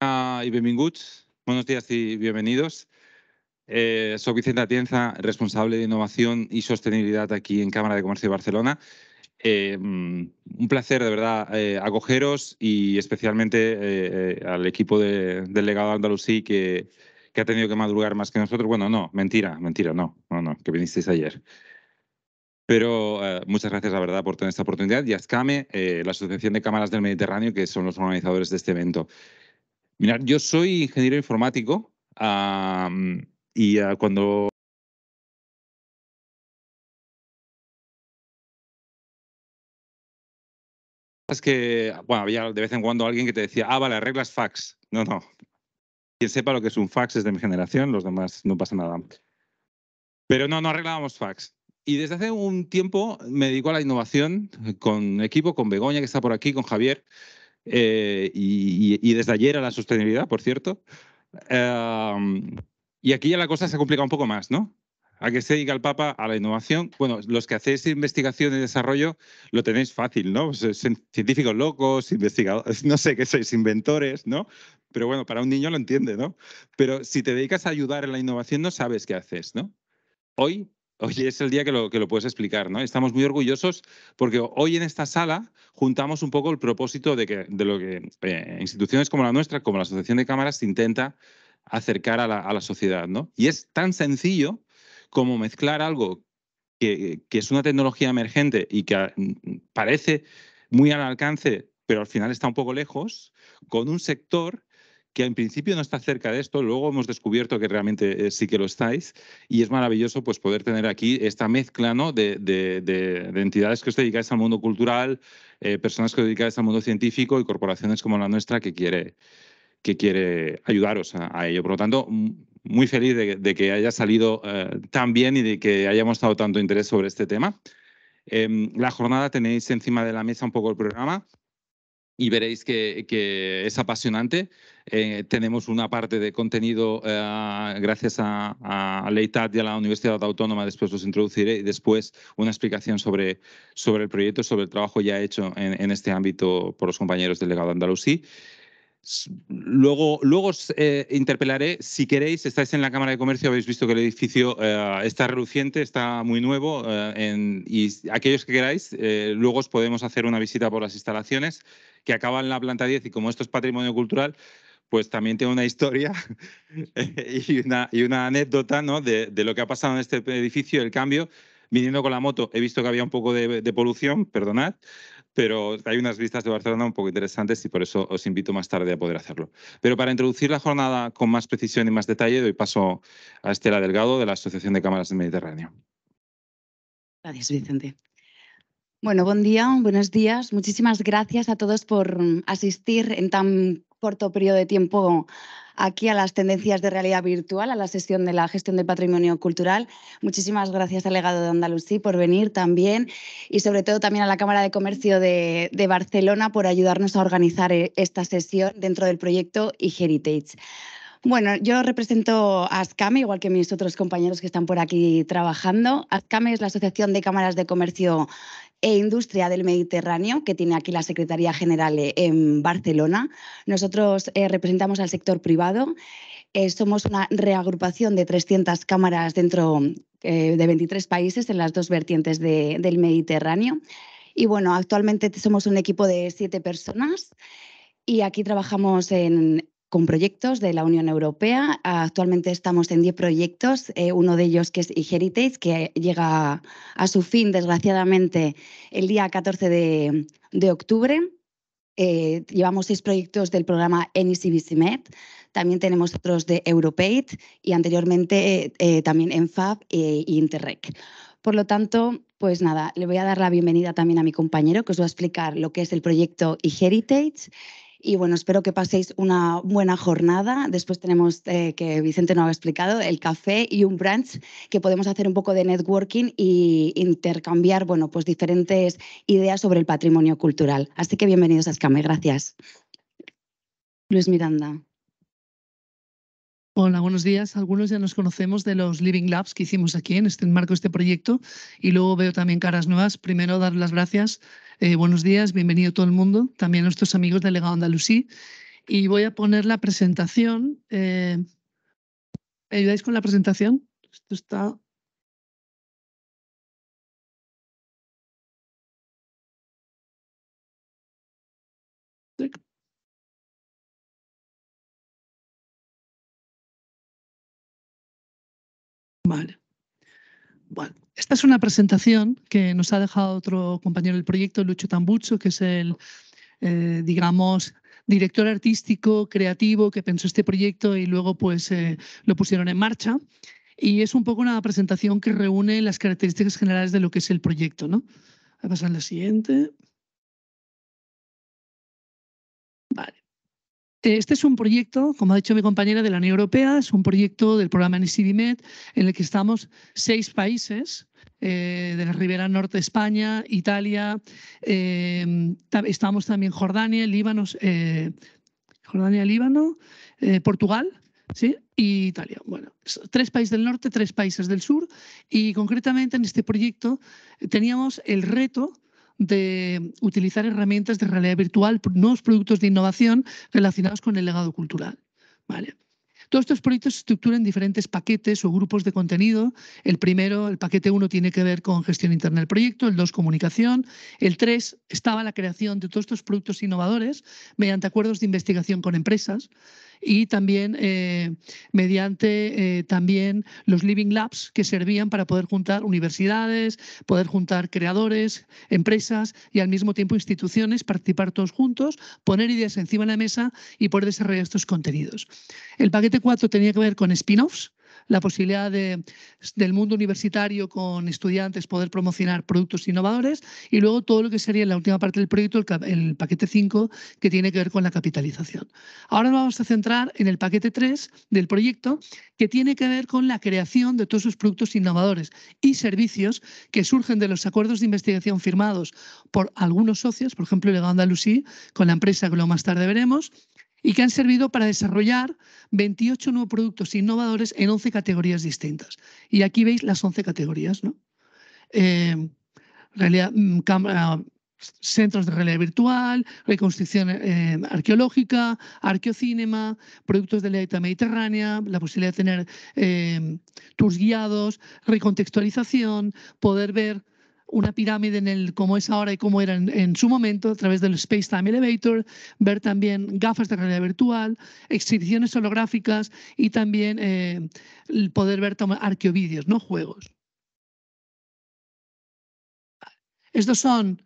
y buenos días y bienvenidos. Eh, soy Vicente Atienza, responsable de innovación y sostenibilidad aquí en Cámara de Comercio de Barcelona. Eh, mm, un placer, de verdad, eh, acogeros y especialmente al equipo de, del legado andalusí que, ha tenido que madrugar más que nosotros. Bueno, no, mentira, mentira, no, no, no, que vinisteis ayer. Pero muchas gracias, la verdad, por tener esta oportunidad. Y ASCAME, eh, la Asociación de Cámaras del Mediterráneo, que son los organizadores de este evento. Mirar, yo soy ingeniero informático y ah, cuando es que, bueno, había de vez en cuando alguien que te decía, ah, vale, arreglas fax. No, no. Quien sepa lo que es un fax es de mi generación, los demás no pasa nada. Pero no, no arreglábamos fax. Y desde hace un tiempo me dedico a la innovación con equipo, con Begoña, que está por aquí, con Javier, eh, y, desde ayer a la sostenibilidad, por cierto. Em, y aquí ya la cosa se complica un poco más, ¿no? a que se dedica el Papa a la innovación. Bueno, los que hacéis investigación y desarrollo lo tenéis fácil, ¿no? Pues, eh, científicos locos, investigadores, no sé qué sois, inventores, ¿no? Pero bueno, para un niño lo entiende, ¿no? Pero si te dedicas a ayudar en la innovación, no sabes qué haces, ¿no? Hoy Hoy es el día que lo, que lo puedes explicar, ¿no? Estamos muy orgullosos porque hoy en esta sala juntamos un poco el propósito de, que, de lo que eh, instituciones como la nuestra, como la Asociación de Cámaras, intenta acercar a la, sociedad, ¿no? Y es tan sencillo como mezclar algo que, que, es una tecnología emergente y que ah, parece muy al alcance, pero al final está un poco lejos, con un sector que en principio no está cerca de esto, luego hemos descubierto que realmente eh, sí que lo estáis y es maravilloso pues, poder tener aquí esta mezcla ¿no? de, de, de, entidades que os dedicáis al mundo cultural, eh, personas que os dedicáis al mundo científico y corporaciones como la nuestra que quiere, que quiere ayudaros a, ello. Por lo tanto, muy feliz de, que haya salido eh, tan bien y de que hayamos dado tanto interés sobre este tema. Em, la jornada tenéis encima de la mesa un poco el programa y veréis que, es apasionante. Eh, tenemos una parte de contenido eh, gracias a, a la y a la Universidad Autónoma, después los introduciré, y después una explicación sobre, sobre el proyecto, sobre el trabajo ya hecho en, este ámbito por los compañeros del legado Andalucía. Luego, luego os eh, interpelaré, si queréis, estáis en la Cámara de Comercio, habéis visto que el edificio eh, está reluciente, está muy nuevo eh, en, y aquellos que queráis, luego os podemos hacer una visita por las instalaciones que acaban en la planta 10 y como esto es patrimonio cultural, pues también tiene una historia y, una, anécdota ¿no? de, lo que ha pasado en este edificio, el cambio viniendo con la moto he visto que había un poco de, de polución, perdonad, pero hay unas vistas de Barcelona un poco interesantes y por eso os invito más tarde a poder hacerlo. Pero para introducir la jornada con más precisión y más detalle, doy paso a Estela Delgado de la Asociación de Cámaras del Mediterráneo. Gracias, Vicente. Bueno, buen día, buenos días. Muchísimas gracias a todos por asistir en tan corto periodo de tiempo aquí a las tendencias de realidad virtual, a la sesión de la gestión del patrimonio cultural. Muchísimas gracias al legado de Andalucía por venir también y sobre todo también a la Cámara de Comercio de, Barcelona por ayudarnos a organizar eh, esta sesión dentro del proyecto eHeritage. Bueno, yo represento a ASCAME, igual que mis otros compañeros que están por aquí trabajando. ASCAME es la Asociación de Cámaras de Comercio e Industria del Mediterráneo, que tiene aquí la Secretaría General eh, en Barcelona. Nosotros eh, representamos al sector privado. Eh, somos una reagrupación de 300 cámaras dentro de 23 países en las dos vertientes del Mediterráneo. Y bueno, actualmente somos un equipo de siete personas y aquí trabajamos en, con proyectos de la Unión Europea. Actualmente estamos en 10 proyectos, eh, uno de ellos que es eHeritage, que llega a su fin, desgraciadamente, el día 14 de, octubre. Eh, llevamos seis proyectos del programa NCBCMED, también tenemos otros de Europaid y anteriormente eh, eh también ENFAB e Interreg. Por lo tanto, pues nada, le voy a dar la bienvenida también a mi compañero que os va a explicar lo que es el proyecto eHeritage y bueno, espero que paséis una buena jornada. Después tenemos, eh, que Vicente no ha explicado, el café y un brunch que podemos hacer un poco de networking e intercambiar, bueno, pues diferentes ideas sobre el patrimonio cultural. Así que bienvenidos a Escame. Gracias. Luis Miranda. Hola, buenos días. Algunos ya nos conocemos de los Living Labs que hicimos aquí en este marco de este proyecto y luego veo también caras nuevas. Primero, dar las gracias. Eh, buenos días, bienvenido todo el mundo, también a nuestros amigos de Legado Andalusí. Y voy a poner la presentación. Eh, ¿Me ayudáis con la presentación? Esto está Vale. Bueno, esta es una presentación que nos ha dejado otro compañero del proyecto, Lucho Tambucho, que es el, eh, digamos, director artístico, creativo, que pensó este proyecto y luego pues eh, lo pusieron en marcha. Y es un poco una presentación que reúne las características generales de lo que es el proyecto. ¿no? a pasar a la siguiente. Eh, este es un proyecto, como ha dicho mi compañera, de la Unión Europea, es un proyecto del programa NCDMED, en el que estamos seis países eh, de la Ribera Norte de España, Italia, em, estamos también Jordania, Líbano, eh, Jordania, Líbano, Portugal, ¿sí? y Italia. Bueno, tres países del norte, tres países del sur, y concretamente en este proyecto teníamos el reto de utilizar herramientas de realidad virtual, nuevos productos de innovación relacionados con el legado cultural. ¿Vale? Todos estos proyectos se estructuran en diferentes paquetes o grupos de contenido. El primero, el paquete uno, tiene que ver con gestión interna del proyecto, el 2, comunicación. El 3, estaba la creación de todos estos productos innovadores mediante acuerdos de investigación con empresas y también eh, mediante eh, también los Living Labs que servían para poder juntar universidades, poder juntar creadores, empresas y al mismo tiempo instituciones, participar todos juntos, poner ideas encima de la mesa y poder desarrollar estos contenidos. El paquete 4 tenía que ver con spin-offs, la posibilidad del mundo universitario con estudiantes poder promocionar productos innovadores y luego todo lo que sería la última parte del proyecto, el, paquete 5, que tiene que ver con la capitalización. Ahora nos vamos a centrar en el paquete 3 del proyecto, que tiene que ver con la creación de todos esos productos innovadores y servicios que surgen de los acuerdos de investigación firmados por algunos socios, por ejemplo, Legado Andalucía, con la empresa que luego más tarde veremos, y que han servido para desarrollar 28 nuevos productos innovadores en 11 categorías distintas. Y aquí veis las 11 categorías, ¿no? Eh, realidad, mm, centros de realidad virtual, reconstrucción eh, arqueológica, arqueocinema, productos de la dieta mediterránea, la posibilidad de tener eh, tours guiados, recontextualización, poder ver una pirámide en el cómo es ahora y cómo era en, su momento a través del Space Time Elevator, ver también gafas de realidad virtual, exhibiciones holográficas y también eh, poder ver arqueovídeos, no juegos. Estos son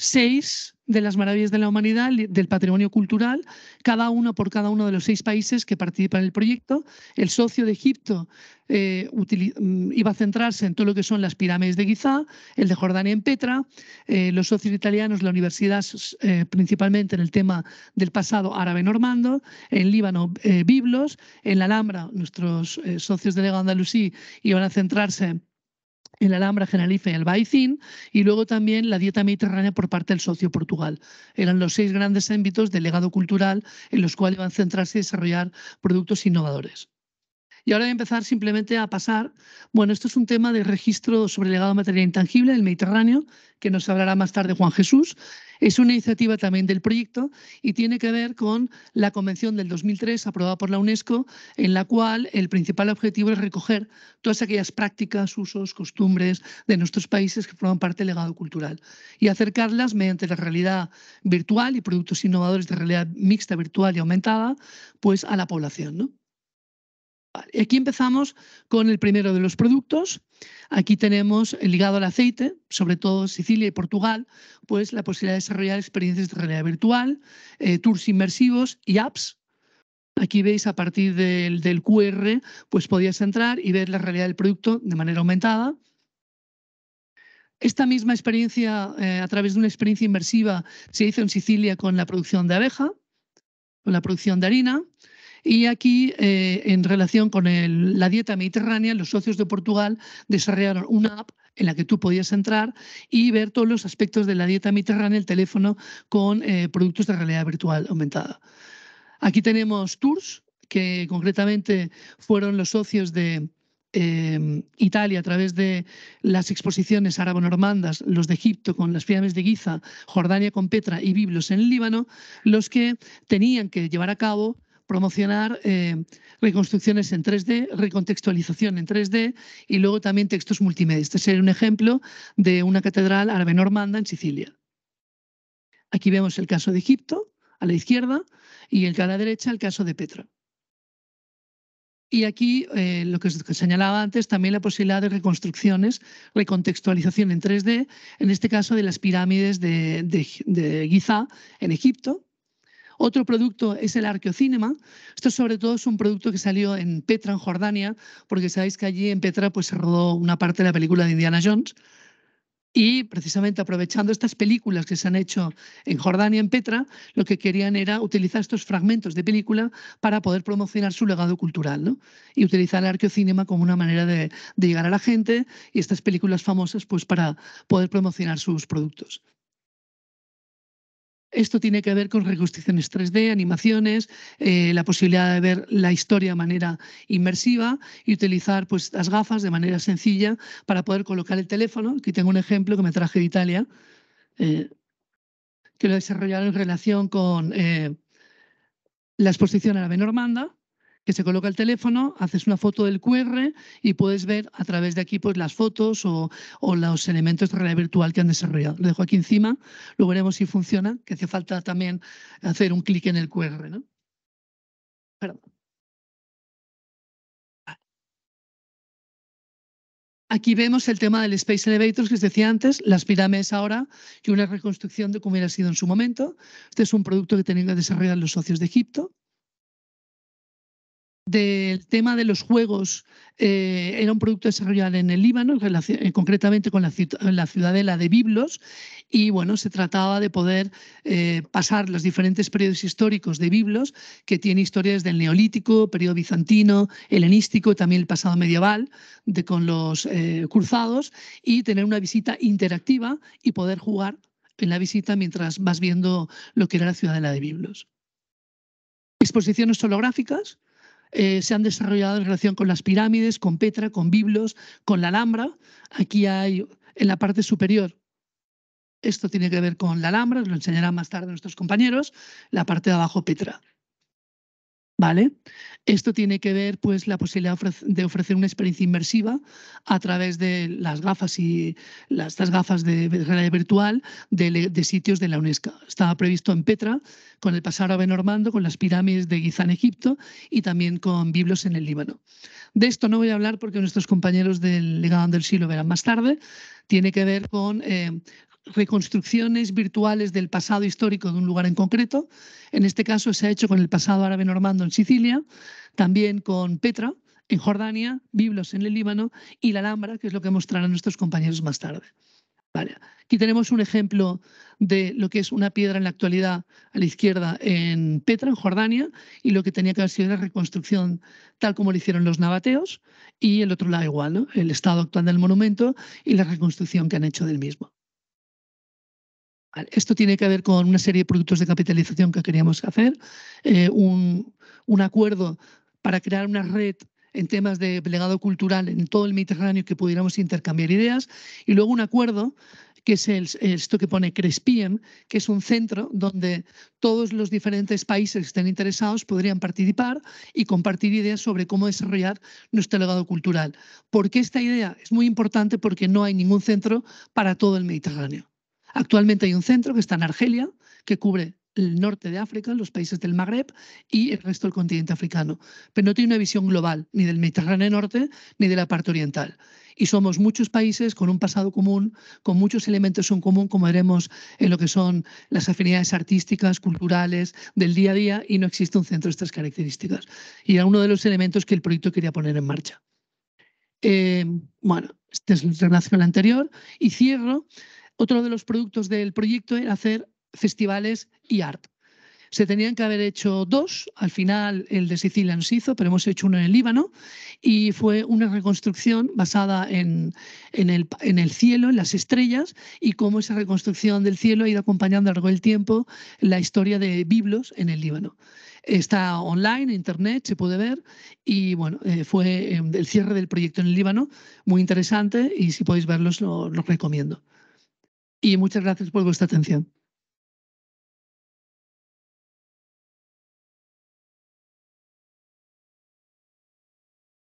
seis de las maravillas de la humanidad, del patrimonio cultural, cada uno por cada uno de los seis países que participan en el proyecto. El socio de Egipto eh, mm, iba a centrarse en todo lo que son las pirámides de Giza, el de Jordania en Petra, eh, los socios italianos, la universidad eh, principalmente en el tema del pasado árabe normando, en Líbano Biblos, en la Alhambra nuestros socios Lega andalusí iban a centrarse el Alhambra, Generalife y el Baicín, y luego también la dieta mediterránea por parte del socio Portugal. Eran los seis grandes ámbitos de legado cultural en los cuales iban a centrarse y desarrollar productos innovadores. Y ahora voy a empezar simplemente a pasar. Bueno, esto es un tema de registro sobre legado material intangible del Mediterráneo, que nos hablará más tarde Juan Jesús. Es una iniciativa también del proyecto y tiene que ver con la convención del 2003 aprobada por la UNESCO, en la cual el principal objetivo es recoger todas aquellas prácticas, usos, costumbres de nuestros países que forman parte del legado cultural y acercarlas mediante la realidad virtual y productos innovadores de realidad mixta virtual y aumentada pues a la población. ¿no? Aquí empezamos con el primero de los productos. Aquí tenemos ligado al aceite, sobre todo Sicilia y Portugal, pues la posibilidad de desarrollar experiencias de realidad virtual, eh, tours inmersivos y apps. Aquí veis a partir del, QR, pues podías entrar y ver la realidad del producto de manera aumentada. Esta misma experiencia, eh, a través de una experiencia inmersiva, se hizo en Sicilia con la producción de abeja, con la producción de harina. Y aquí, eh, en relación con la dieta mediterránea, los socios de Portugal desarrollaron una app en la que tú podías entrar y ver todos los aspectos de la dieta mediterránea, el teléfono, con eh, productos de realidad virtual aumentada. Aquí tenemos tours, que concretamente fueron los socios de, em, Italia a través de las exposiciones árabo-normandas, los de Egipto con las pirámides de Giza, Jordania con Petra y Biblos en Líbano, los que tenían que llevar a cabo promocionar eh, reconstrucciones en 3D, recontextualización en 3D y luego también textos multimedia. Este sería un ejemplo de una catedral árabe-normanda en Sicilia. Aquí vemos el caso de Egipto, a la izquierda, y el que a la derecha el caso de Petra. Y aquí eh, lo que señalaba antes, también la posibilidad de reconstrucciones, recontextualización en 3D, en este caso de las pirámides de, de Giza en Egipto, otro producto es el arqueocinema. Esto sobre todo es un producto que salió en Petra, en Jordania, porque sabéis que allí en Petra pues, se rodó una parte de la película de Indiana Jones. Y precisamente aprovechando estas películas que se han hecho en Jordania, en Petra, lo que querían era utilizar estos fragmentos de película para poder promocionar su legado cultural y utilizar el arqueocinema como una manera de, llegar a la gente y estas películas famosas pues, para poder promocionar sus productos. Esto tiene que ver con reconstrucciones 3D, animaciones, eh, la posibilidad de ver la historia de manera inmersiva y utilizar pues, las gafas de manera sencilla para poder colocar el teléfono. Aquí tengo un ejemplo que me traje de Italia, eh, que lo desarrollaron en relación con eh, la exposición a la que se coloca el teléfono, haces una foto del QR y puedes ver a través de aquí pues, las fotos o, los elementos de realidad virtual que han desarrollado. Lo dejo aquí encima, lo veremos si funciona, que hace falta también hacer un clic en el QR. Aquí vemos el tema del Space Elevators que os decía antes, las pirámides ahora y una reconstrucción de cómo hubiera sido en su momento. Este es un producto que tenían que desarrollar los socios de Egipto del tema de los juegos eh, era un producto desarrollado en el Líbano, eh, concretamente con la, ciudadela de Biblos, y bueno, se trataba de poder eh, pasar los diferentes periodos históricos de Biblos, que tiene historias del neolítico, periodo bizantino, helenístico, también el pasado medieval, con los cruzados, y tener una visita interactiva y poder jugar en la visita mientras vas viendo lo que era la ciudadela de Biblos. Exposiciones holográficas, eh, se han desarrollado en relación con las pirámides, con Petra, con Biblos, con la Alhambra. Aquí hay en la parte superior esto tiene que ver con la Alhambra, lo enseñarán más tarde nuestros compañeros, la parte de abajo Petra. ¿Vale? Esto tiene que ver pues la posibilidad de ofrecer una experiencia inmersiva a través de las gafas y las, gafas de realidad virtual de, sitios de la UNESCO. Estaba previsto en Petra, con el Pasar Ave Normando, con las pirámides de Giza en Egipto y también con Biblos en el Líbano. De esto no voy a hablar porque nuestros compañeros del Legado del Siglo verán más tarde. Tiene que ver con eh, reconstrucciones virtuales del pasado histórico de un lugar en concreto. En este caso se ha hecho con el pasado árabe normando en Sicilia, también con Petra en Jordania, Biblos en el Líbano y la Alhambra, que es lo que mostrarán nuestros compañeros más tarde. Vale. Aquí tenemos un ejemplo de lo que es una piedra en la actualidad a la izquierda en Petra, en Jordania, y lo que tenía que haber sido una reconstrucción tal como lo hicieron los nabateos, y el otro lado igual, el estado actual del monumento y la reconstrucción que han hecho del mismo esto tiene que ver con una serie de productos de capitalización que queríamos hacer, eh, un, acuerdo para crear una red en temas de legado cultural en todo el Mediterráneo que pudiéramos intercambiar ideas y luego un acuerdo que es esto que pone CRESPIEM, que es un centro donde todos los diferentes países que estén interesados podrían participar y compartir ideas sobre cómo desarrollar nuestro legado cultural. Porque esta idea es muy importante porque no hay ningún centro para todo el Mediterráneo. Actualmente hay un centro que está en Argelia, que cubre el norte de África, los países del Magreb y el resto del continente africano. Pero no tiene una visión global, ni del Mediterráneo norte, ni de la parte oriental. Y somos muchos países con un pasado común, con muchos elementos en común, como veremos en lo que son las afinidades artísticas, culturales, del día a día, y no existe un centro de estas características. Y era uno de los elementos que el proyecto quería poner en marcha. Eh, bueno, este es el relación anterior. Y cierro otro de los productos del proyecto era hacer festivales y art. Se tenían que haber hecho dos, al final el de Sicilia nos hizo, pero hemos hecho uno en el Líbano, y fue una reconstrucción basada en, el, cielo, en las estrellas, y cómo esa reconstrucción del cielo ha ido acompañando a lo largo del tiempo la historia de Biblos en el Líbano está online, en internet, se puede ver. Y bueno, eh, fue em, el cierre del proyecto en el Líbano, muy interesante y si podéis verlos los recomiendo y muchas gracias por vuestra atención.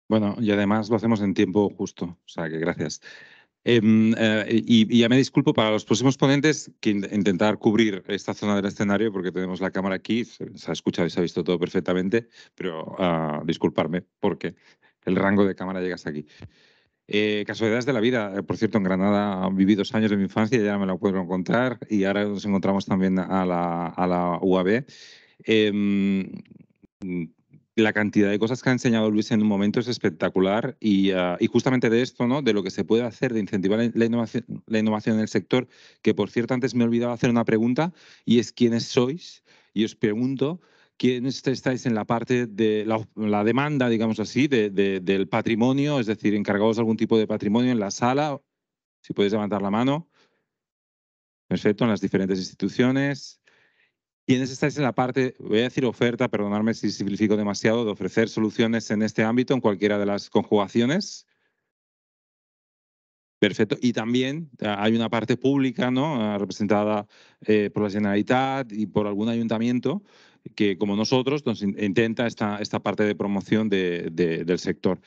Bueno, y además lo hacemos en tiempo justo, o sea que gracias. Em, eh, y, ya me disculpo para los próximos ponentes que intentar cubrir esta zona del escenario porque tenemos la cámara aquí, se, ha escuchado y se ha visto todo perfectamente, pero ah, disculparme porque el rango de cámara llega hasta aquí. Eh, casualidades de la vida. Eh, por cierto, en Granada viví dos años de mi infancia, y ya me lo puedo encontrar y ahora nos encontramos también a la, UAB. Em, la cantidad de cosas que ha enseñado Luis en un momento es espectacular ah, y, justamente de esto, ¿no? de lo que se puede hacer, de incentivar la innovación, la en el sector, que por cierto antes me he olvidado hacer una pregunta y es quiénes sois y os pregunto Quiénes este, estáis en la parte de la, demanda, digamos así, de, del patrimonio, es decir, encargados de algún tipo de patrimonio en la sala, si podéis levantar la mano. Perfecto, en las diferentes instituciones. ¿Quiénes estáis en la parte, voy a decir oferta, perdonadme si simplifico demasiado, de ofrecer soluciones en este ámbito, en cualquiera de las conjugaciones. Perfecto. Y también eh, hay una parte pública, ¿no? Ah, representada eh, por la Generalitat y por algún ayuntamiento, que como nosotros nos intenta esta, esta parte de promoción del sector.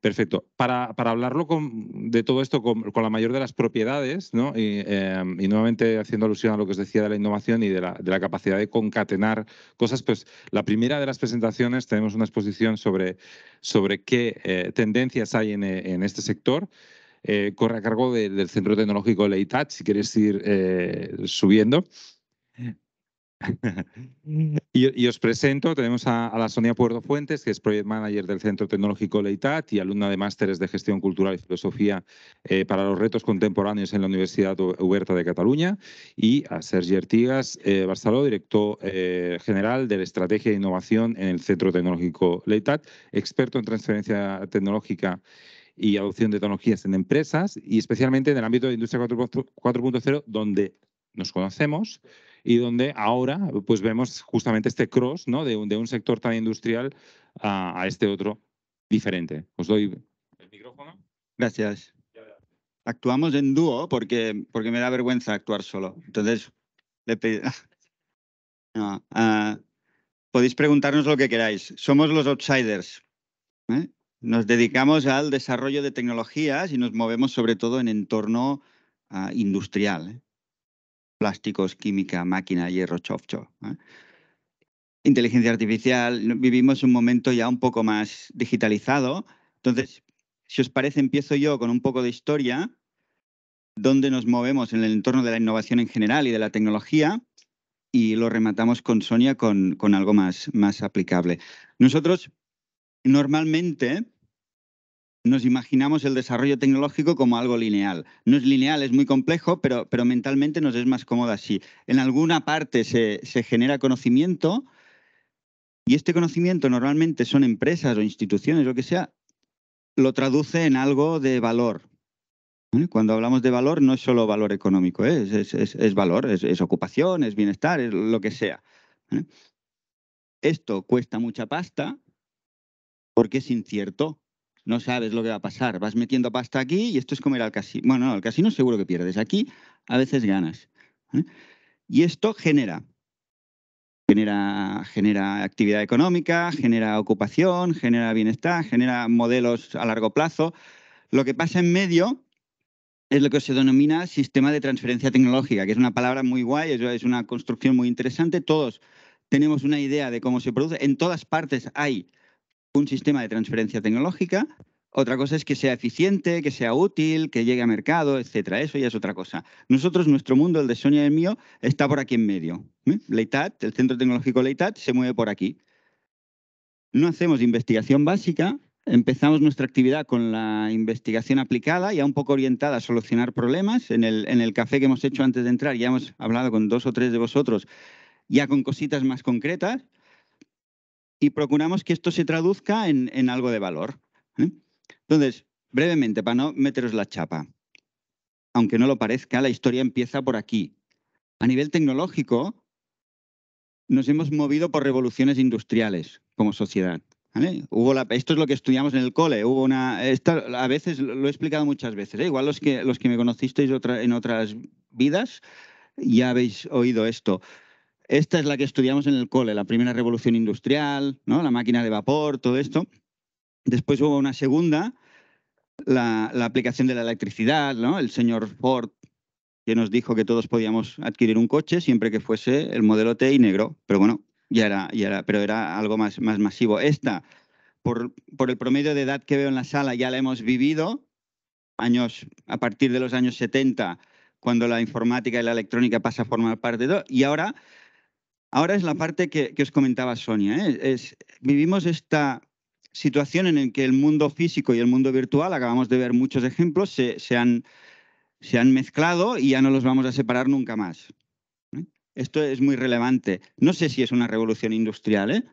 Perfecto. Para, para hablarlo de todo esto con, la mayor de las propiedades, ¿no? Em, y, nuevamente haciendo alusión a lo que os decía de la innovación y de la, capacidad de concatenar cosas, pues la primera de las presentaciones tenemos una exposición sobre, sobre qué eh, tendencias hay en, este sector. Eh, corre a cargo del Centro Tecnológico Leitat, si quieres ir eh, subiendo. y, os presento, tenemos a, la Sonia Puerto Fuentes, que es Project Manager del Centro Tecnológico Leitat y alumna de másteres de Gestión Cultural y Filosofía eh, para los Retos Contemporáneos en la Universidad Huberta de Cataluña, y a Sergi Artigas eh, director eh, general de la Estrategia de Innovación en el Centro Tecnológico Leitat, experto en transferencia tecnológica y adopción de tecnologías en empresas y especialmente en el ámbito de Industria 4.0, donde nos conocemos y donde ahora pues vemos justamente este cross de, un, sector tan industrial a, este otro diferente. Os doy el micrófono. Gracias. Actuamos en dúo porque, porque me da vergüenza actuar solo. Entonces, le pedí... Ah, podéis preguntarnos lo que queráis. Somos los outsiders. ¿eh? Nos dedicamos al desarrollo de tecnologías y nos movemos sobre todo en entorno ah, industrial. ¿eh? plásticos, química, máquina, hierro, chofcho. Inteligencia artificial, vivimos un momento ya un poco más digitalizado. Entonces, si os parece, empiezo yo con un poco de historia, donde nos movemos en el entorno de la innovación en general y de la tecnología, y lo rematamos con Sonia con, con algo más, más aplicable. Nosotros normalmente nos imaginamos el desarrollo tecnológico como algo lineal. No es lineal, es muy complejo, pero, pero mentalmente nos es más cómodo así. En alguna parte se, genera conocimiento y este conocimiento normalmente son empresas o instituciones, lo que sea, lo traduce en algo de valor. Cuando hablamos de valor no es solo valor económico, ¿eh? es, es, valor, es, ocupación, es bienestar, es lo que sea. Esto cuesta mucha pasta porque es incierto no sabes lo que va a pasar. Vas metiendo pasta aquí y esto es como ir al casino. Bueno, no, al casino seguro que pierdes. Aquí a veces ganas. ¿eh? Y esto genera. Genera, genera actividad económica, genera ocupación, genera bienestar, genera modelos a largo plazo. Lo que pasa en medio es lo que se denomina sistema de transferencia tecnológica, que es una palabra muy guay, es una construcción muy interesante. Todos tenemos una idea de cómo se produce. En todas partes hay un sistema de transferencia tecnológica. Otra cosa es que sea eficiente, que sea útil, que llegue a mercado, etcétera. Eso ya es otra cosa. Nosotros, nuestro mundo, el de Sonia y el mío, está por aquí en medio. ¿eh? Leitat, el Centro Tecnológico Leitat, se mueve por aquí. No hacemos investigación básica, Empezamos nuestra actividad con la investigación aplicada, ya un poco orientada a solucionar problemas. el, en el, café que hemos hecho antes de entrar ya hemos hablado con dos o tres de vosotros, ya con cositas más concretas y procuramos que esto se traduzca en, en algo de valor. ¿eh? Entonces, brevemente, para no meteros la chapa, aunque no lo parezca, la historia empieza por aquí. A nivel tecnológico, nos hemos movido por revoluciones industriales como sociedad. esto es lo que estudiamos en el cole. a veces lo he explicado muchas veces. ¿eh? Igual los que, los que me conocisteis en otras vidas ya habéis oído esto. Esta es la que estudiamos en el cole, la primera revolución industrial, ¿no? la máquina de vapor, todo esto. Después hubo una segunda, la, aplicación de la electricidad, el señor Ford que nos dijo que todos podíamos adquirir un coche siempre que fuese el modelo T y negro, pero bueno, ya era, ya era pero era algo más, más masivo. Esta, por, por el promedio de edad que veo en la sala, ya la hemos vivido, años, a partir de los años 70, cuando la informática y la electrónica pasa a formar parte de todo, y ahora Ahora es la parte que, os comentaba Sonia. ¿eh? Es, vivimos esta situación en la que el mundo físico y el mundo virtual, acabamos de ver muchos ejemplos, se, han, mezclado y ya no los vamos a separar nunca más. ¿eh? Esto es muy relevante. No sé si es una revolución industrial. ¿eh?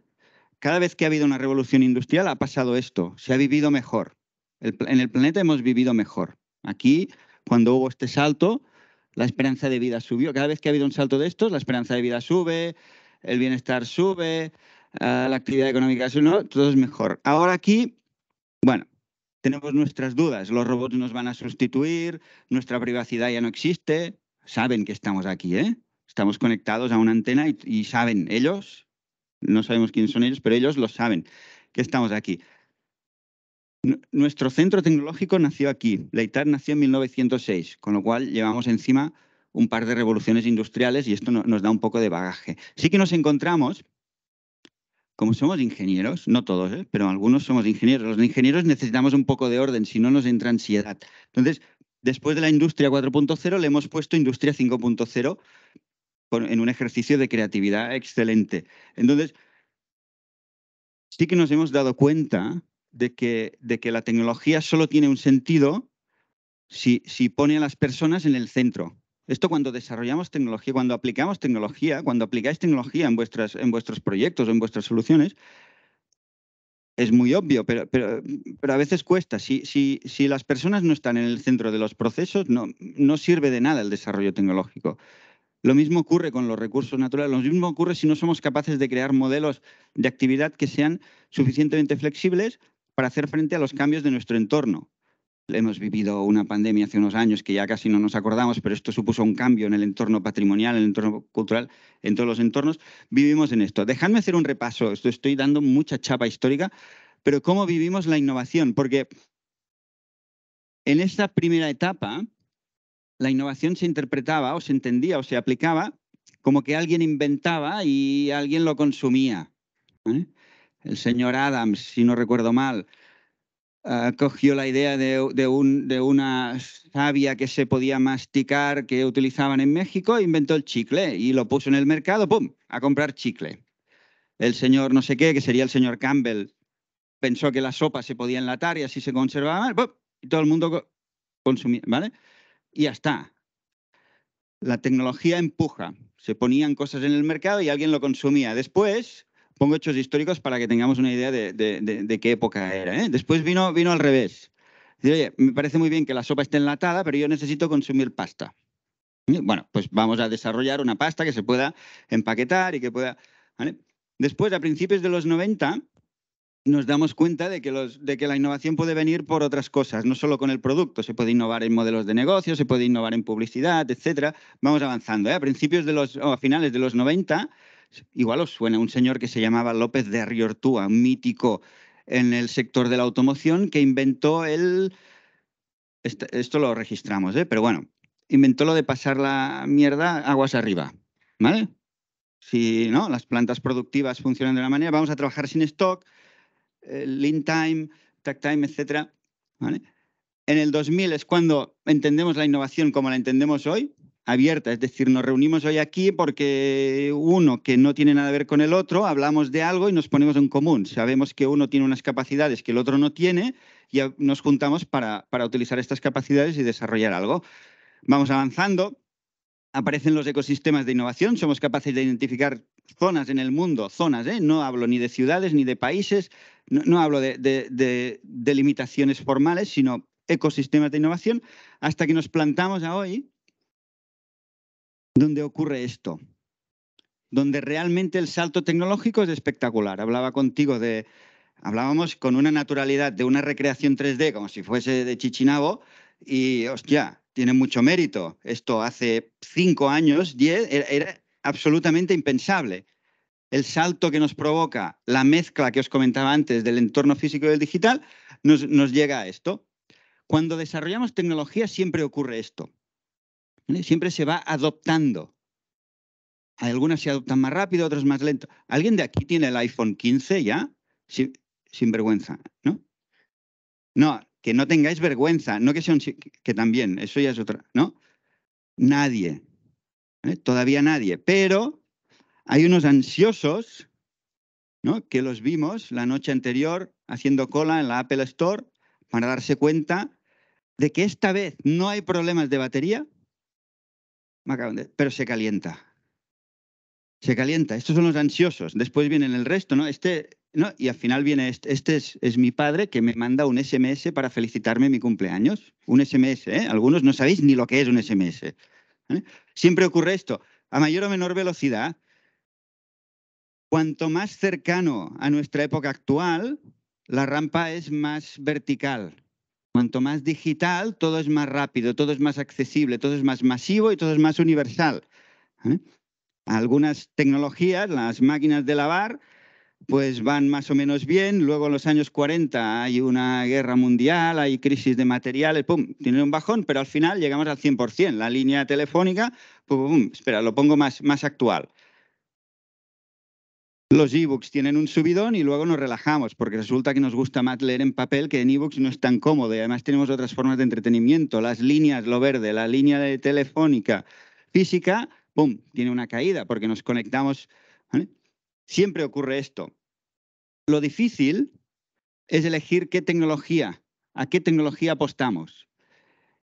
Cada vez que ha habido una revolución industrial ha pasado esto. Se ha vivido mejor. en el planeta hemos vivido mejor. Aquí, cuando hubo este salto, la esperanza de vida subió. Cada vez que ha habido un salto de estos, la esperanza de vida sube, el bienestar sube, ah, la actividad económica sube, todo es mejor. Ahora aquí, bueno, tenemos nuestras dudas. Los robots nos van a sustituir, nuestra privacidad ya no existe. Saben que estamos aquí, ¿eh? Estamos conectados a una antena y, y saben ellos, no sabemos quiénes son ellos, pero ellos lo saben, que estamos aquí. Nuestro centro tecnológico nació aquí. La nació en 1906, con lo cual llevamos encima un par de revoluciones industriales y esto nos da un poco de bagaje. Sí que nos encontramos, como somos ingenieros, no todos, ¿eh? pero algunos somos ingenieros. Los ingenieros necesitamos un poco de orden, si no nos entra ansiedad. Entonces, después de la industria 4.0 le hemos puesto industria 5.0 en un ejercicio de creatividad excelente. Entonces, sí que nos hemos dado cuenta de que, la tecnología solo tiene un sentido si, pone a las personas en el centro. Esto cuando desarrollamos tecnología, cuando aplicamos tecnología, cuando aplicáis tecnología en, en vuestros proyectos, en vuestras soluciones, es muy obvio, pero, a veces cuesta. Si, las personas no están en el centro de los procesos, no, no sirve de nada el desarrollo tecnológico. Lo mismo ocurre con los recursos naturales, lo mismo ocurre si no somos capaces de crear modelos de actividad que sean suficientemente flexibles para hacer frente a los cambios de nuestro entorno. Hemos vivido una pandemia hace unos años que ya casi no nos acordamos, pero esto supuso un cambio en el entorno patrimonial, en el entorno cultural, en todos los entornos. Vivimos en esto. Dejadme hacer un repaso, esto estoy dando mucha chapa histórica, pero cómo vivimos la innovación, porque en esta primera etapa la innovación se interpretaba o se entendía o se aplicaba como que alguien inventaba y alguien lo consumía el señor Adams, si no recuerdo mal, ah, cogió la idea de, una savia que se podía masticar que utilizaban en México e inventó el chicle y lo puso en el mercado, ¡pum!, a comprar chicle. El señor no sé qué, que sería el señor Campbell, pensó que la sopa se podía enlatar y así se conservaba ¡pum! y todo el mundo consumía, ¿vale? Y ya está. La tecnología empuja. Se ponían cosas en el mercado y alguien lo consumía. Después, pongo hechos históricos para que tengamos una idea de, qué época era. ¿eh? Después vino, vino al revés. oye, me parece muy bien que la sopa esté enlatada, pero yo necesito consumir pasta. bueno, pues vamos a desarrollar una pasta que se pueda empaquetar y que pueda... Después, a principios de los 90, nos damos cuenta de que, los, de que la innovación puede venir por otras cosas, no solo con el producto, se puede innovar en modelos de negocio, se puede innovar en publicidad, etcétera. Vamos avanzando. ¿eh? A principios de los, o a finales de los 90 igual os suena un señor que se llamaba López de Riortúa, un mítico en el sector de la automoción que inventó el... Esto lo registramos, ¿eh? pero bueno, inventó lo de pasar la mierda aguas arriba, ¿vale? Si no, las plantas productivas funcionan de una manera, vamos a trabajar sin stock, eh, lean time, tag time, etc. ¿vale? En el 2000 es cuando entendemos la innovación como la entendemos hoy, abierta, es decir, nos reunimos hoy aquí porque uno que no tiene nada que ver con el otro, hablamos de algo y nos ponemos en común. Sabemos que uno tiene unas capacidades que el otro no tiene y nos juntamos para, para utilizar estas capacidades y desarrollar algo. Vamos avanzando, aparecen los ecosistemas de innovación, somos capaces de identificar zonas en el mundo, zonas, ¿eh? no hablo ni de ciudades ni de países, no, hablo de, de, limitaciones formales, sino ecosistemas de innovación, hasta que nos plantamos hoy donde ocurre esto, donde realmente el salto tecnológico es espectacular. Hablaba contigo de, hablábamos con una naturalidad de una recreación 3D como si fuese de Chichinabo y hostia, tiene mucho mérito. Esto hace cinco años, diez, era, absolutamente impensable. El salto que nos provoca la mezcla que os comentaba antes del entorno físico y del digital nos llega a esto. Cuando desarrollamos tecnología siempre ocurre esto Siempre se va adoptando. Algunas se adoptan más rápido, otras más lento. ¿Alguien de aquí tiene el iPhone 15 ya? Sin, sin vergüenza, ¿no? No, que no tengáis vergüenza, no que sean... que también, eso ya es otra, ¿no? Nadie, todavía nadie, pero hay unos ansiosos, ¿no? Que los vimos la noche anterior haciendo cola en la Apple Store para darse cuenta de que esta vez no hay problemas de batería pero se calienta. Se calienta. Estos son los ansiosos. Después vienen el resto, ¿no? Este, ¿no? Y al final viene este. Este es, mi padre que me manda un SMS para felicitarme mi cumpleaños. Un SMS, ¿eh? Algunos no sabéis ni lo que es un SMS. Siempre ocurre esto. A mayor o menor velocidad, cuanto más cercano a nuestra época actual, la rampa es más vertical. Cuanto más digital, todo es más rápido, todo es más accesible, todo es más masivo y todo es más universal. ¿eh? Algunas tecnologías, las máquinas de lavar, pues van más o menos bien. Luego en los años 40 hay una guerra mundial, hay crisis de materiales, pum, tiene un bajón, pero al final llegamos al 100%. La línea telefónica, pum, pum, espera, lo pongo más, más actual. Los ebooks tienen un subidón y luego nos relajamos, porque resulta que nos gusta más leer en papel que en ebooks no es tan cómodo. además tenemos otras formas de entretenimiento, las líneas, lo verde, la línea de telefónica física, ¡pum!, tiene una caída porque nos conectamos. Siempre ocurre esto. Lo difícil es elegir qué tecnología, a qué tecnología apostamos.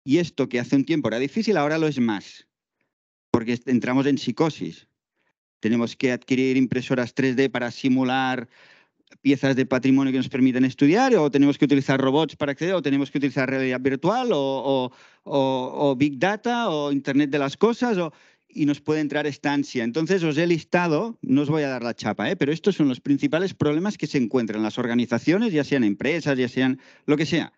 Y esto que hace un tiempo era difícil, ahora lo es más, porque entramos en psicosis. Tenemos que adquirir impresoras 3D para simular piezas de patrimonio que nos permiten estudiar, o tenemos que utilizar robots para acceder, o tenemos que utilizar realidad virtual, o, Big Data, o Internet de las Cosas, y nos puede entrar estancia. Entonces os he listado, no os voy a dar la chapa, ¿eh? pero estos son los principales problemas que se encuentran las organizaciones, ya sean empresas, ya sean lo que sea,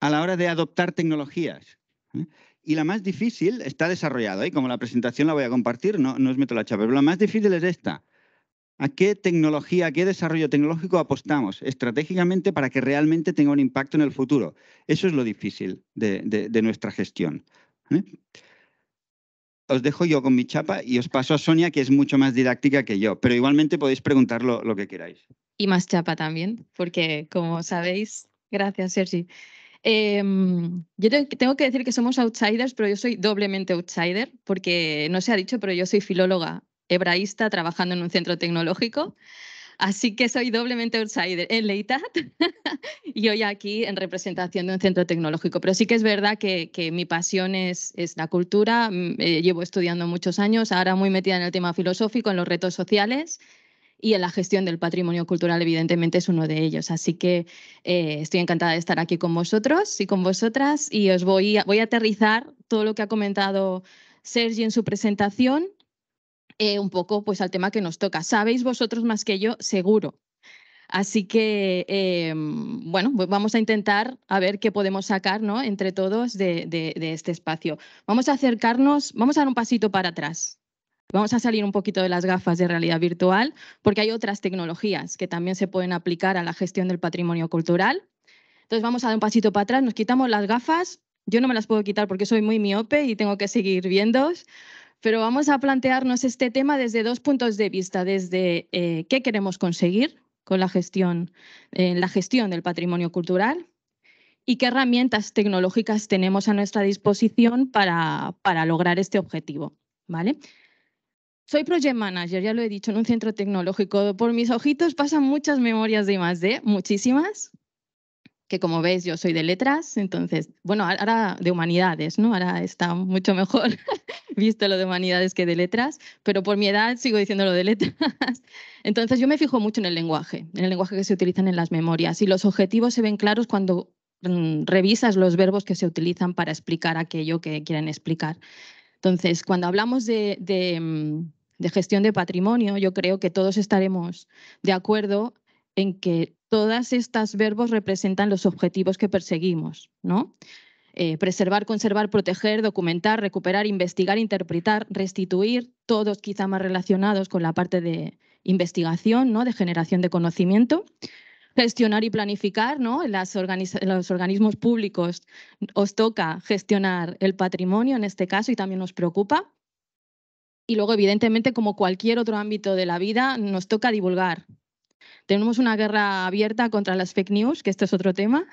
a la hora de adoptar tecnologías. ¿eh? y la más difícil está desarrollada. ¿eh? Como la presentación la voy a compartir, no, no os meto la chapa, pero la más difícil es esta. ¿A qué tecnología, a qué desarrollo tecnológico apostamos estratégicamente para que realmente tenga un impacto en el futuro? Eso es lo difícil de, nuestra gestión. ¿eh? Os dejo yo con mi chapa y os paso a Sonia, que es mucho más didáctica que yo, pero igualmente podéis preguntar lo que queráis. Y más chapa también, porque como sabéis, gracias Sergi. Em, yo tengo que decir que somos outsiders, pero yo soy doblemente outsider, porque no se ha dicho, pero yo soy filóloga hebraísta trabajando en un centro tecnológico. Así que soy doblemente outsider en Leitat y hoy aquí en representación de un centro tecnológico. Pero sí que es verdad que, mi pasión es, la cultura. Mm, eh, llevo estudiando muchos años, ahora muy metida en el tema filosófico, en los retos sociales y en la gestión del patrimonio cultural, evidentemente, es uno de ellos. Así que eh, estoy encantada de estar aquí con vosotros y con vosotras y os voy a, voy a aterrizar todo lo que ha comentado Sergi en su presentación, eh, un poco pues al tema que nos toca. Sabéis vosotros más que yo, seguro. Así que, em, bueno, pues vamos a intentar a ver qué podemos sacar ¿no? entre todos de, de este espacio. Vamos a acercarnos, vamos a dar un pasito para atrás Vamos a salir un poquito de las gafas de realidad virtual porque hay otras tecnologías que también se pueden aplicar a la gestión del patrimonio cultural. Entonces vamos a dar un pasito para atrás, nos quitamos las gafas. Yo no me las puedo quitar porque soy muy miope y tengo que seguir viendo, pero vamos a plantearnos este tema desde dos puntos de vista, desde eh, qué queremos conseguir con la gestión, eh, la gestión del patrimonio cultural y qué herramientas tecnológicas tenemos a nuestra disposición para, para lograr este objetivo. ¿vale? soy project manager, ya lo he dicho, en un centro tecnológico. Por mis ojitos pasan muchas memorias de I+.D., muchísimas, que como ves yo soy de letras, entonces, bueno, ahora de humanidades, ¿no? Ahora está mucho mejor visto lo de humanidades que de letras, pero por mi edad sigo diciendo lo de letras. entonces yo me fijo mucho en el lenguaje, en el lenguaje que se utilizan en las memorias y los objetivos se ven claros cuando mm, revisas los verbos que se utilizan para explicar aquello que quieren explicar. Entonces, cuando hablamos mm, de, gestión de patrimonio, yo creo que todos estaremos de acuerdo en que todas estas verbos representan los objetivos que perseguimos, ¿no? Eh, preservar, conservar, proteger, documentar, recuperar, investigar, interpretar, restituir, todos quizá más relacionados con la parte de investigación, ¿no? de generación de conocimiento, gestionar y planificar, ¿no? En los organismos públicos os toca gestionar el patrimonio en este caso y también nos preocupa. Y luego, evidentemente, como cualquier otro ámbito de la vida, nos toca divulgar. Tenemos una guerra abierta contra las fake news, que este es otro tema.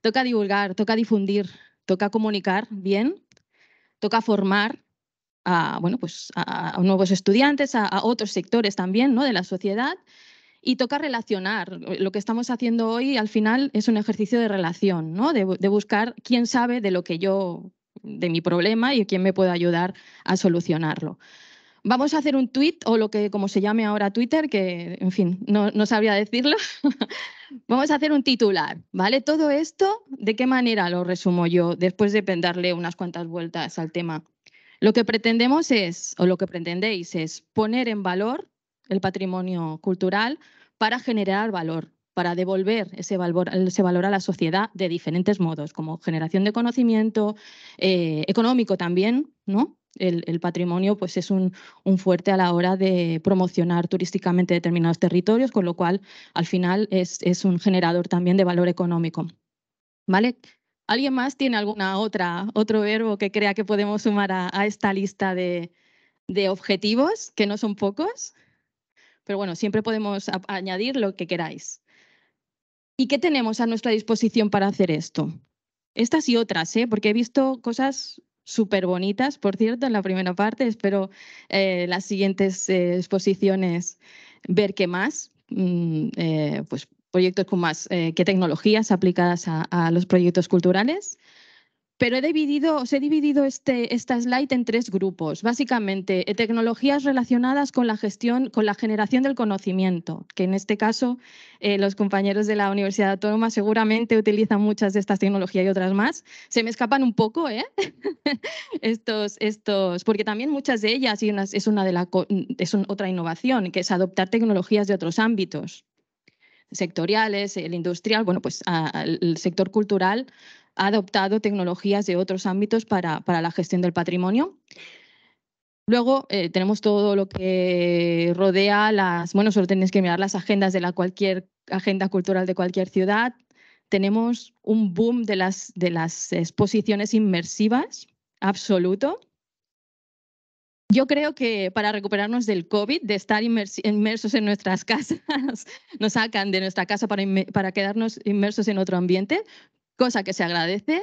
Toca divulgar, toca difundir, toca comunicar bien, toca formar a, bueno, pues nuevos estudiantes, a, a, otros sectores también ¿no? de la sociedad y toca relacionar. Lo que estamos haciendo hoy al final es un ejercicio de relación, ¿no? de, buscar quién sabe de lo que yo, de mi problema y quién me puede ayudar a solucionarlo. Vamos a hacer un tweet o lo que como se llame ahora Twitter, que en fin, no, no sabría decirlo. Vamos a hacer un titular, ¿vale? Todo esto, ¿de qué manera lo resumo yo después de darle unas cuantas vueltas al tema? Lo que pretendemos es, o lo que pretendéis es poner en valor el patrimonio cultural para generar valor, para devolver ese valor, a la sociedad de diferentes modos, como generación de conocimiento, eh, económico también, ¿no? El, patrimonio pues es un, fuerte a la hora de promocionar turísticamente determinados territorios, con lo cual al final es, un generador también de valor económico. ¿Vale? ¿Alguien más tiene alguna otra, otro verbo que crea que podemos sumar a, esta lista de objetivos, que no son pocos? Pero bueno, siempre podemos añadir lo que queráis. ¿Y qué tenemos a nuestra disposición para hacer esto? Estas y otras, ¿eh? porque he visto cosas súper bonitas, por cierto, en la primera parte. Espero eh, las siguientes eh, exposiciones ver qué más, mm, eh, pues proyectos con más, qué tecnologías aplicadas a los proyectos culturales. Pero he dividido, os he dividido este, esta slide en tres grupos. Básicamente, eh, tecnologías relacionadas con la gestión, con la generación del conocimiento, que en este caso eh, los compañeros de la Universidad Autónoma seguramente utilizan muchas de estas tecnologías y otras más. Se me escapan un poco, ¿eh? estos, estos, porque también muchas de ellas, y es una de la, es otra innovación, que es adoptar tecnologías de otros ámbitos sectoriales, el industrial, bueno, pues el sector cultural ha adoptado tecnologías de otros ámbitos para, para la gestión del patrimonio. Luego eh, tenemos todo lo que rodea las, bueno, solo tenéis que mirar las agendas de la cualquier agenda cultural de cualquier ciudad. Tenemos un boom de las, de las exposiciones inmersivas, absoluto. Yo creo que para recuperarnos del COVID, de estar inmersos en nuestras casas, nos sacan de nuestra casa para, para quedarnos inmersos en otro ambiente, cosa que se agradece.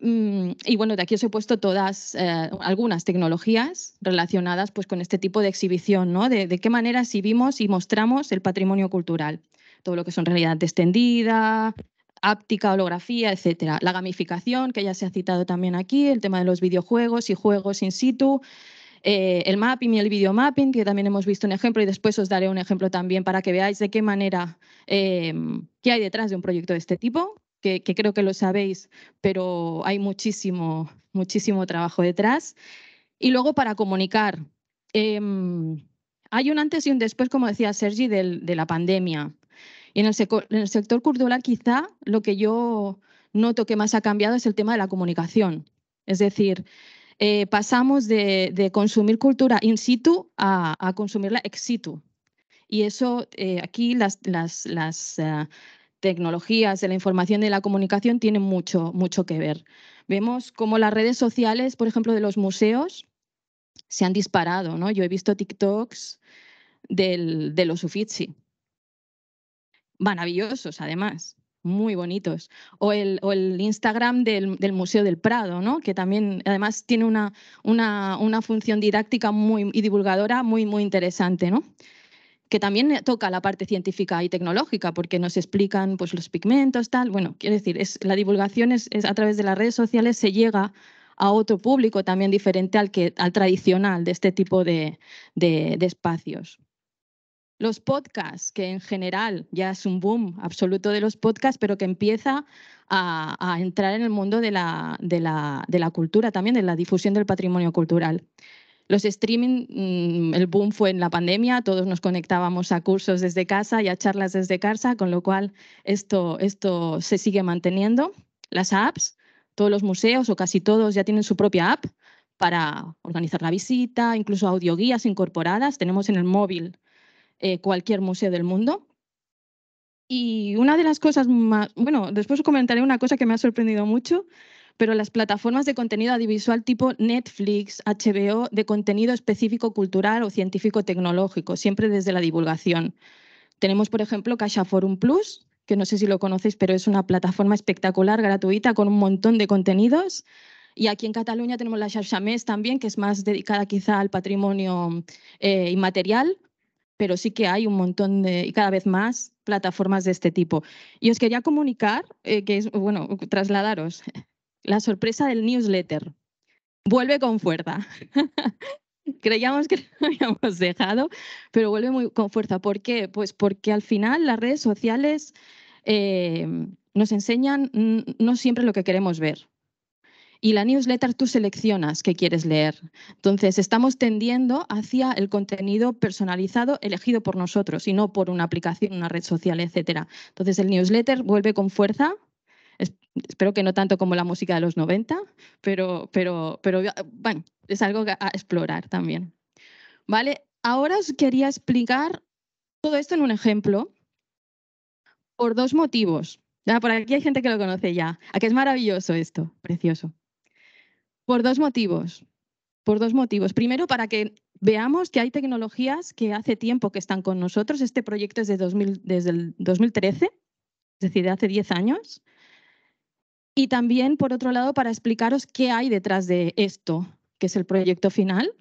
Mm, y bueno, de aquí os he puesto todas, eh, algunas tecnologías relacionadas pues, con este tipo de exhibición, ¿no? De, qué manera exhibimos y mostramos el patrimonio cultural, todo lo que son realidad extendida, áptica, holografía, etcétera. La gamificación, que ya se ha citado también aquí, el tema de los videojuegos y juegos in situ, eh, el mapping y el videomapping, que también hemos visto un ejemplo, y después os daré un ejemplo también para que veáis de qué manera, eh, qué hay detrás de un proyecto de este tipo que, creo que lo sabéis, pero hay muchísimo, muchísimo trabajo detrás. Y luego para comunicar. Em, hay un antes y un después, como decía Sergi, del, de la pandemia. Y en el, en el sector cultural quizá lo que yo noto que más ha cambiado es el tema de la comunicación. Es decir, eh, pasamos de, de, consumir cultura in situ a, a consumirla ex situ. Y eso eh, aquí las, las, las, eh, tecnologías de la información y de la comunicación tienen mucho, mucho que ver. Vemos cómo las redes sociales, por ejemplo, de los museos, se han disparado. ¿no? Yo he visto TikToks del, de los Uffizi. Maravillosos, además, muy bonitos. O el, o el Instagram del, del, Museo del Prado, ¿no? que también, además, tiene una, una, una función didáctica muy, y divulgadora muy, muy interesante. ¿no? que también toca la parte científica y tecnológica, porque nos explican pues, los pigmentos, tal. Bueno, quiero decir, es, la divulgación es, a través de las redes sociales, se llega a otro público también diferente al, que, al tradicional de este tipo de, espacios. Los podcasts, que en general ya es un boom absoluto de los podcasts, pero que empieza a, entrar en el mundo de la, de la, de la cultura también, de la difusión del patrimonio cultural. Los streaming, mm, el boom fue en la pandemia, todos nos conectábamos a cursos desde casa y a charlas desde casa, con lo cual esto, esto se sigue manteniendo. Las apps, todos los museos o casi todos ya tienen su propia app para organizar la visita, incluso audioguías incorporadas. Tenemos en el móvil eh, cualquier museo del mundo. Y una de las cosas más, bueno, después os comentaré una cosa que me ha sorprendido mucho, pero las plataformas de contenido audiovisual tipo Netflix, HBO, de contenido específico cultural o científico-tecnológico, siempre desde la divulgación. Tenemos, por ejemplo, CaixaForum Plus, que no sé si lo conocéis, pero es una plataforma espectacular, gratuita, con un montón de contenidos. Y aquí en Cataluña tenemos la Més también, que es más dedicada quizá al patrimonio eh, inmaterial, pero sí que hay un montón de, y cada vez más, plataformas de este tipo. Y os quería comunicar, eh, que es, bueno, trasladaros la sorpresa del newsletter. Vuelve con fuerza. Creíamos que lo habíamos dejado, pero vuelve muy con fuerza. ¿Por qué? Pues porque al final las redes sociales eh, nos enseñan no siempre lo que queremos ver. Y la newsletter tú seleccionas qué quieres leer. Entonces, estamos tendiendo hacia el contenido personalizado elegido por nosotros y no por una aplicación, una red social, etc. Entonces, el newsletter vuelve con fuerza espero que no tanto como la música de los 90, pero, pero, pero ah, bueno, es algo a explorar también. ¿Vale? Ahora os quería explicar todo esto en un ejemplo por dos motivos. Ah, por aquí hay gente que lo conoce ya. Aquí ah, es maravilloso esto? Precioso. Por dos motivos. Por dos motivos. Primero, para que veamos que hay tecnologías que hace tiempo que están con nosotros. Este proyecto es de desde el 2013, es decir, hace 10 años. Y también, por otro lado, para explicaros qué hay detrás de esto, que es el proyecto final.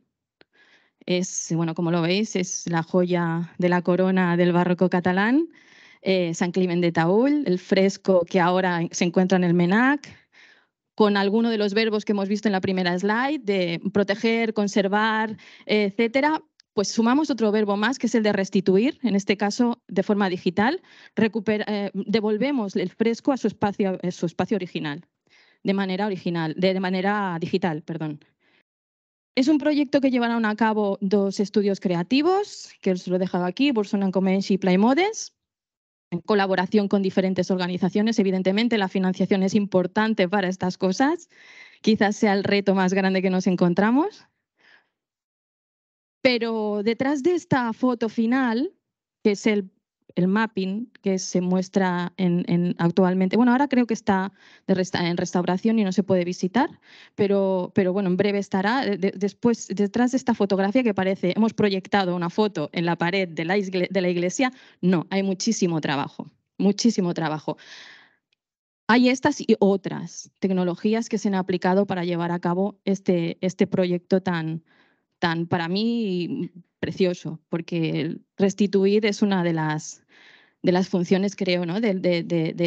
Es, bueno, como lo veis, es la joya de la corona del barroco catalán, eh, San Climent de Taúl, el fresco que ahora se encuentra en el MENAC, con alguno de los verbos que hemos visto en la primera slide, de proteger, conservar, etcétera, pues sumamos otro verbo más, que es el de restituir, en este caso de forma digital, eh, devolvemos el fresco a su espacio, eh, su espacio original, de manera original, de, manera digital, perdón. Es un proyecto que llevaron a cabo dos estudios creativos, que os lo he dejado aquí, Burson Comens y Playmodes, en colaboración con diferentes organizaciones. Evidentemente, la financiación es importante para estas cosas. Quizás sea el reto más grande que nos encontramos. Pero detrás de esta foto final, que es el, mapping que se muestra actualmente, bueno, ahora creo que está en restauración y no se puede visitar, pero, bueno, en breve estará. después, detrás de esta fotografía que parece, hemos proyectado una foto en la pared de la, iglesia, no, hay muchísimo trabajo, muchísimo trabajo. Hay estas y otras tecnologías que se han aplicado para llevar a cabo este, este proyecto tan, para mí precioso, porque restituir es una de las, de las funciones, creo, ¿no? de,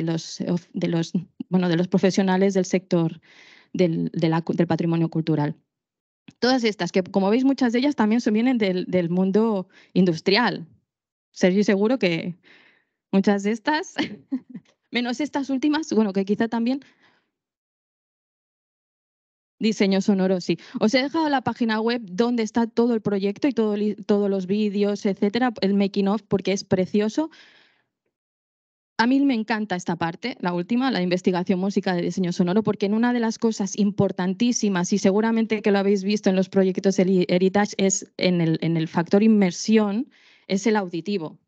los, de, los, bueno, de los profesionales del sector del, del patrimonio cultural todas estas, que como veis muchas de ellas también se vienen del, del, mundo industrial. Sergio, seguro que muchas de estas, menos estas últimas, bueno, que quizá también Diseño sonoro, sí. Os he dejado la página web donde está todo el proyecto y todos los vídeos, etcétera, el making of, porque es precioso. A mí me encanta esta parte, la última, la investigación música de diseño sonoro, porque en una de las cosas importantísimas, y seguramente que lo habéis visto en los proyectos Heritage, es en el, en el factor inmersión, es el auditivo.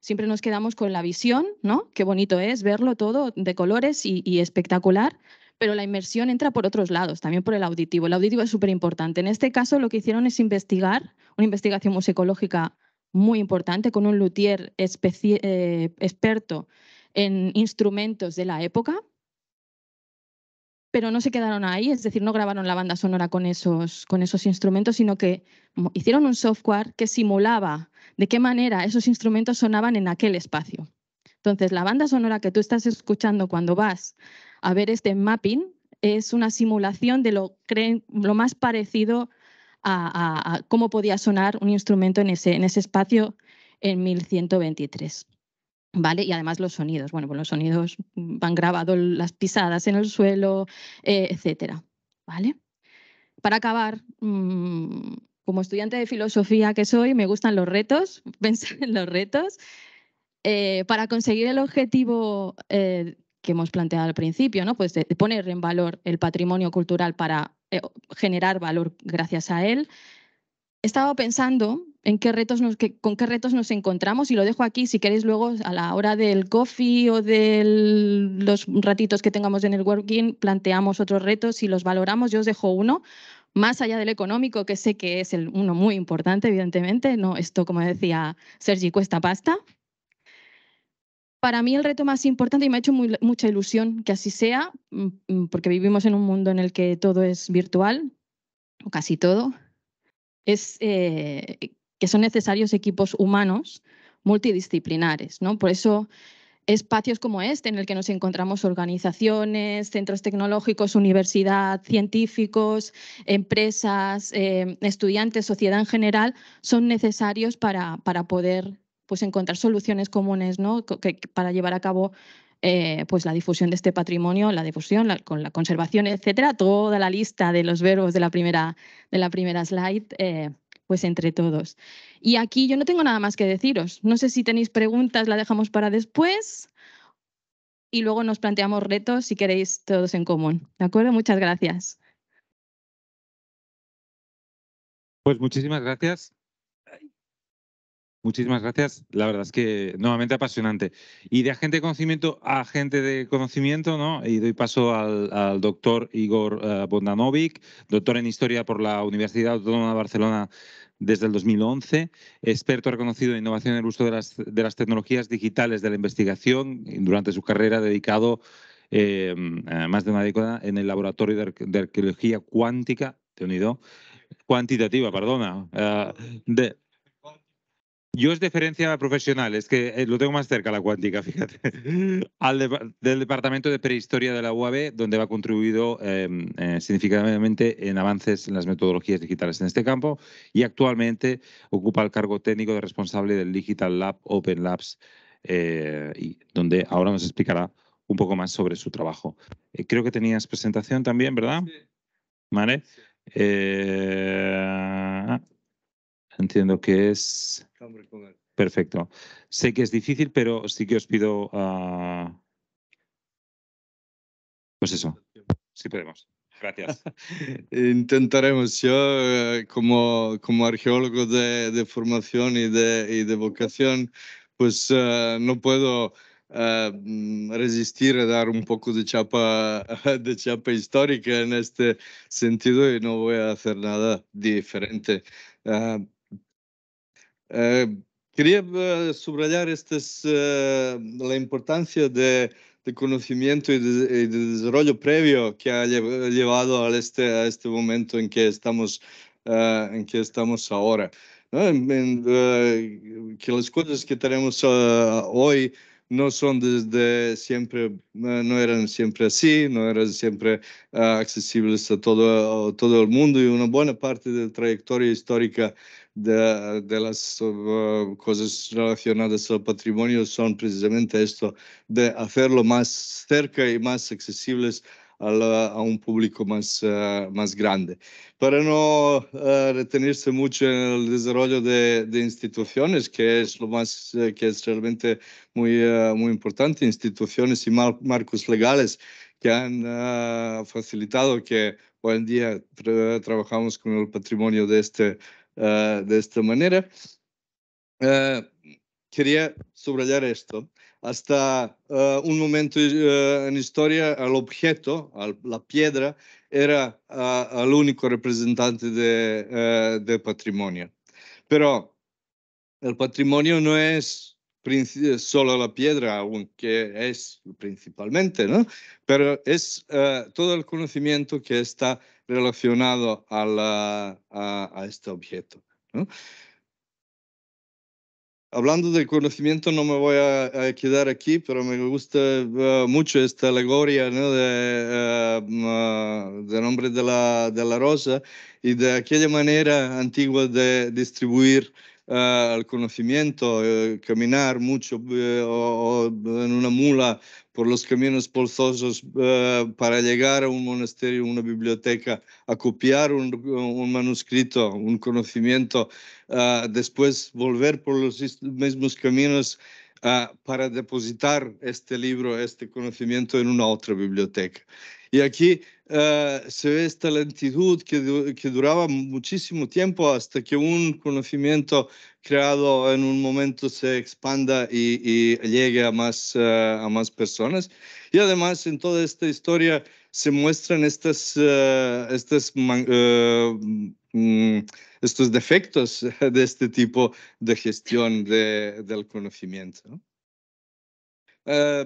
Siempre nos quedamos con la visión, ¿no? Qué bonito es verlo todo de colores y espectacular, pero la inmersión entra por otros lados, también por el auditivo. El auditivo es súper importante. En este caso lo que hicieron es investigar, una investigación musicológica muy importante con un luthier eh, experto en instrumentos de la época, pero no se quedaron ahí, es decir, no grabaron la banda sonora con esos, con esos instrumentos, sino que hicieron un software que simulaba de qué manera esos instrumentos sonaban en aquel espacio. Entonces, la banda sonora que tú estás escuchando cuando vas a ver este mapping, es una simulación de lo, más parecido a, cómo podía sonar un instrumento en ese, espacio en 1123. ¿Vale? Y además los sonidos. Bueno, pues los sonidos van grabados, las pisadas en el suelo, eh, etcétera. ¿Vale? Para acabar, mm, como estudiante de filosofía que soy, me gustan los retos, pensar en los retos. Eh, para conseguir el objetivo eh, que hemos planteado al principio, ¿no? Pues de, poner en valor el patrimonio cultural para eh, generar valor gracias a él. Estaba pensando en qué retos nos, con qué retos nos encontramos y lo dejo aquí si queréis luego a la hora del coffee o de los ratitos que tengamos en el working, planteamos otros retos y los valoramos. Yo os dejo uno más allá del económico, que sé que es el, uno muy importante, evidentemente, no esto como decía Sergi cuesta pasta, para mí el reto más importante, y me ha hecho mucha ilusión que así sea, mm, mm, porque vivimos en un mundo en el que todo es virtual, o casi todo, es eh, que son necesarios equipos humanos multidisciplinares. ¿no? Por eso espacios como este, en el que nos encontramos organizaciones, centros tecnológicos, universidad, científicos, empresas, eh, estudiantes, sociedad en general, son necesarios para, para poder pues encontrar soluciones comunes ¿no? que, para llevar a cabo eh, pues la difusión de este patrimonio, la difusión, con la conservación, etcétera, toda la lista de los verbos de la primera, de la primera slide, eh, pues entre todos. Y aquí yo no tengo nada más que deciros. No sé si tenéis preguntas, la dejamos para después y luego nos planteamos retos si queréis todos en común. ¿De acuerdo? Muchas gracias. Pues muchísimas gracias. Muchísimas gracias. La verdad es que nuevamente apasionante. Y de agente de conocimiento a agente de conocimiento, ¿no? Y doy paso al, doctor Igor eh, Bondanovic, doctor en historia por la Universidad Autónoma de Barcelona desde el 2011, experto reconocido en innovación en el uso de las, de las tecnologías digitales de la investigación. Durante su carrera dedicado eh, más de una década en el laboratorio de, arqueología cuántica, te unido, cuantitativa, perdona, eh, de yo es deferencia profesional, es que eh, lo tengo más cerca la cuántica, fíjate, Al del Departamento de Prehistoria de la UAB, donde ha contribuido em, eh, significativamente en avances en las metodologías digitales en este campo y actualmente ocupa el cargo técnico de responsable del Digital Lab Open Labs, eh, y donde ahora nos explicará un poco más sobre su trabajo. creo que tenías presentación también, ¿verdad? Sí. Vale. Ah, entiendo que es... Perfecto. Sé que es difícil, pero sí que os pido... Ah, pues eso, sí podemos. Gracias. Intentaremos. Yo, eh, como, como arqueólogo de, formación y de, de, vocación, pues eh, no puedo eh, mm, resistir a dar un poco de chapa, de chapa histórica en este sentido y no voy a hacer nada diferente. Ah, eh, quería eh, subrayar este eh, la importancia de, de conocimiento y de, desarrollo previo que ha llevado a este, a este momento en que estamos, en que estamos ahora. que las cosas que tenemos hoy no son desde siempre, no eran siempre así, no eran siempre accesibles a todo, a todo el mundo y una buena parte de la trayectoria histórica de, de las eh, cosas relacionadas al patrimonio son precisamente esto, de hacerlo más cerca y más accesibles a, un público más, eh, más grande. Para no eh, retenerse mucho en el desarrollo de, de, instituciones, que es lo más, que es realmente muy, muy importante, instituciones y marcos legales que han facilitado que hoy en día trabajamos con el patrimonio de este Ah, de esta manera. Ah, quería subrayar esto. Hasta ah, un momento eh, en historia, el objeto, la piedra, era el único representante de, de patrimonio. Pero el patrimonio no es solo la piedra, aunque es principalmente, ¿no? Pero es todo el conocimiento que está relacionado a, a, este objeto. Hablando del conocimiento, no me voy a, quedar aquí, pero me gusta eh, mucho esta alegoria ¿no? de, eh, de, nombre de la, de la rosa y de aquella manera antigua de distribuir eh, al conocimiento, eh, caminar mucho eh, en una mula por los caminos polzosos para llegar a un monasterio, una biblioteca, a copiar un manuscrito, un conocimiento, después volver por los mismos caminos Ah, para depositar este libro, este conocimiento en una otra biblioteca. Y aquí ah, se ve esta lentitud que, que, duraba muchísimo tiempo hasta que un conocimiento creado en un momento se expanda y, llegue a más, ah, a más personas. Y además en toda esta historia se muestran estas, estas Mm, estos defectos de este tipo de gestión de, del conocimiento. Eh,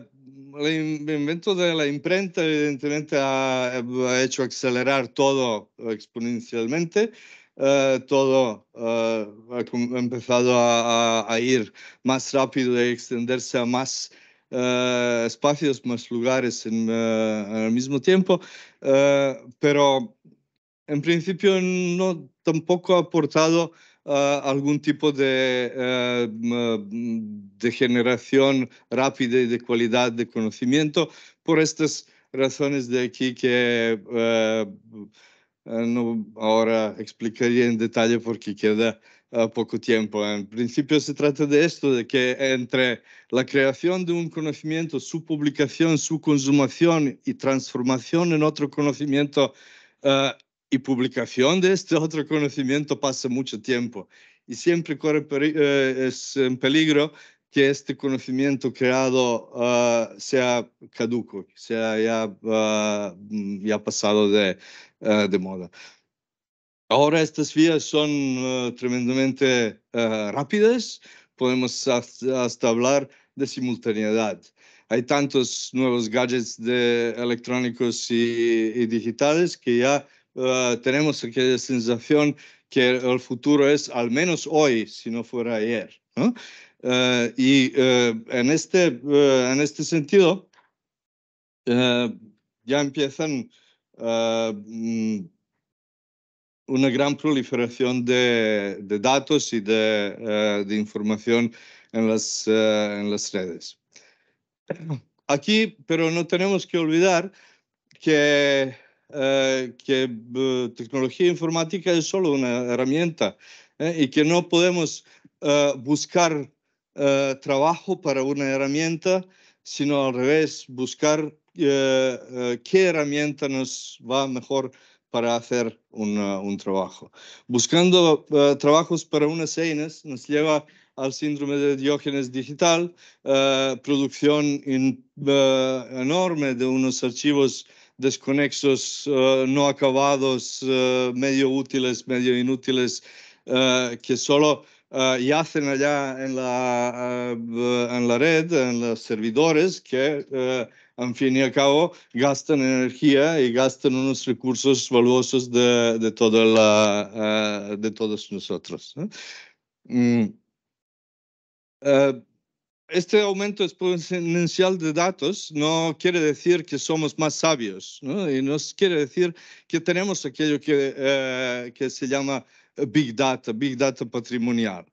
el invento de la imprenta evidentemente ha, hecho acelerar todo exponencialmente. Eh, todo eh, ha empezado a, ir más rápido y extenderse a más eh, espacios, más lugares en, al mismo tiempo, pero en principio no tampoco ha aportado ah, algún tipo eh, mm, de, generación rápida y de calidad de conocimiento por estas razones de aquí que eh, eh, no ahora explicaría en detalle porque queda ah, poco tiempo. En principio se trata de esto, de que entre la creación de un conocimiento, su publicación, su consumación y transformación en otro conocimiento ah, y publicación de este otro conocimiento pasa mucho tiempo y siempre corre eh, es en peligro que este conocimiento creado ah, sea caduco, sea ya, ah, mm, pasado ah, de, moda. Ahora estas vías son tremendamente rápidas, podemos hasta, hablar de simultaneidad. Hay tantos nuevos gadgets de electrónicos y digitales que ya Ah, tenemos aquella sensación que el futuro es al menos hoy, si no fuera ayer. Ah, y eh, en, este, eh, en este sentido, eh, ya empiezan ah, mm, una gran proliferación de, datos y de, de información en las, en las redes. Aquí, pero no tenemos que olvidar que eh, que eh, tecnología informática es solo una herramienta eh, y que no podemos buscar trabajo para una herramienta, sino al revés, buscar qué herramienta nos va mejor para hacer un trabajo. Buscando trabajos para unas EINES nos lleva al síndrome de Diógenes digital, producción enorme de unos archivos desconexos, eh, no acabados, eh, medio útiles, medio inútiles, eh, que solo yacen allá en la, en la red, en los servidores, que al fin y al cabo gastan energía y gastan unos recursos valiosos de, de, toda la, de todos nosotros. Mm este aumento exponencial de datos no quiere decir que somos más sabios, ¿no? y nos quiere decir que tenemos aquello que eh, se llama eh, Big Data, Big Data patrimonial.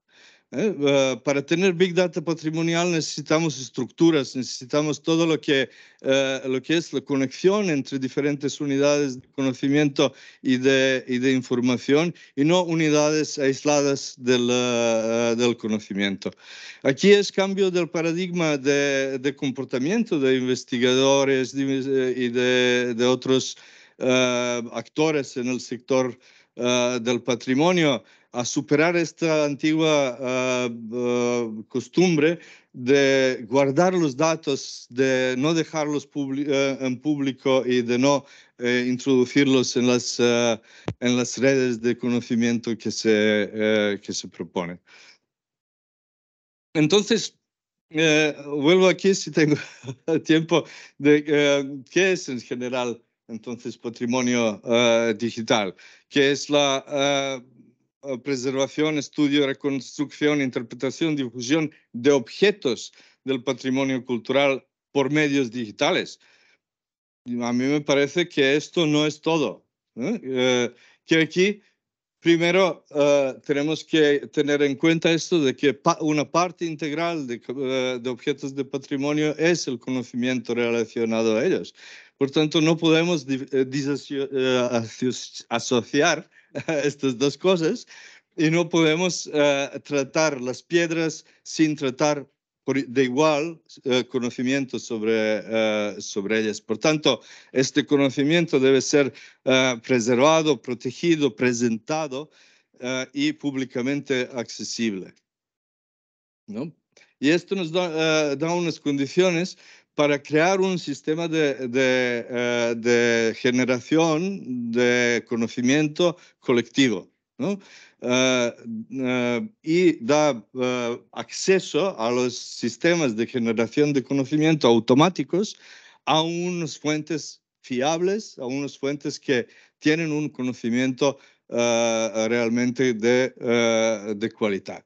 ¿eh? Eh, para tener Big Data patrimonial necesitamos estructuras, necesitamos todo lo que, eh, lo que es la conexión entre diferentes unidades de conocimiento y de, y de información y no unidades aisladas del, del, conocimiento. Aquí es cambio del paradigma de, de comportamiento de investigadores y de, de otros actores en el sector del patrimonio a superar esta antigua ah, ah, costumbre de guardar los datos, de no dejarlos eh, en público y de no eh, introducirlos en las, ah, en las redes de conocimiento que se, eh, que se propone. Entonces, vuelvo aquí si tengo tiempo de qué es en general entonces patrimonio digital, que es la eh, preservación, estudio, reconstrucción, interpretación, difusión de objetos del patrimonio cultural por medios digitales. A mí me parece que esto no es todo. ¿eh? Eh, que aquí, primero, tenemos que tener en cuenta esto de que una parte integral de, de objetos de patrimonio es el conocimiento relacionado a ellos. Por tanto, no podemos asociar estas dos cosas y no podemos eh, tratar las piedras sin tratar de igual eh, conocimiento sobre, eh, sobre ellas. Por tanto, este conocimiento debe ser preservado, protegido, presentado y públicamente accesible. ¿no? Y esto nos da, da unas condiciones para crear un sistema de, de, eh, generación de conocimiento colectivo. ¿no? Eh, eh, y da acceso a los sistemas de generación de conocimiento automáticos a unas fuentes fiables, a unas fuentes que tienen un conocimiento realmente de, de, calidad.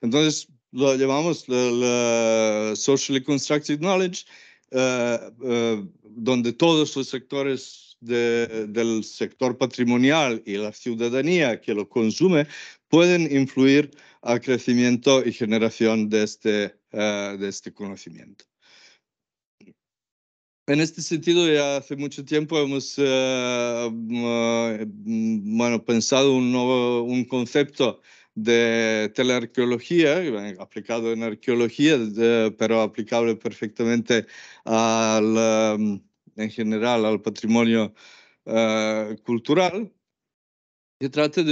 Entonces, lo llamamos el socially constructed knowledge, eh, eh, donde todos los sectores del sector patrimonial y la ciudadanía que lo consume pueden influir al crecimiento y generación de este, eh, de este conocimiento. En este sentido, ya hace mucho tiempo hemos mm, mm, bueno, pensado un, nuevo, un concepto de telearqueología, eh, aplicado en arqueología, pero aplicable perfectamente mm, en general al patrimonio eh, cultural. Se trata eh,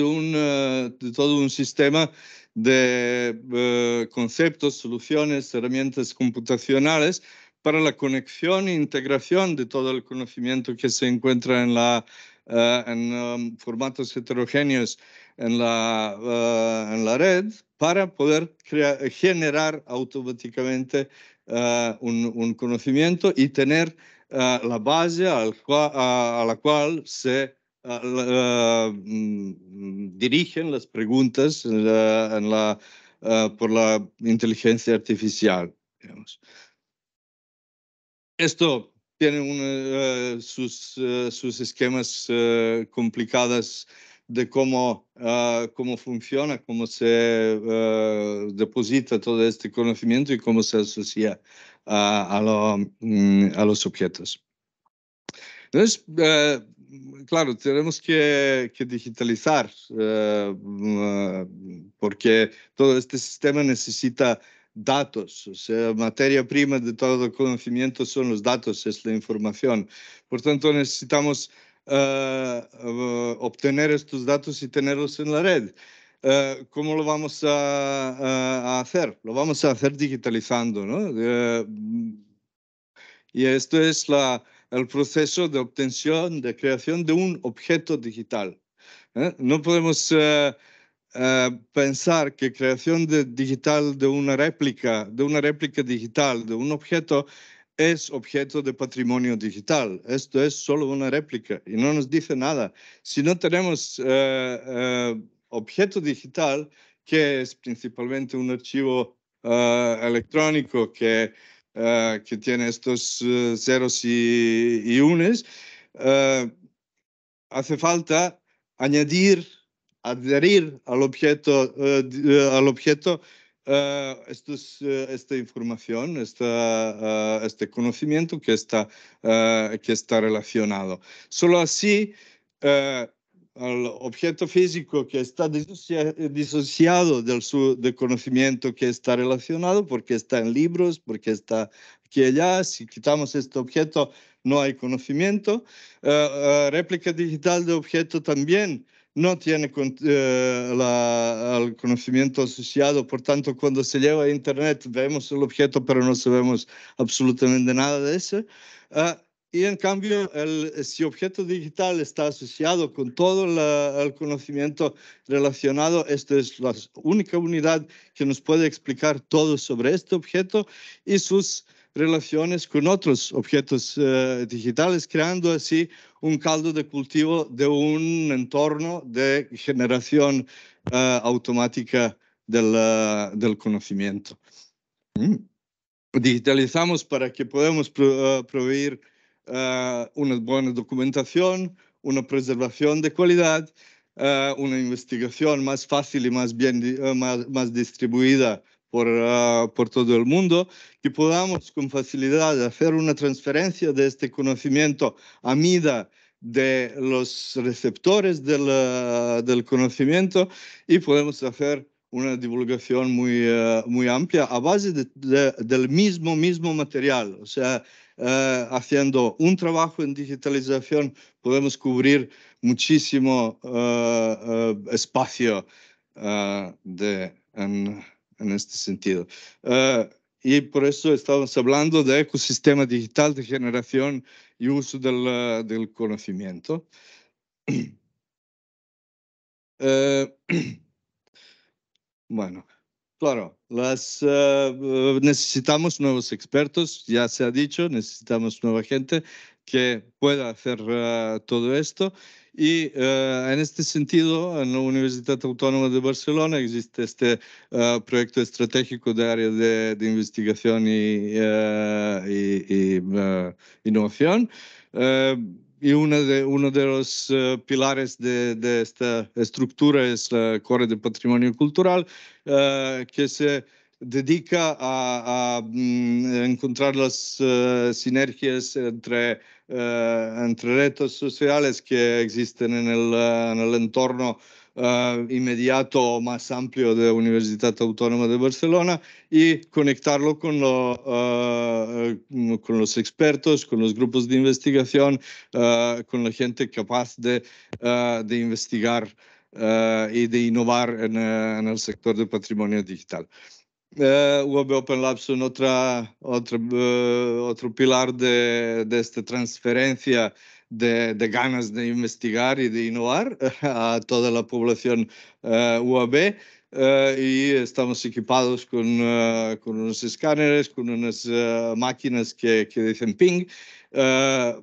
de, todo un sistema de conceptos, soluciones, herramientas computacionales para la conexión e integración de todo el conocimiento que se encuentra en, la, en um, formatos heterogéneos en la, eh, en la red para poder generar automáticamente eh, un, conocimiento y tener eh, la base a, la cual se mm, dirigen las preguntas en la, por la inteligencia artificial. Esto tiene sus, sus, esquemas complicadas, de cómo, ah, cómo funciona, cómo se ah, deposita todo este conocimiento y cómo se asocia a, a mm, los objetos. Entonces, eh, claro, tenemos que, que digitalizar eh, mm, porque todo este sistema necesita datos, o sea, materia prima de todo conocimiento son los datos, es la información. Por tanto, necesitamos eh, eh, obtener estos datos y tenerlos en la red. Eh, ¿Cómo lo vamos a, hacer? Lo vamos a hacer digitalizando, ¿no? y esto es la, el proceso de obtención, de creación de un objeto digital. No podemos pensar que creación de digital de una réplica, de una réplica digital, de un objeto, es objeto de patrimonio digital. Esto es solo una réplica y no nos dice nada. Si no tenemos eh, eh, objeto digital, que es principalmente un archivo eh, electrónico que, que, tiene estos ceros y, y unes, hace falta añadir, adherir al objeto, al objeto eh, eh, esta información, eh, este conocimiento que está, que está relacionado. Solo así, el objeto físico que está disociado del su de conocimiento que está relacionado, porque está en libros, porque está aquí y allá, si quitamos este objeto no hay conocimiento. réplica digital de objeto también no tiene el eh, conocimiento asociado, por tanto, cuando se lleva a Internet vemos el objeto, pero no sabemos absolutamente nada de ese. Ah, y en cambio, el, si objeto digital está asociado con todo el conocimiento relacionado, esta es la única unidad que nos puede explicar todo sobre este objeto y sus relaciones con otros objetos eh, digitales, creando así un caldo de cultivo de un entorno de generación eh, automática del, eh, del conocimiento. Mm. Digitalizamos para que podamos proveer una buena documentación, una preservación de calidad, una investigación más fácil y más, bien, más, más distribuida Ah, por, todo el mundo, que podamos con facilidad hacer una transferencia de este conocimiento a medida de los receptores del, conocimiento y podemos hacer una divulgación muy, ah, muy amplia a base del mismo, mismo material. O sea, ah, haciendo un trabajo en digitalización podemos cubrir muchísimo espacio de, en, en este sentido. Ah, y por eso estamos hablando de ecosistema digital de generación y uso del, del conocimiento. Eh, bueno, claro, las, ah, necesitamos nuevos expertos, ya se ha dicho, necesitamos nueva gente que pueda hacer ah, todo esto y eh, en este sentido, en la Universidad Autónoma de Barcelona existe este eh, proyecto estratégico de área de, investigación y, eh, innovación. y uno de, los pilares de, esta estructura es la Core de Patrimonio Cultural, que se dedica a mm, encontrar las sinergias entre eh, entre retos sociales que existen en el, eh, entorno eh, inmediato más amplio de la Universidad Autónoma de Barcelona y conectarlo con, los expertos, con los grupos de investigación, con la gente capaz de, investigar y de innovar en, el sector del patrimonio digital. E, UAB Open Labs son otra, otro pilar de, esta transferencia de, ganas de investigar y de innovar a toda la población e, UAB. y estamos equipados con, e, unos escáneres, con unas máquinas que, dicen ping,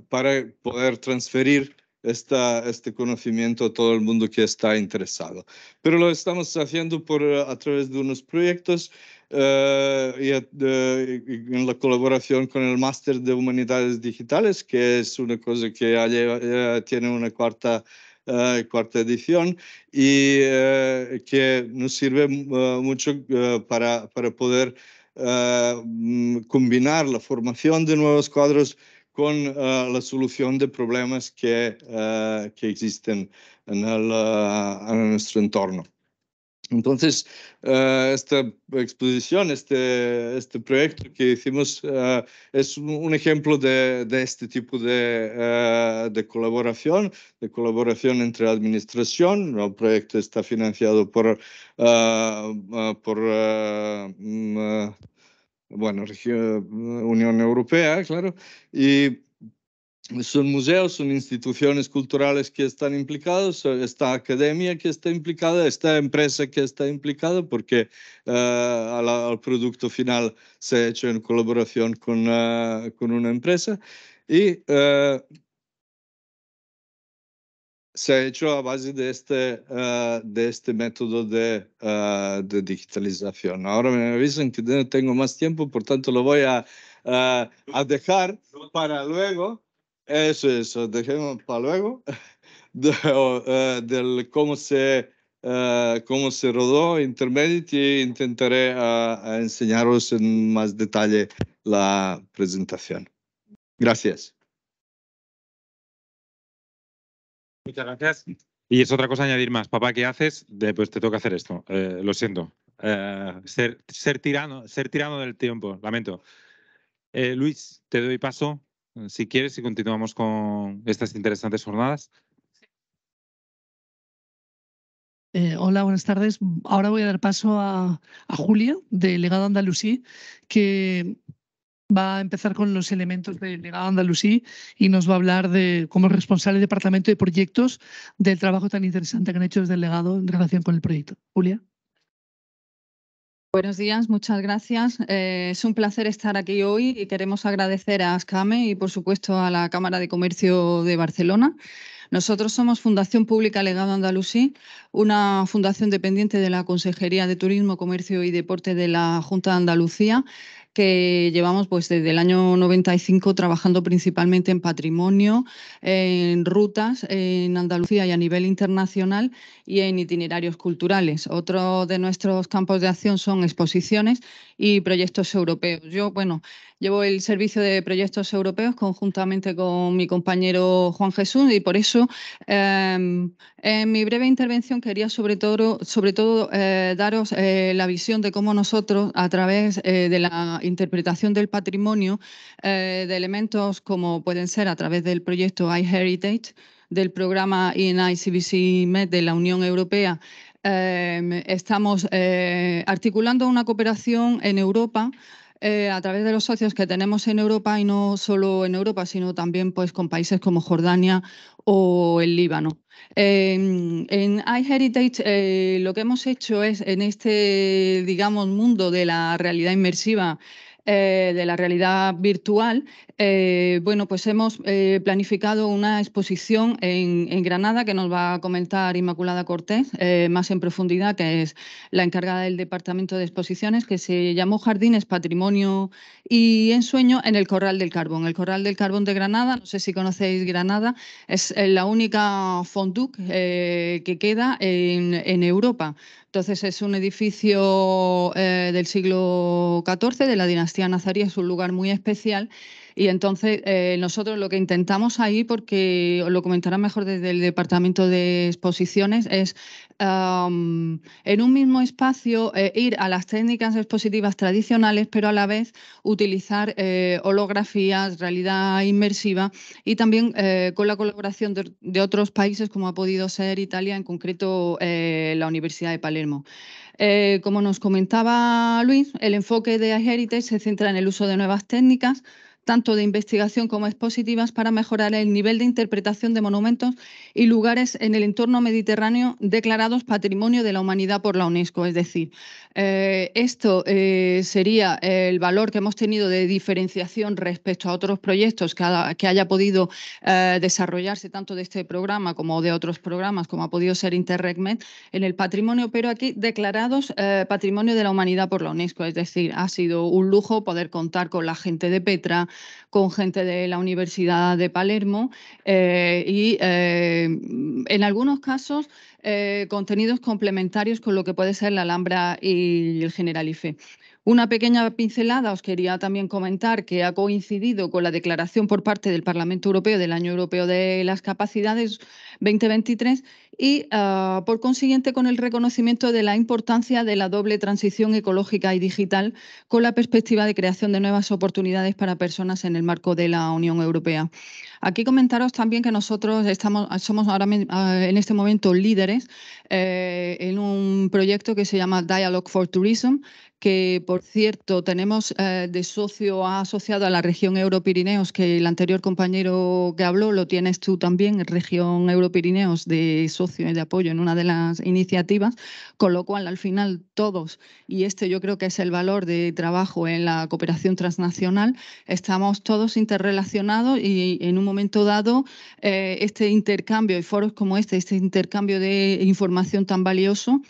para poder transferir esta, este conocimiento a todo el mundo que está interesado. Pero lo estamos haciendo por, a través de unos proyectos eh, eh, en la colaboración con el Máster de Humanidades Digitales, que es una cosa que ya tiene una cuarta eh, cuarta edición y que nos sirve mucho para, para, poder combinar la formación de nuevos cuadros con la solución de problemas que, que existen en, el, en nuestro entorno. Entonces, eh, esta exposición, este, este proyecto que hicimos eh, es un, ejemplo de, este tipo eh, de, colaboración, de colaboración entre administración. El proyecto está financiado por, por mm, bueno, Unión Europea, claro, y son museos, son instituciones culturales que están implicados, esta academia que está implicada, esta empresa que está implicada, porque eh, al, producto final se ha hecho en colaboración con, eh, con una empresa y eh, se ha hecho a base de este, de este método de, de, digitalización. Ahora me avisan que no tengo más tiempo, por tanto lo voy a, a dejar para luego. Eso es, dejemos para luego, de, eh, del cómo se, eh, cómo se rodó Intermediate y intentaré eh, enseñaros en más detalle la presentación. Gracias. Muchas gracias. Y es otra cosa añadir más. Papá, ¿qué haces? De, pues te toca hacer esto. lo siento. ser, ser, tirano, ser tirano del tiempo. Lamento. Luis, te doy paso eh, si quieres, y continuamos con estas interesantes jornadas. Eh, hola, buenas tardes. Ahora voy a dar paso a, Julia, de Legado Andalusí, que va a empezar con los elementos de Legado Andalusí y nos va a hablar de como responsable del Departamento de Proyectos del trabajo tan interesante que han hecho desde el Legado en relación con el proyecto. Julia. Buenos días, muchas gracias. Eh, es un placer estar aquí hoy y queremos agradecer a ASCAME y, por supuesto, a la Cámara de Comercio de Barcelona. Nosotros somos Fundación Pública Legado Andalusí, una fundación dependiente de la Consejería de Turismo, Comercio y Deporte de la Junta de Andalucía que llevamos pues desde el año 95 trabajando principalmente en patrimonio, en rutas en Andalucía y a nivel internacional y en itinerarios culturales. Otro de nuestros campos de acción son exposiciones y proyectos europeos. Yo, bueno, llevo el servicio de proyectos europeos conjuntamente con mi compañero Juan Jesús y por eso em, en mi breve intervención quería sobre todo, sobre todo eh, daros eh, la visión de cómo nosotros a través eh, de la interpretación del patrimonio de elementos como pueden ser a través del proyecto iHeritage, del programa inicbc MED de la Unión Europea Em, estamos eh, articulando una cooperación en Europa eh, a través de los socios que tenemos en Europa y no solo en Europa, sino también pues, con países como Jordania o el Líbano. Em, en iHeritage eh, lo que hemos hecho es en este, digamos, mundo de la realidad inmersiva, de la realidad virtual, eh, bueno, pues hemos eh, planificado una exposición en, Granada que nos va a comentar Inmaculada Cortés eh, más en profundidad, que es la encargada del Departamento de Exposiciones, que se llamó Jardines, Patrimonio y Ensueño en el Corral del Carbón. El Corral del Carbón de Granada, no sé si conocéis Granada, es la única fondue que queda en, Europa. Entonces es un edificio del siglo XIV de la dinastía nazarí, es un lugar muy especial y entonces eh, nosotros lo que intentamos ahí, porque lo comentará mejor desde el departamento de exposiciones, es en un mismo espacio eh, ir a las técnicas expositivas tradicionales, pero a la vez utilizar eh, holografías, realidad inmersiva y también con la colaboración de, otros países, como ha podido ser Italia, en concreto la Universidad de Palermo. como nos comentaba Luis, el enfoque de Heritage se centra en el uso de nuevas técnicas tanto de investigación como expositivas, para mejorar el nivel de interpretación de monumentos y lugares en el entorno mediterráneo declarados Patrimonio de la Humanidad por la UNESCO. Es decir, eh, esto eh, sería el valor que hemos tenido de diferenciación respecto a otros proyectos que, haya podido eh, desarrollarse tanto de este programa como de otros programas, como ha podido ser InterregMed, en el patrimonio, pero aquí declarados Patrimonio de la Humanidad por la UNESCO. Es decir, ha sido un lujo poder contar con la gente de Petra, con gente de la Universidad de Palermo eh, y eh, en algunos casos eh, contenidos complementarios con lo que puede ser la Alhambra y el Generalife. Una pequeña pincelada os quería también comentar que ha coincidido con la declaración por parte del Parlamento Europeo del Año Europeo de las Capacidades 2023 y, ah, por consiguiente, con el reconocimiento de la importancia de la doble transición ecológica y digital con la perspectiva de creación de nuevas oportunidades para personas en el marco de la Unión Europea. Aquí comentaros también que nosotros estamos, somos ahora ah, en este momento líderes eh, en un proyecto que se llama Dialogue for Tourism, que por cierto tenemos eh, de socio asociado a la región Euro Pirineos, que el anterior compañero que habló lo tienes tú también, región Europirineos de y de apoyo en una de las iniciativas, con lo cual al final todos, y este yo creo que es el valor de trabajo en la cooperación transnacional, estamos todos interrelacionados y en un momento dado eh, este intercambio y foros como este, este intercambio de información tan valioso,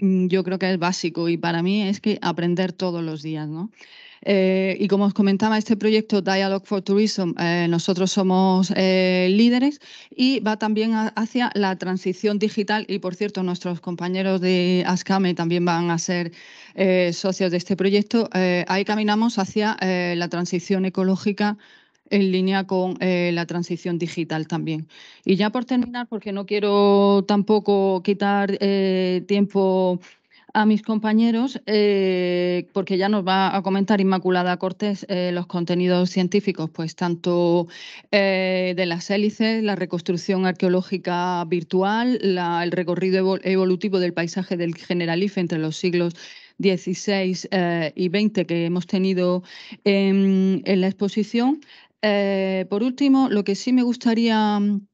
mm, yo creo que es básico y para mí es que aprender todos los días, ¿no? Eh, y como os comentaba, este proyecto Dialogue for Tourism, eh, nosotros somos eh, líderes y va también hacia la transición digital. Y por cierto, nuestros compañeros de ASCAME también van a ser socios de este proyecto. ahí caminamos hacia la transición ecológica en línea con la transición digital también. Y ya por terminar, porque no quiero tampoco quitar tiempo a mis compañeros, eh, porque ya nos va a comentar Inmaculada Cortés eh, los contenidos científicos, pues tanto eh, de las hélices, la reconstrucción arqueológica virtual, el recorrido evolutivo del paisaje del Generalife entre los siglos XVI y XX que hemos tenido en la exposición. por último, lo que sí me gustaría mm,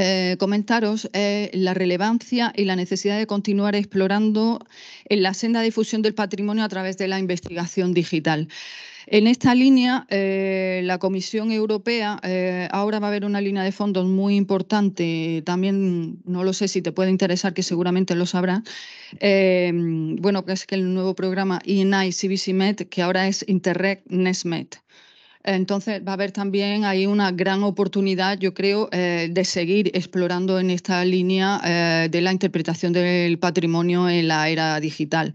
eh, comentaros la relevancia y la necesidad de continuar explorando en la senda de difusión del patrimonio a través de la investigación digital. En esta línea, eh, la Comisión Europea eh, ahora va a haber una línea de fondos muy importante. También, no lo sé si te puede interesar, que seguramente lo sabrá, bueno, que es que el nuevo programa INI CBCMED, que ahora es Interreg NESMED. Entonces va a haber también ahí una gran oportunidad, yo creo, eh, de seguir explorando en esta línea eh, de la interpretación del patrimonio en la era digital.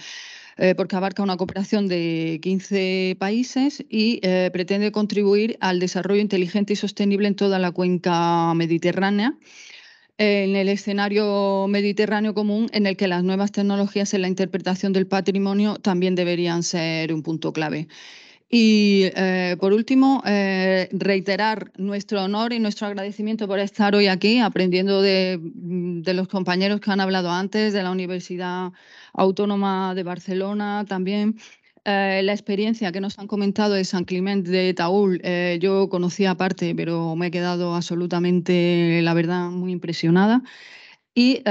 Eh, porque abarca una cooperación de 15 países y pretende contribuir al desarrollo inteligente y sostenible en toda la cuenca mediterránea en el escenario mediterráneo común en el que las nuevas tecnologías en la interpretación del patrimonio también deberían ser un punto clave. Y eh, por último, eh, reiterar nuestro honor y nuestro agradecimiento por estar hoy aquí, aprendiendo mm, de, los compañeros que han hablado antes, de la Universidad Autónoma de Barcelona también. Eh, la experiencia que nos han comentado de San Clement de Taúl, yo conocía aparte, pero me he quedado absolutamente, la verdad, muy impresionada. Y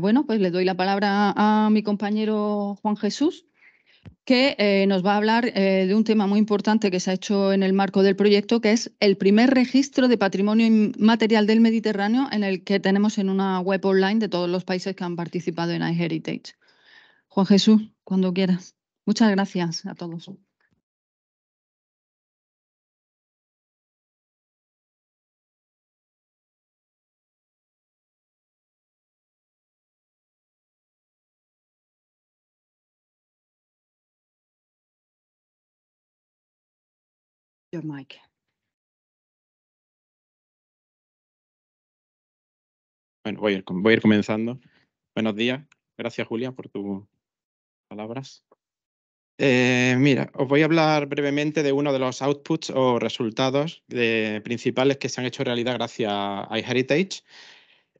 bueno, pues le doy la palabra a mi compañero Juan Jesús que eh, nos va a hablar eh, de un tema muy importante que se ha hecho en el marco del proyecto, que es el primer registro de patrimonio inmaterial del Mediterráneo en el que tenemos en una web online de todos los países que han participado en iHeritage. Juan Jesús, cuando quieras. Muchas gracias a todos. Bueno, voy a, ir, comenzando. Buenos días. Gracias, Julia, por tus palabras. Eh, mira, os voy a hablar brevemente de uno de los outputs o resultados principales que se han hecho realidad gracias a iHeritage.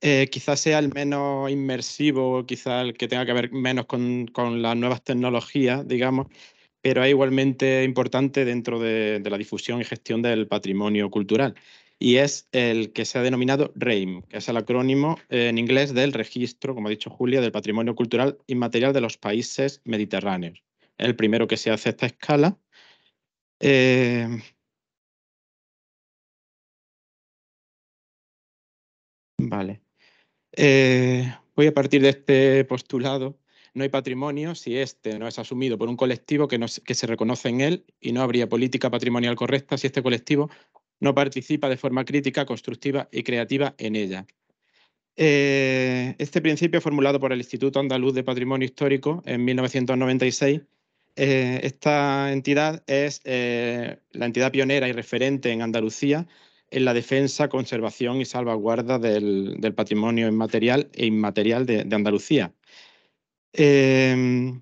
Eh, quizás sea el menos inmersivo, quizás el que tenga que ver menos con, con las nuevas tecnologías, digamos, pero es igualmente importante dentro de, la difusión y gestión del patrimonio cultural y es el que se ha denominado REIM, que es el acrónimo en inglés del Registro, como ha dicho Julia, del Patrimonio Cultural Inmaterial de los Países Mediterráneos. El primero que se hace a esta escala. Eh, vale. Eh, voy a partir de este postulado no hay patrimonio si este no es asumido por un colectivo que, se reconoce en él y no habría política patrimonial correcta si este colectivo no participa de forma crítica, constructiva y creativa en ella. Eh, este principio, formulado por el Instituto Andaluz de Patrimonio Histórico en 1996, eh, esta entidad es eh, la entidad pionera y referente en Andalucía en la defensa, conservación y salvaguarda del, patrimonio inmaterial e inmaterial de Andalucía. Em,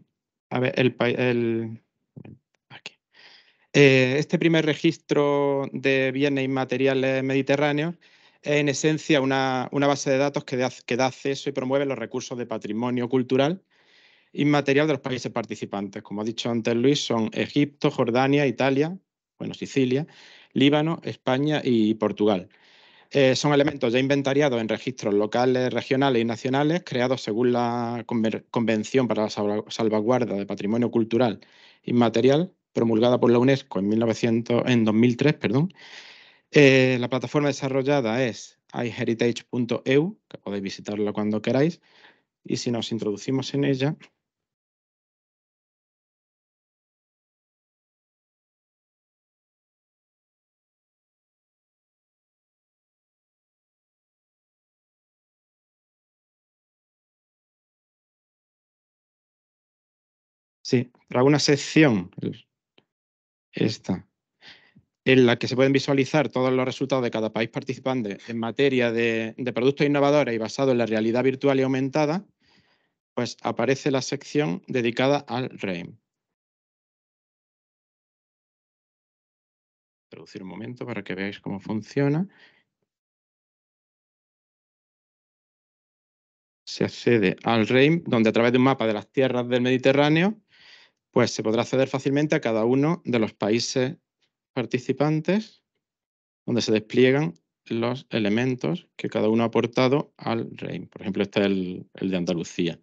a ver, el, eh, este primer registro de bienes inmateriales mediterráneos es en esencia una, base de datos que, que da acceso y promueve los recursos de patrimonio cultural inmaterial de los países participantes. Como ha dicho antes Luis, son Egipto, Jordania, Italia, bueno, Sicilia, Líbano, España y Portugal. Eh, son elementos ya inventariados en registros locales, regionales y nacionales creados según la Convención para la Salvaguarda de Patrimonio Cultural Inmaterial, promulgada por la UNESCO en, en 2003. Perdón. Eh, la plataforma desarrollada es iheritage.eu, que podéis visitarla cuando queráis, y si nos introducimos en ella, Sí, una sección, esta, en la que se pueden visualizar todos los resultados de cada país participante en materia de, productos innovadores y basado en la realidad virtual y aumentada, pues aparece la sección dedicada al REIM. introducir un momento para que veáis cómo funciona. Se accede al REIM, donde a través de un mapa de las tierras del Mediterráneo pues se podrá acceder fácilmente a cada uno de los países participantes donde se despliegan los elementos que cada uno ha aportado al REIM. Por ejemplo, este es el, de Andalucía.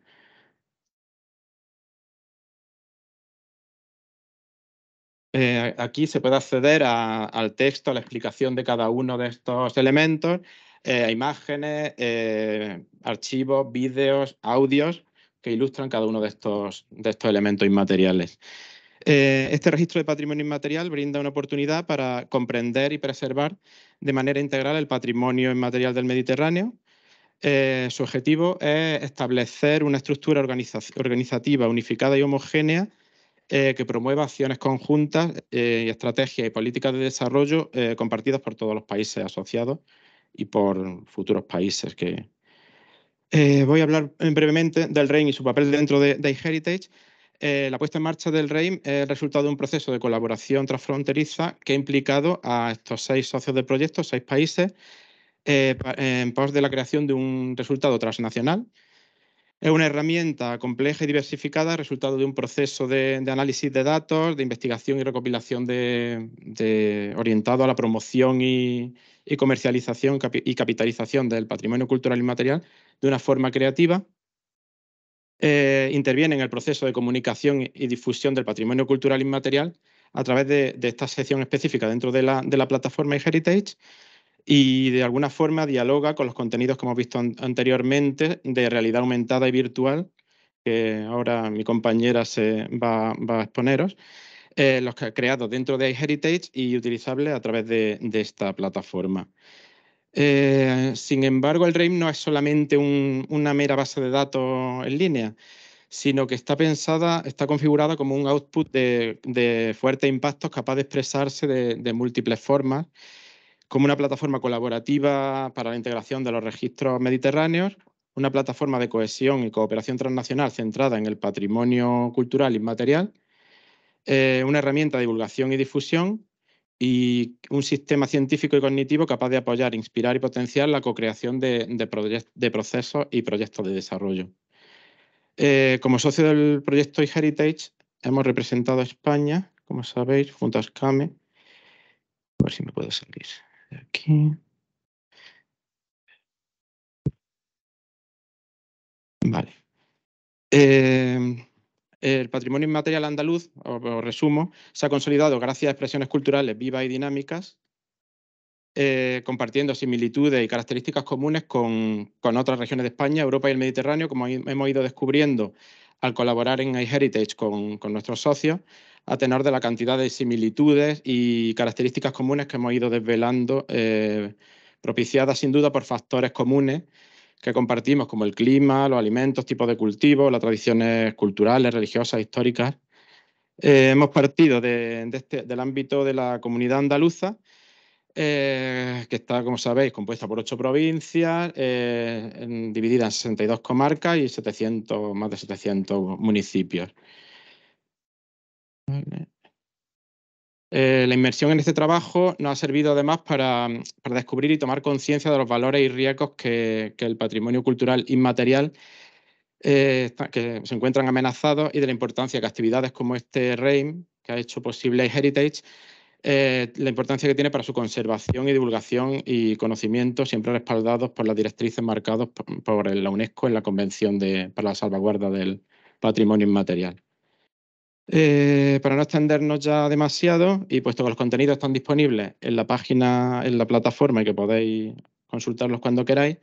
Eh, aquí se puede acceder al texto, a la explicación de cada uno de estos elementos, a eh, imágenes, eh, archivos, vídeos, audios, que ilustran cada uno de estos, de estos elementos inmateriales. Eh, este registro de patrimonio inmaterial brinda una oportunidad para comprender y preservar de manera integral el patrimonio inmaterial del Mediterráneo. Eh, su objetivo es establecer una estructura organizativa unificada y homogénea eh, que promueva acciones conjuntas y estrategias y políticas de desarrollo compartidas por todos los países asociados y por futuros países que, eh, voy a hablar eh, brevemente del REIM y su papel dentro de, de Heritage. Eh, la puesta en marcha del REIM es el resultado de un proceso de colaboración transfronteriza que ha implicado a estos seis socios del proyecto, seis países, en pos de la creación de un resultado transnacional. Es una herramienta compleja y diversificada, resultado de un proceso de, análisis de datos, de investigación y recopilación de, orientado a la promoción y, y comercialización y capitalización del patrimonio cultural inmaterial de una forma creativa. Eh, interviene en el proceso de comunicación y difusión del patrimonio cultural inmaterial a través de, esta sección específica dentro de la, plataforma iHeritage y de alguna forma dialoga con los contenidos que hemos visto anteriormente de realidad aumentada y virtual, que ahora mi compañera se va, va a exponeros eh, los creados dentro de iHeritage y utilizables a través de, esta plataforma. Eh, sin embargo, el RAIM no es solamente una mera base de datos en línea, sino que está pensada, está configurada como un output de, fuerte fuertes impactos capaz de expresarse de, de múltiples formas, como una plataforma colaborativa para la integración de los registros mediterráneos, una plataforma de cohesión y cooperación transnacional centrada en el patrimonio cultural inmaterial, eh, una herramienta de divulgación y difusión y un sistema científico y cognitivo capaz de apoyar, inspirar y potenciar la co-creación de, procesos y proyectos de desarrollo. Eh, como socio del proyecto iHeritage, hemos representado a España, como sabéis, junto a SCAME. A ver si me puedo salir de aquí. Vale. Eh, el patrimonio inmaterial andaluz, o resumo, se ha consolidado gracias a expresiones culturales vivas y dinámicas, eh, compartiendo similitudes y características comunes con, otras regiones de España, Europa y el Mediterráneo, como hemos ido descubriendo al colaborar en iHeritage con, nuestros socios, a tenor de la cantidad de similitudes y características comunes que hemos ido desvelando, eh, propiciadas sin duda por factores comunes que compartimos, como el clima, los alimentos, tipos de cultivo, las tradiciones culturales, religiosas, históricas. Eh, hemos partido este, del ámbito de la comunidad andaluza, eh, que está, como sabéis, compuesta por ocho provincias, eh, en, dividida en 62 comarcas y 700, más de 700 municipios. Eh, la inmersión en este trabajo nos ha servido además para, descubrir y tomar conciencia de los valores y riesgos que, el patrimonio cultural inmaterial eh, que se encuentran amenazados y de la importancia que actividades como este REIM, que ha hecho posible Heritage, eh, la importancia que tiene para su conservación y divulgación y conocimiento, siempre respaldados por las directrices marcadas por la UNESCO en la Convención de, para la Salvaguarda del Patrimonio Inmaterial. Eh, para no extendernos ya demasiado, y puesto que los contenidos están disponibles en la página, en la plataforma y que podéis consultarlos cuando queráis,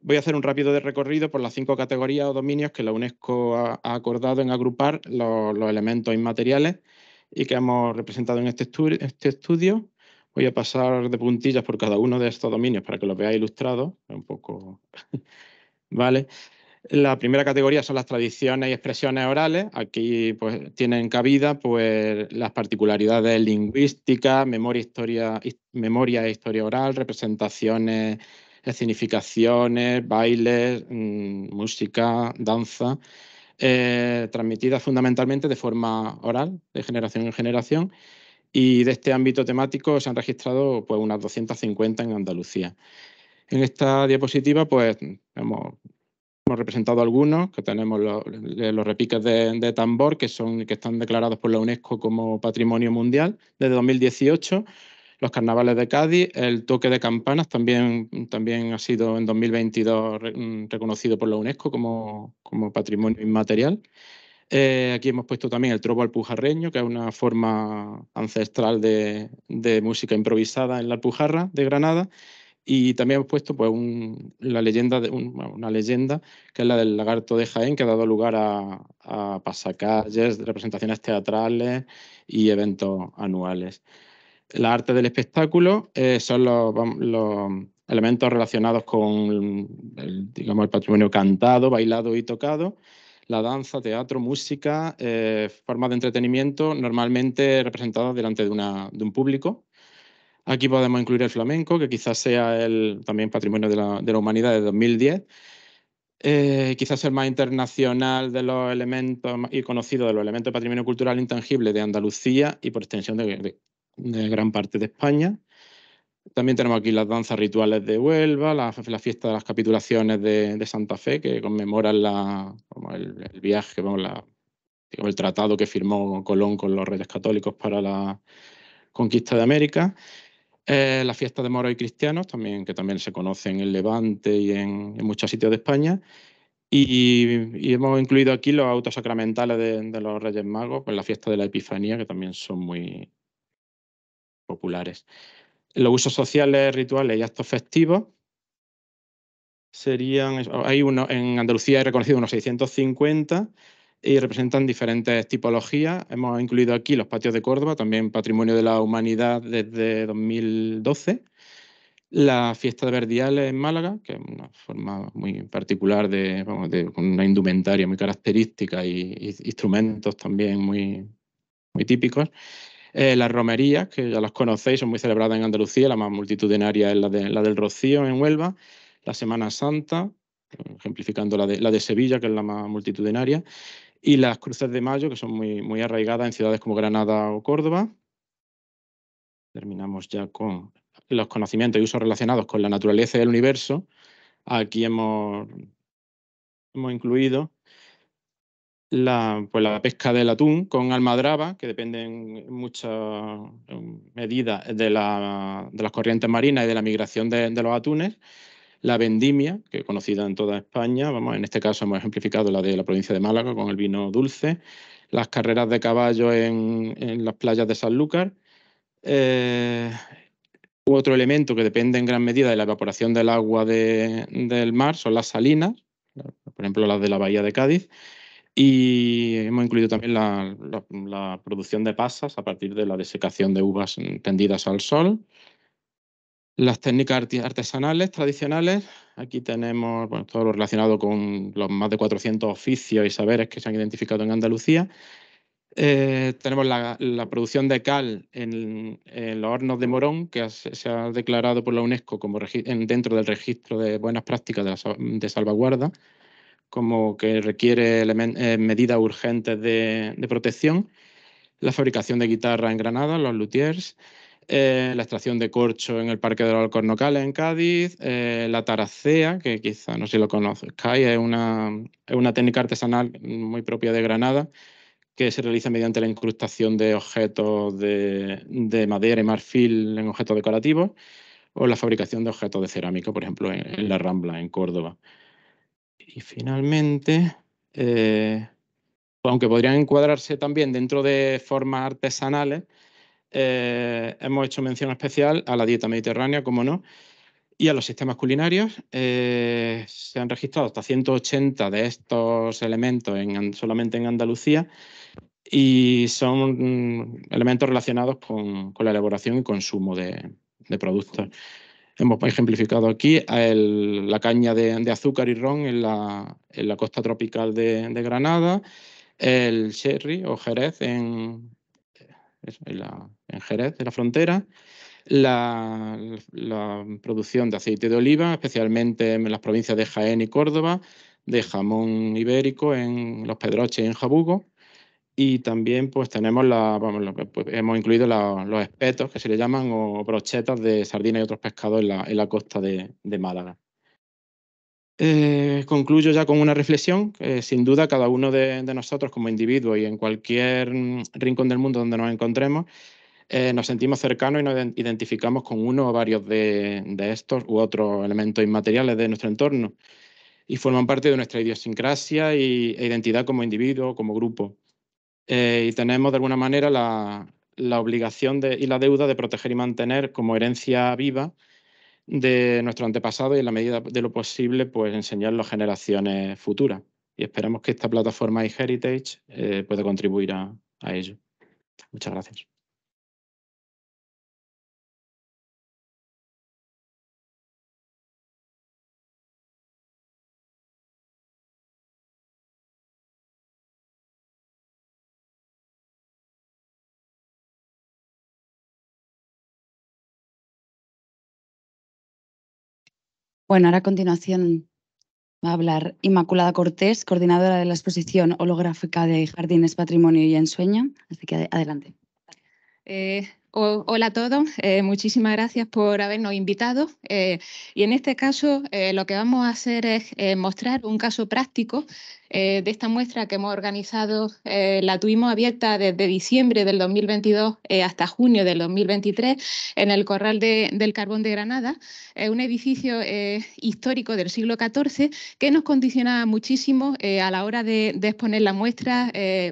voy a hacer un rápido recorrido por las cinco categorías o dominios que la UNESCO ha, acordado en agrupar los, elementos inmateriales y que hemos representado en este, este estudio. Voy a pasar de puntillas por cada uno de estos dominios para que los veáis ilustrados, un poco ¿Vale? La primera categoría son las tradiciones y expresiones orales. Aquí pues, tienen cabida pues, las particularidades lingüísticas, memoria, historia, memoria e historia oral, representaciones, escenificaciones, bailes, mm, música, danza, eh, transmitidas fundamentalmente de forma oral, de generación en generación. Y de este ámbito temático se han registrado pues, unas 250 en Andalucía. En esta diapositiva, pues, vemos hemos representado algunos, que tenemos los, repiques de, tambor, que, son, que están declarados por la UNESCO como Patrimonio Mundial desde 2018, los carnavales de Cádiz, el toque de campanas también, también ha sido en 2022 mm, reconocido por la UNESCO como, como Patrimonio Inmaterial. Eh, aquí hemos puesto también el trobo alpujarreño, que es una forma ancestral de, de música improvisada en la Alpujarra de Granada. Y también hemos puesto pues, la leyenda de, una leyenda que es la del lagarto de Jaén, que ha dado lugar a, pasacalles, representaciones teatrales y eventos anuales. La arte del espectáculo eh, son los, elementos relacionados con el, digamos, el patrimonio cantado, bailado y tocado. La danza, teatro, música, eh, formas de entretenimiento normalmente representadas delante de, una, de un público Aquí podemos incluir el flamenco, que quizás sea el también patrimonio de la, de la humanidad de 2010. Eh, quizás el más internacional de los elementos y conocido de los elementos de patrimonio cultural intangible de Andalucía y por extensión de, gran parte de España. También tenemos aquí las danzas rituales de Huelva, la, fiesta de las capitulaciones de, Santa Fe, que conmemoran la, el, viaje, la, el tratado que firmó Colón con los reyes católicos para la conquista de América. Eh, la fiesta de moros y cristianos, también, que también se conoce en Levante y en, muchos sitios de España. Y, hemos incluido aquí los autos sacramentales de, los Reyes Magos, pues la fiesta de la Epifanía, que también son muy populares. Los usos sociales, rituales y actos festivos serían, hay uno, en Andalucía he reconocido unos 650 y representan diferentes tipologías. Hemos incluido aquí los patios de Córdoba, también Patrimonio de la Humanidad desde 2012. La fiesta de Verdiales en Málaga, que es una forma muy particular de, vamos, con una indumentaria muy característica y, instrumentos también muy, muy típicos. Eh, las romerías, que ya las conocéis, son muy celebradas en Andalucía, la más multitudinaria es la, de, la del Rocío en Huelva, la Semana Santa, ejemplificando la de, la de Sevilla, que es la más multitudinaria, y las cruces de mayo, que son muy, muy arraigadas en ciudades como Granada o Córdoba. Terminamos ya con los conocimientos y usos relacionados con la naturaleza y el universo. Aquí hemos, hemos incluido la, pues la pesca del atún con almadraba, que depende en mucha medida de, la, de las corrientes marinas y de la migración de los atunes la vendimia, que es conocida en toda España, vamos, en este caso hemos ejemplificado la de la provincia de Málaga con el vino dulce, las carreras de caballo en, las playas de Sanlúcar. Eh, otro elemento que depende en gran medida de la evaporación del agua del mar son las salinas, por ejemplo las de la bahía de Cádiz, y hemos incluido también la producción de pasas a partir de la desecación de uvas tendidas al sol, las técnicas artesanales tradicionales, aquí tenemos todo lo relacionado con los más de 400 oficios y saberes que se han identificado en Andalucía. Eh, tenemos la, producción de cal en, los hornos de Morón, que se ha declarado por la UNESCO como dentro del registro de buenas prácticas de, salvaguarda, como que requiere eh, medidas urgentes de, protección. La fabricación de guitarra en Granada, los luthiers. Eh, la extracción de corcho en el Parque de los Alcornocales en Cádiz, eh, la taracea, que quizá no sé si lo conoce es una, es una técnica artesanal muy propia de Granada que se realiza mediante la incrustación de objetos de, madera y marfil en objetos decorativos o la fabricación de objetos de cerámica, por ejemplo, en, la Rambla, en Córdoba. Y finalmente, eh, aunque podrían encuadrarse también dentro de formas artesanales, eh, hemos hecho mención especial a la dieta mediterránea, como no, y a los sistemas culinarios. Eh, se han registrado hasta 180 de estos elementos en, solamente en Andalucía y son mm, elementos relacionados con, la elaboración y consumo de, productos. Hemos ejemplificado aquí la caña de, azúcar y ron en la, costa tropical de, de, Granada, el sherry o jerez en, en, la, en Jerez de la frontera, la, producción de aceite de oliva, especialmente en las provincias de Jaén y Córdoba, de jamón ibérico en Los Pedroches y en Jabugo. Y también pues tenemos la, pues, hemos incluido los espetos, que se le llaman, o brochetas de sardina y otros pescados en la, costa de Málaga. Eh, concluyo ya con una reflexión. sin duda, cada uno de, nosotros como individuo y en cualquier mm, rincón del mundo donde nos encontremos, eh, nos sentimos cercanos y nos identificamos con uno o varios de, estos u otros elementos inmateriales de nuestro entorno y forman parte de nuestra idiosincrasia y, e identidad como individuo, como grupo. Eh, y tenemos de alguna manera la, obligación y la deuda de proteger y mantener como herencia viva de nuestro antepasado y en la medida de lo posible, pues enseñarlo a generaciones futuras. Y esperamos que esta plataforma iHeritage eh, pueda contribuir a, a ello. Muchas gracias. Bueno, ahora a continuación va a hablar Inmaculada Cortés, coordinadora de la exposición holográfica de Jardines, Patrimonio y Ensueño. Así que adelante. Eh, hola a todos, eh, muchísimas gracias por habernos invitado. Eh, y en este caso lo que vamos a hacer es mostrar un caso práctico eh, de esta muestra que hemos organizado, eh, la tuvimos abierta desde diciembre del 2022 eh, hasta junio del 2023 en el Corral del Carbón de Granada, un edificio histórico del siglo XIV que nos condicionaba muchísimo a la hora de, exponer la muestra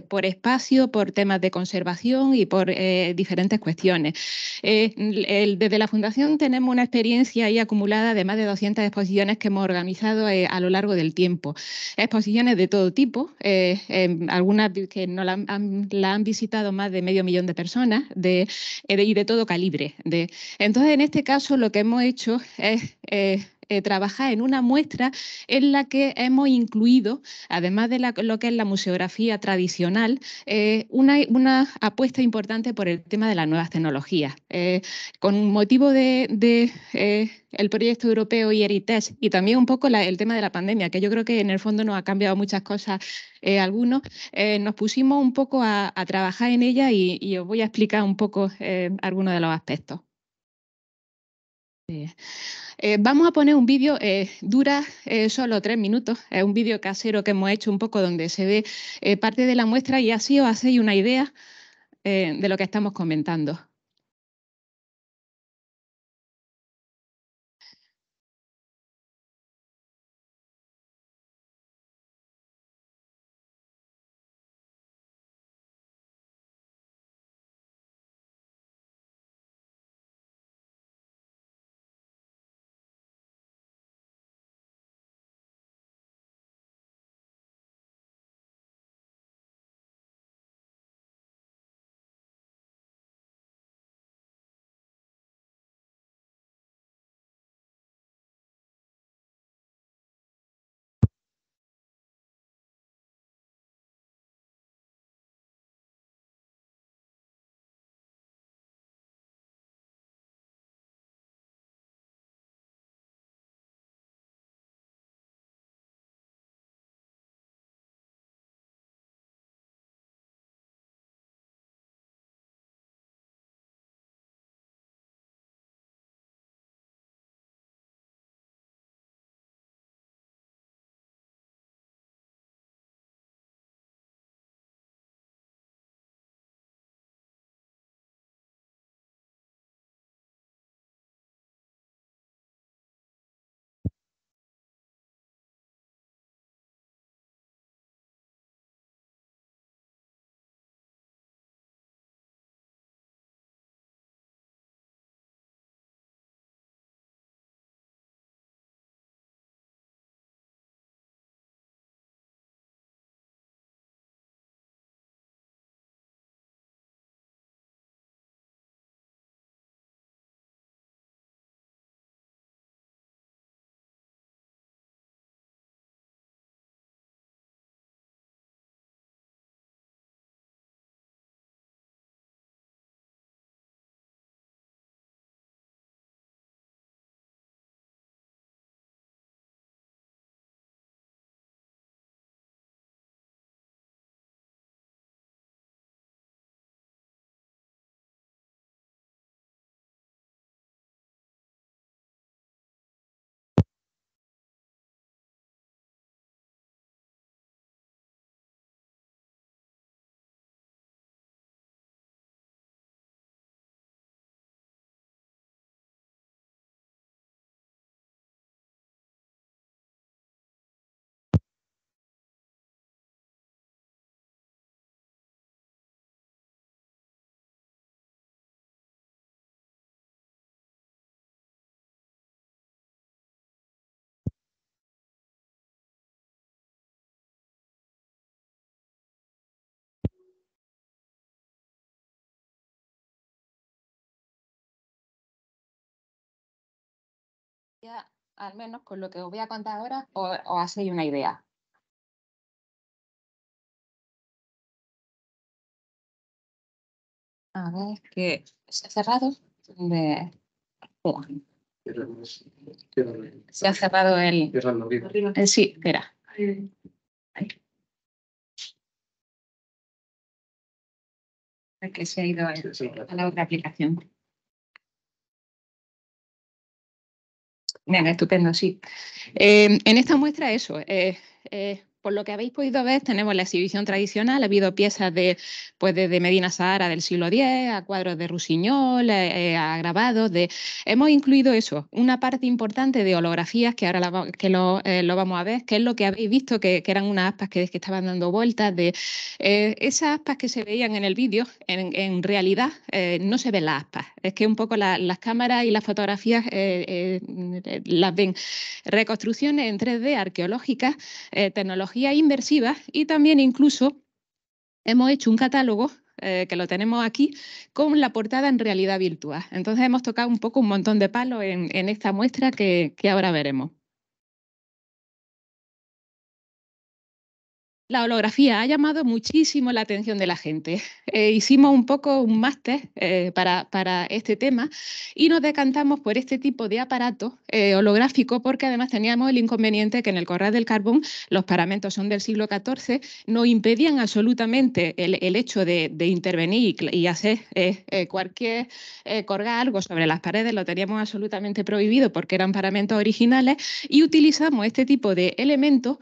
por espacio, por temas de conservación y por diferentes cuestiones. desde la Fundación tenemos una experiencia ahí acumulada de más de 200 exposiciones que hemos organizado a lo largo del tiempo. Exposiciones de todo tipo, eh, em, algunas que no la han, visitado más de medio millón de personas de, eh, y de todo calibre. Entonces, en este caso, lo que hemos hecho es eh, eh, trabajar en una muestra en la que hemos incluido, además de lo que es la museografía tradicional, eh, una, apuesta importante por el tema de las nuevas tecnologías. Eh, con motivo del proyecto europeo y y también un poco el tema de la pandemia, que yo creo que en el fondo nos ha cambiado muchas cosas algunos, nos pusimos un poco a, trabajar en ella y, os voy a explicar un poco algunos de los aspectos. Eh, eh, vamos a poner un vídeo, eh, dura solo tres minutos, es un vídeo casero que hemos hecho un poco donde se ve parte de la muestra y así os hacéis una idea de lo que estamos comentando. al menos con lo que os voy a contar ahora, os, hacéis una idea. A ver, que se ha cerrado. Se ha cerrado el. sí, espera. Que se ha ido a la otra aplicación. Venga, estupendo, sí. Eh, en esta muestra eso, eh, eh, por lo que habéis podido ver, tenemos la exhibición tradicional, ha habido piezas de, pues, Medina Sahara del siglo X, a cuadros de Rusiñol, eh, eh, a grabados, de... hemos incluido eso, una parte importante de holografías, que ahora que eh, lo, vamos a ver, que es lo que habéis visto, que, eran unas aspas que, estaban dando vueltas, de esas aspas que se veían en el vídeo, en, realidad no se ven las aspas, es que un poco las cámaras y las fotografías las ven reconstrucciones en 3D arqueológicas, tecnológicas, inversivas y también incluso hemos hecho un catálogo eh, que lo tenemos aquí, con la portada en realidad virtual. Entonces hemos tocado un poco un montón de palos en, esta muestra que ahora veremos. la holografía ha llamado muchísimo la atención de la gente. Eh, hicimos un poco un máster eh, para, para, este tema y nos decantamos por este tipo de aparato eh, holográfico porque además teníamos el inconveniente que en el Corral del Carbón los paramentos son del siglo XIV, no impedían absolutamente el, el hecho de, intervenir y, hacer cualquier, colgar algo sobre las paredes, lo teníamos absolutamente prohibido porque eran paramentos originales y utilizamos este tipo de elementos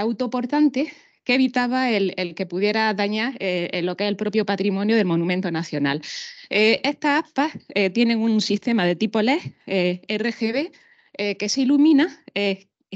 autoportantes que evitaba el, que pudiera dañar eh, lo que es el propio patrimonio del monumento nacional. Eh, estas aspas eh, tienen un sistema de tipo LED RGB que se ilumina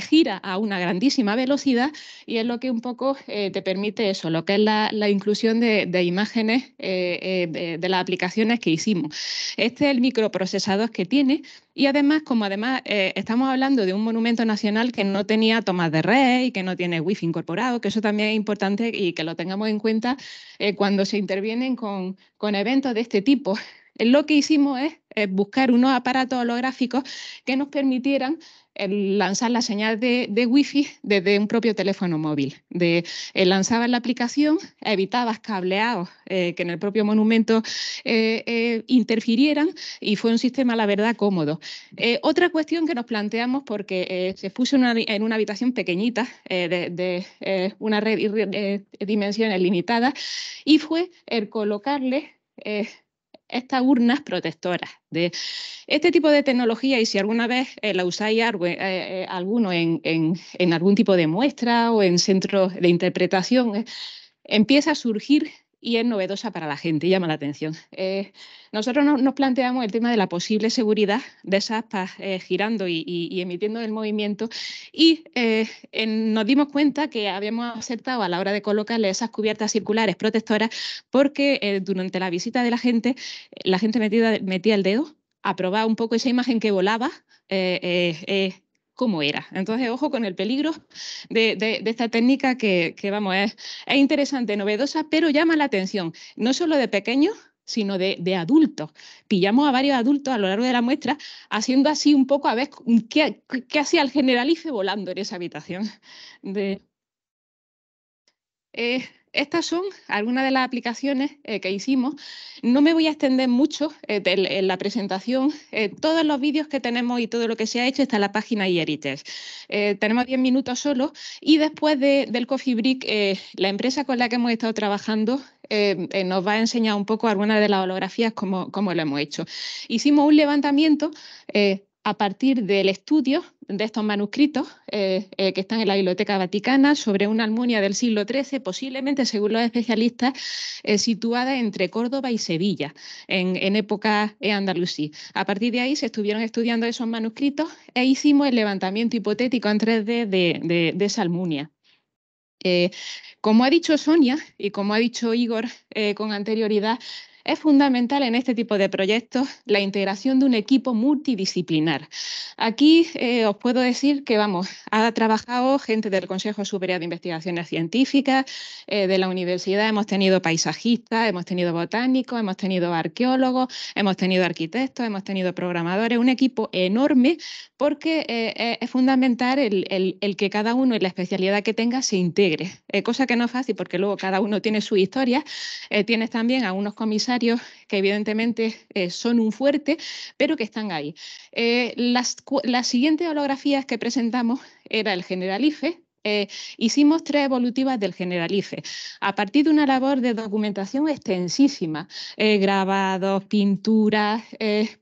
gira a una grandísima velocidad y es lo que un poco eh, te permite eso, lo que es la, inclusión de, imágenes eh, eh, de, las aplicaciones que hicimos. Este es el microprocesador que tiene y además, como además estamos hablando de un monumento nacional que no tenía tomas de red y que no tiene wifi incorporado, que eso también es importante y que lo tengamos en cuenta cuando se intervienen con, con eventos de este tipo. Lo que hicimos es buscar unos aparatos holográficos que nos permitieran el lanzar la señal de, wifi desde un propio teléfono móvil. De, eh, lanzabas la aplicación, evitabas cableados eh, que en el propio monumento eh, interfirieran y fue un sistema, la verdad, cómodo. otra cuestión que nos planteamos, porque se puso en una habitación pequeñita de, una red de dimensiones limitadas, y fue el colocarle estas urnas protectoras de este tipo de tecnología y si alguna vez eh, la usáis eh, eh, alguno en, en, en, algún tipo de muestra o en centros de interpretación, empieza a surgir y es novedosa para la gente, llama la atención. Eh, nosotros nos planteamos el tema de la posible seguridad de esas aspas eh, girando y, y, emitiendo el movimiento y eh, nos dimos cuenta que habíamos acertado a la hora de colocarle esas cubiertas circulares protectoras porque durante la visita de la gente, la gente metía, metía el dedo, aprobaba un poco esa imagen que volaba. Cómo era. Entonces, ojo con el peligro de, esta técnica que, vamos, es, es, interesante, novedosa, pero llama la atención, no solo de pequeños, sino de, adultos. Pillamos a varios adultos a lo largo de la muestra haciendo así un poco a ver qué, hacía el generalife volando en esa habitación. Eh, estas son algunas de las aplicaciones eh, que hicimos. No me voy a extender mucho eh, en, la presentación. Eh, todos los vídeos que tenemos y todo lo que se ha hecho está en la página IERITES. tenemos 10 minutos solo y después del Coffee Break, la empresa con la que hemos estado trabajando nos va a enseñar un poco algunas de las holografías como, como lo hemos hecho. Hicimos un levantamiento a partir del estudio de estos manuscritos eh, eh, que están en la Biblioteca Vaticana sobre una almunia del siglo XIII, posiblemente, según los especialistas, eh, situada entre Córdoba y Sevilla, en, época andalusí. A partir de ahí se estuvieron estudiando esos manuscritos e hicimos el levantamiento hipotético en 3D de, de esa almunia. como ha dicho Sonia y como ha dicho Igor con anterioridad, es fundamental en este tipo de proyectos la integración de un equipo multidisciplinar. Aquí eh, os puedo decir que, vamos, ha trabajado gente del Consejo Superior de Investigaciones Científicas, eh, de la universidad, hemos tenido paisajistas, hemos tenido botánicos, hemos tenido arqueólogos, hemos tenido arquitectos, hemos tenido programadores, un equipo enorme porque eh, es fundamental el, que cada uno y la especialidad que tenga se integre, cosa que no es fácil porque luego cada uno tiene su historia, tienes también a unos comisarios que evidentemente eh, son un fuerte, pero que están ahí. Eh, las, siguientes holografías que presentamos era el Generalife, eh, hicimos tres evolutivas del Generalife, a partir de una labor de documentación extensísima, grabados, pinturas,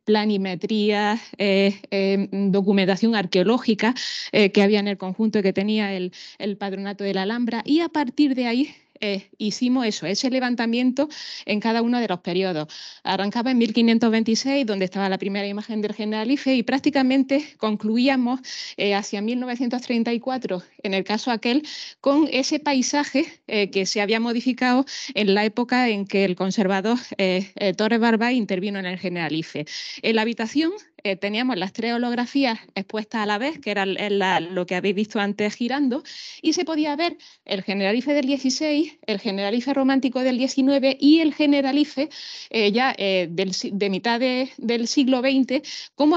planimetrías, em, documentación arqueológica que había en el conjunto que tenía el, padronato de la Alhambra, y a partir de ahí eh, hicimos eso, ese levantamiento en cada uno de los periodos. Arrancaba en 1526, donde estaba la primera imagen del Generalife, y prácticamente concluíamos eh, hacia 1934, en el caso aquel, con ese paisaje eh, que se había modificado en la época en que el conservador Torres Barbay intervino en el Generalife. En la habitación eh, teníamos las tres holografías expuestas a la vez, que era eh, lo que habéis visto antes girando, y se podía ver el generalife del 16, el generalife romántico del 19 y el generalife eh, ya de mitad del siglo XX, cómo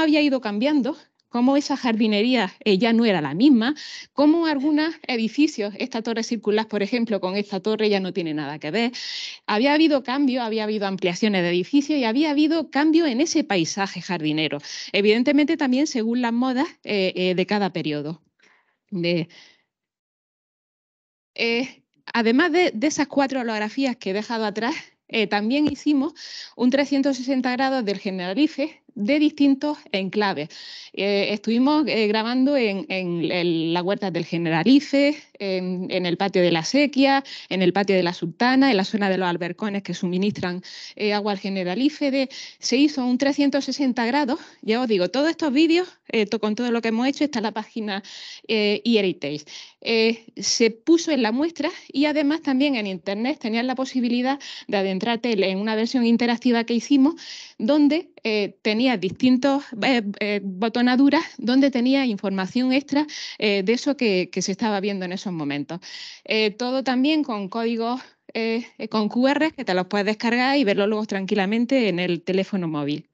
había ido cambiando cómo esa jardinería eh, ya no era la misma, cómo algunos edificios, esta torre circular, por ejemplo, con esta torre ya no tiene nada que ver. Había habido cambio, había habido ampliaciones de edificios y había habido cambio en ese paisaje jardinero. Evidentemente también según las modas eh, eh, de cada periodo. además de, esas cuatro holografías que he dejado atrás, también hicimos un 360 grados del Generalife de distintos enclaves. Eh, estuvimos eh, grabando en, las huertas la huerta del Generalife, en, en, el patio de la Sequia, en el patio de la Sultana, en la zona de los albercones que suministran eh, agua al Generalife. se hizo un 360 grados. Ya os digo, todos estos vídeos, esto con todo lo que hemos hecho, está en la página eh, se puso en la muestra y además también en Internet tenías la posibilidad de adentrarte en una versión interactiva que hicimos donde eh, tenía distintas eh, eh, botonaduras donde tenía información extra de eso que, se estaba viendo en esos momentos. todo también con códigos con QR que te los puedes descargar y verlo luego tranquilamente en el teléfono móvil.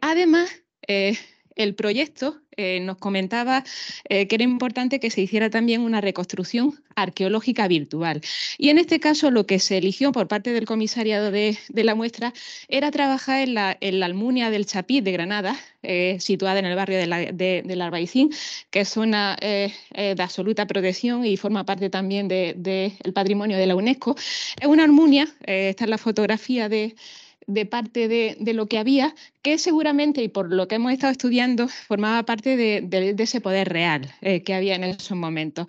además, el proyecto eh, nos comentaba eh, que era importante que se hiciera también una reconstrucción arqueológica virtual. Y en este caso lo que se eligió por parte del comisariado de, la muestra era trabajar en la, Almunia del Chapí de Granada, eh, situada en el barrio del de, Albaicín, que es zona de absoluta protección y forma parte también del patrimonio de la UNESCO. Es una Almunia, está es la fotografía de de parte de, lo que había, que seguramente, y por lo que hemos estado estudiando, formaba parte de, ese poder real eh, que había en esos momentos.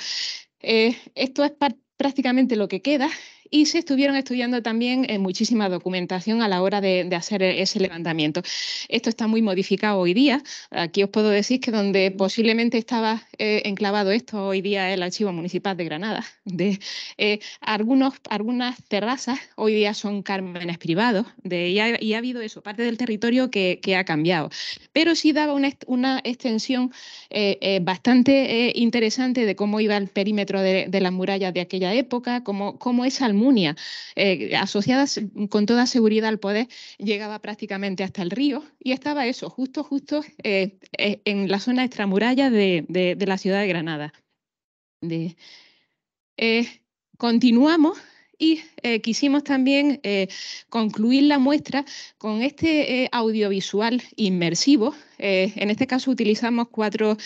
Eh, esto es prácticamente lo que queda y se estuvieron estudiando también eh, muchísima documentación a la hora de, hacer e-, ese levantamiento. Esto está muy modificado hoy día. Aquí os puedo decir que donde posiblemente estaba eh, enclavado esto hoy día es el Archivo Municipal de Granada. De, eh, algunos, algunas terrazas hoy día son cármenes privados de, y, ha, habido eso, parte del territorio que, ha cambiado. Pero sí daba una, una extensión bastante interesante de cómo iba el perímetro de, las murallas de aquella época, cómo, cómo al eh, asociadas con toda seguridad al poder, llegaba prácticamente hasta el río y estaba eso, justo, justo eh, eh, en la zona extramuralla de, la ciudad de Granada. continuamos y eh, quisimos también eh, concluir la muestra con este eh, audiovisual inmersivo. en este caso utilizamos cuatro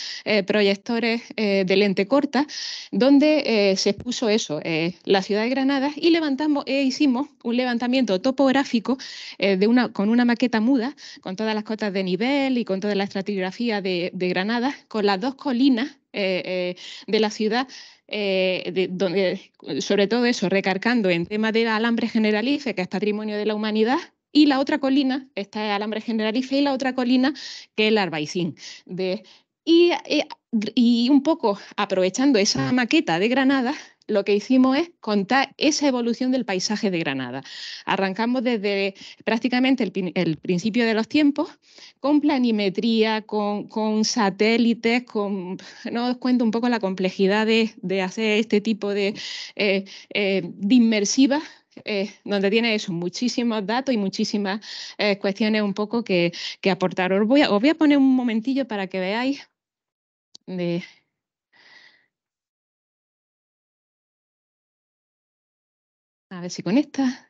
proyectores de lente corta, donde se expuso eso, la ciudad de Granada, y levantamos e hicimos un levantamiento topográfico de una, con una maqueta muda, con todas las cotas de nivel y con toda la estratigrafía de, Granada, con las dos colinas de la ciudad eh, donde, sobre todo eso, recargando en tema del alambre generalife, que es patrimonio de la humanidad, y la otra colina, esta es alambre generalife, y la otra colina, que es el Arbaicín. Eh, y un poco aprovechando esa mm. maqueta de Granada, lo que hicimos es contar esa evolución del paisaje de Granada. Arrancamos desde prácticamente el, principio de los tiempos con planimetría, con, satélites, con, no os cuento un poco la complejidad de, hacer este tipo de, eh, eh, eh, donde tiene eso, muchísimos datos y muchísimas eh, cuestiones un poco que, aportar. Os voy, a, poner un momentillo para que veáis de A ver si conecta.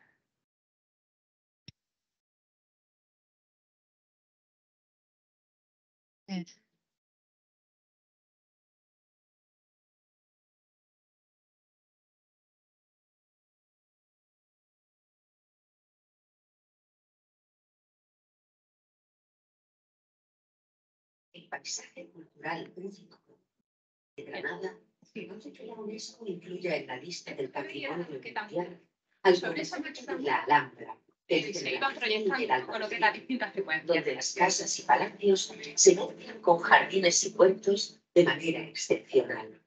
El paisaje cultural único de Granada, que no se incluya en la lista del patrimonio mundial al de la Alhambra. se proyectando con lo las Donde las casas y palacios se mezclan con jardines y puertos de manera excepcional.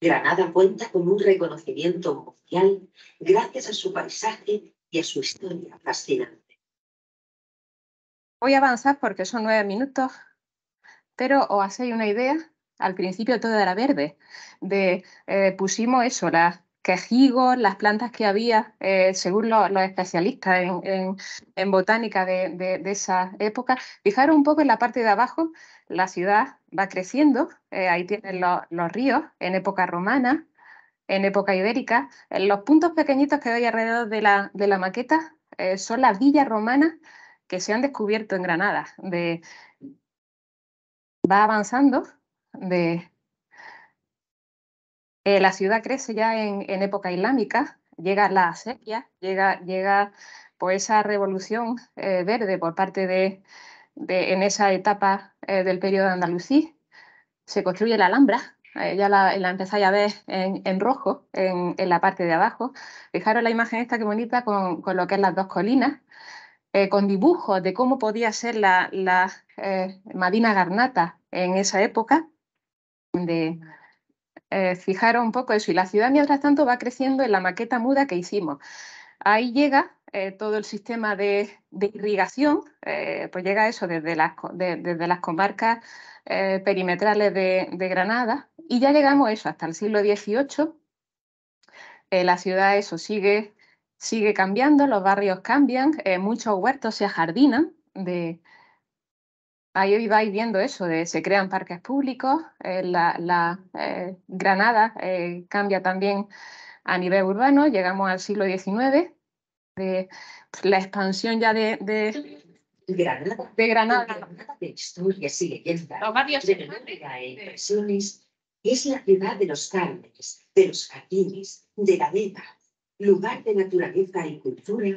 Granada cuenta con un reconocimiento mundial gracias a su paisaje y a su historia fascinante. Voy a avanzar porque son nueve minutos, pero os hacéis una idea. Al principio todo era verde. De, eh, pusimos eso, la quejigos, las plantas que había, eh, según los, especialistas en, botánica de, esa época. Fijaros un poco en la parte de abajo, la ciudad va creciendo, eh, ahí tienen los, ríos en época romana, en época ibérica. Los puntos pequeñitos que doy alrededor de la, de la maqueta eh, son las villas romanas que se han descubierto en Granada. va avanzando de, eh, la ciudad crece ya en, época islámica, llega la acequia, llega, llega pues, esa revolución eh, verde por parte de, en esa etapa eh, del periodo de Se construye la Alhambra, ya la, empezáis a ver en, rojo, en, la parte de abajo. Fijaros la imagen esta que bonita con, lo que es las dos colinas. con dibujos de cómo podía ser la, la Madina Garnata en esa época, de, eh, fijaros un poco eso. Y la ciudad, mientras tanto, va creciendo en la maqueta muda que hicimos. Ahí llega eh, todo el sistema de, irrigación, eh, pues llega eso desde las, desde las comarcas perimetrales de, Granada y ya llegamos eso hasta el siglo XVIII. la ciudad eso sigue, sigue cambiando, los barrios cambian, muchos huertos se ajardinan ahí vais viendo eso, de, se crean parques públicos, eh, la, eh, Granada eh, cambia también a nivel urbano, llegamos al siglo XIX, de, la expansión ya de... de Granada, de Granada. de historias y leyendas, de impresiones, es la ciudad de los carnes, de los jardines, de la vida, lugar de naturaleza y cultura,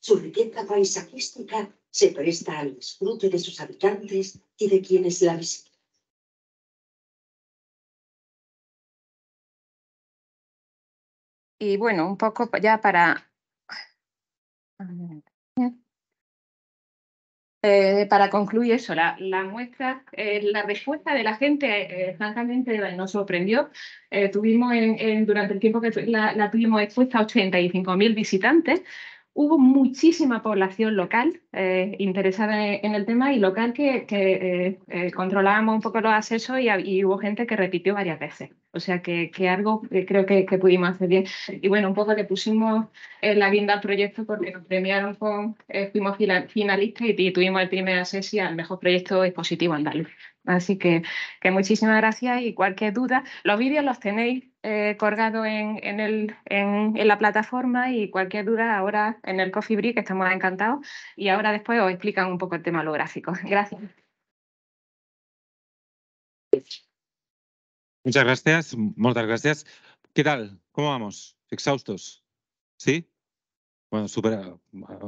su riqueza paisajística se presta al disfrute de sus habitantes y de quienes la visitan. Y bueno, un poco ya para... Eh, para concluir eso, la, muestra, eh, la respuesta de la gente, eh, francamente, nos sorprendió. tuvimos durante el tiempo que la, la tuvimos expuesta 85.000 visitantes, hubo muchísima población local eh, interesada en el tema y local que, eh, eh, controlábamos un poco los accesos y, hubo gente que repitió varias veces. O sea que, algo que creo que, pudimos hacer bien. Y bueno, un poco le pusimos la guinda al proyecto porque nos premiaron con, fuimos finalistas y, tuvimos el primer y al mejor proyecto expositivo andaluz. Así que, muchísimas gracias y cualquier duda, los vídeos los tenéis eh, colgados en, en, en, la plataforma y cualquier duda ahora en el Coffee Break, estamos encantados, y ahora después os explican un poco el tema holográfico. Gracias. Muchas gracias, muchas gracias. ¿Qué tal? ¿Cómo vamos? ¿Exhaustos? ¿Sí? Bueno, súper ah,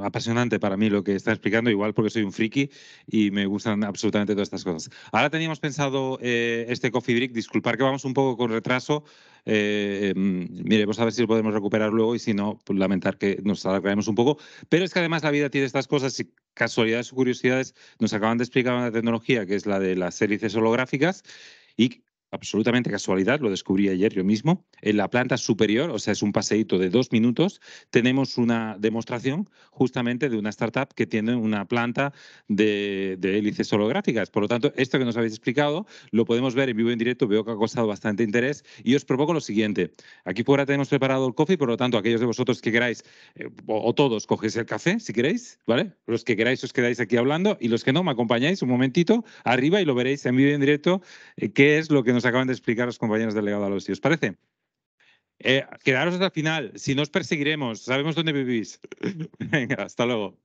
apasionante para mí lo que está explicando, igual porque soy un friki y me gustan absolutamente todas estas cosas. Ahora teníamos pensado eh, este coffee break, disculpar que vamos un poco con retraso. Eh, em, mire, vamos a ver si lo podemos recuperar luego y si no, pues, lamentar que nos alargaremos un poco. Pero es que además la vida tiene estas cosas y casualidades o curiosidades. Nos acaban de explicar una tecnología que es la de las hélices holográficas y absolutamente casualidad, lo descubrí ayer yo mismo, en la planta superior, o sea, es un paseíto de dos minutos, tenemos una demostración justamente de una startup que tiene una planta de, hélices holográficas. Por lo tanto, esto que nos habéis explicado lo podemos ver en vivo en directo, veo que ha costado bastante interés y os propongo lo siguiente. Aquí fuera tenemos preparado el coffee, por lo tanto, aquellos de vosotros que queráis, eh, o, todos, cogéis el café si queréis, ¿vale? Los que queráis os quedáis aquí hablando y los que no, me acompañáis un momentito arriba y lo veréis en vivo en directo, eh, qué es lo que nos acaban de explicar los compañeros delegados legado a los ¿os ¿Parece? Eh, quedaros hasta el final, si no os perseguiremos, sabemos dónde vivís. Venga, hasta luego.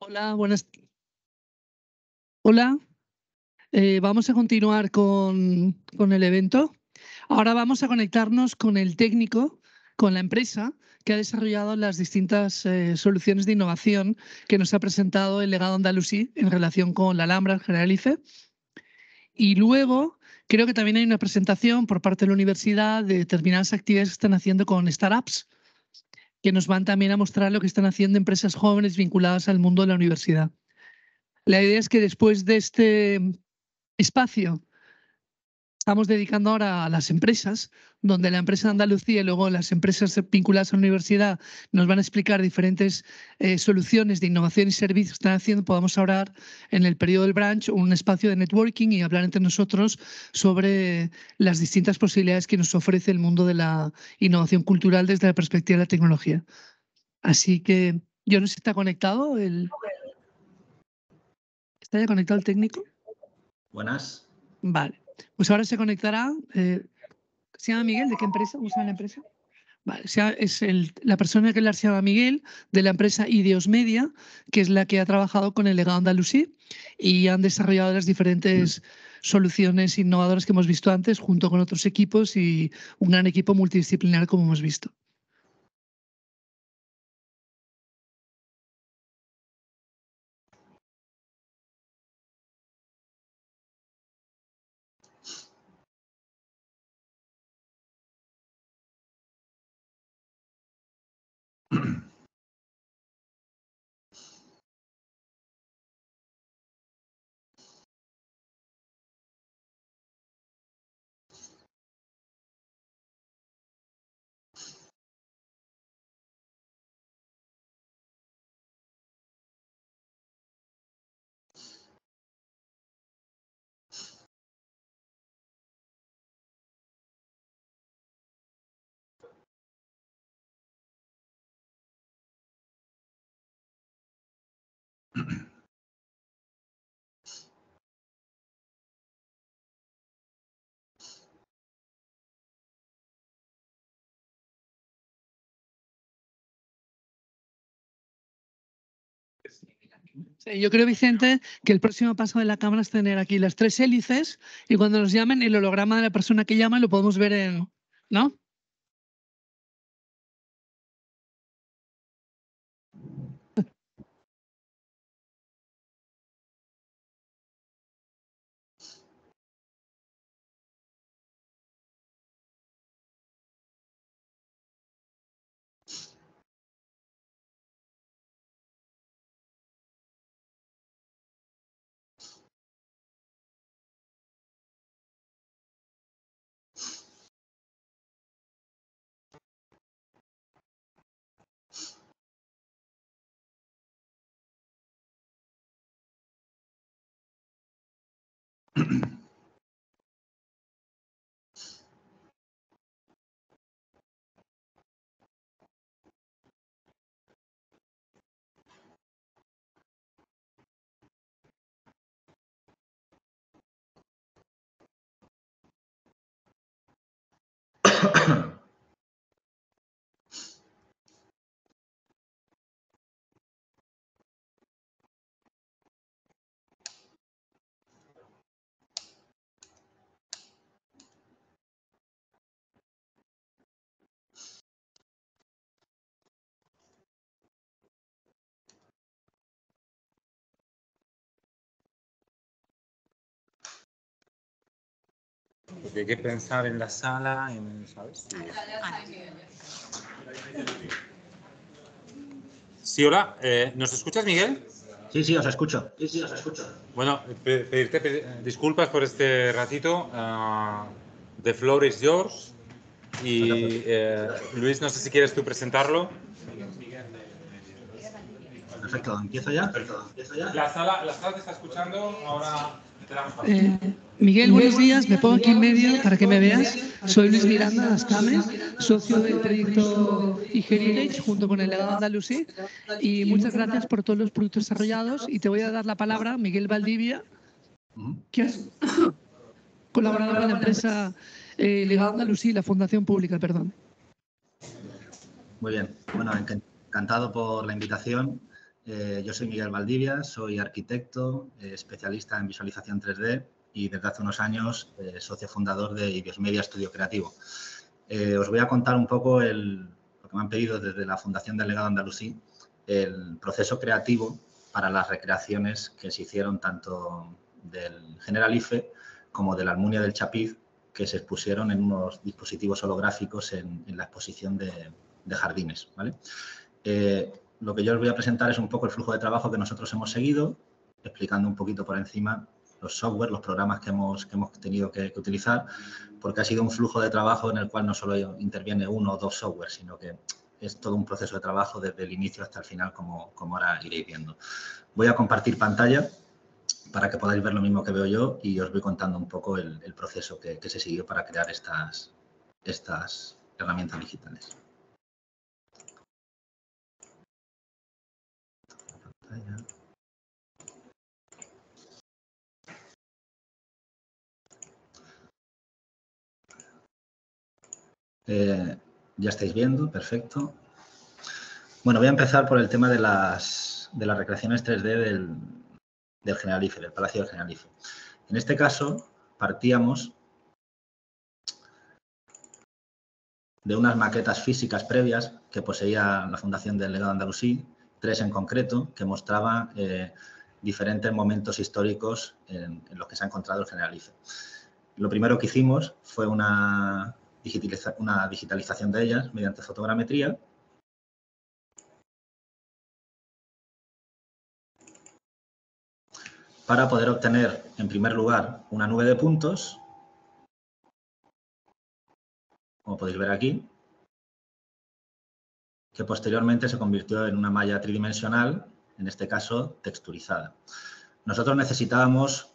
Hola, buenas. Hola. Eh, vamos a continuar con, el evento. Ahora vamos a conectarnos con el técnico, con la empresa que ha desarrollado las distintas eh, soluciones de innovación que nos ha presentado el legado andalusí en relación con la Alhambra, Generalife. Y luego Creo que también hay una presentación por parte de la universidad de determinadas actividades que están haciendo con startups, que nos van también a mostrar lo que están haciendo empresas jóvenes vinculadas al mundo de la universidad. La idea es que después de este espacio estamos dedicando ahora a las empresas, donde la empresa de Andalucía y luego las empresas vinculadas a la universidad nos van a explicar diferentes eh, soluciones de innovación y servicios que están haciendo. Podemos hablar en el periodo del branch un espacio de networking y hablar entre nosotros sobre las distintas posibilidades que nos ofrece el mundo de la innovación cultural desde la perspectiva de la tecnología. Así que yo no sé si está conectado el... ¿Está ya conectado el técnico? Buenas. Vale. Pues ahora se conectará. Eh, ¿Se llama Miguel? ¿De qué empresa? ¿Usa la empresa? Vale, es la persona que le se llama Miguel, de la empresa Ideos Media, que es la que ha trabajado con el legado andalusí y han desarrollado las diferentes soluciones innovadoras que hemos visto antes, junto con otros equipos y un gran equipo multidisciplinar como hemos visto. Yo creo, Vicente, que el próximo paso de la cámara es tener aquí las tres hélices y cuando nos llamen el holograma de la persona que llama lo podemos ver en, ¿no? Porque hay que pensar en la sala, en, ¿sabes? Ah, ah, sí, hola. Eh, ¿Nos escuchas, Miguel? Sí, sí, os escucho. Sí, sí, os escucho. Bueno, pedirte disculpas por este ratito. Ah, the floor is yours. Y eh, Luis, no sé si quieres tú presentarlo. Perfecto, empiezo ya. Perfecto, ya? La, sala, la sala te está escuchando, ahora te damos paso. Eh, Miguel, buenos días. Me pongo aquí en medio para que me veas. Soy Luis Miranda Ascames, socio del proyecto Igerilage junto con el legado Andalusí. Y muchas gracias por todos los productos desarrollados. Y te voy a dar la palabra, Miguel Valdivia, que es colaborador de la empresa eh, Legado Andalusí, la Fundación Pública, perdón. Muy bien. Bueno, encantado por la invitación. Eh, yo soy Miguel Valdivia, soy arquitecto, eh, especialista en visualización 3D y desde hace unos años eh, socio fundador de Ibios Media Estudio Creativo. Eh, os voy a contar un poco el, lo que me han pedido desde la Fundación del Legado Andalusí, el proceso creativo para las recreaciones que se hicieron tanto del Generalife como de la Almunia del Chapiz, que se expusieron en unos dispositivos holográficos en, la exposición de, jardines. Eh, lo que yo os voy a presentar es un poco el flujo de trabajo que nosotros hemos seguido, explicando un poquito por encima los software, los programas que hemos, que hemos tenido que, utilizar, porque ha sido un flujo de trabajo en el cual no solo interviene uno o dos software, sino que es todo un proceso de trabajo desde el inicio hasta el final, como, ahora iréis viendo. Voy a compartir pantalla para que podáis ver lo mismo que veo yo y os voy contando un poco el, proceso que, se siguió para crear estas, estas herramientas digitales. Eh, ya estáis viendo, perfecto. Bueno, voy a empezar por el tema de las, de las recreaciones 3D del, del Generalife, del Palacio del Generalife. En este caso, partíamos de unas maquetas físicas previas que poseía la Fundación del Legado Andalusí, tres en concreto, que mostraban eh, diferentes momentos históricos en, en, los que se ha encontrado el Generalife. Lo primero que hicimos fue una, una digitalización de ellas mediante fotogrametría. Para poder obtener, en primer lugar, una nube de puntos, como podéis ver aquí, que posteriormente se convirtió en una malla tridimensional, en este caso texturizada. Nosotros necesitábamos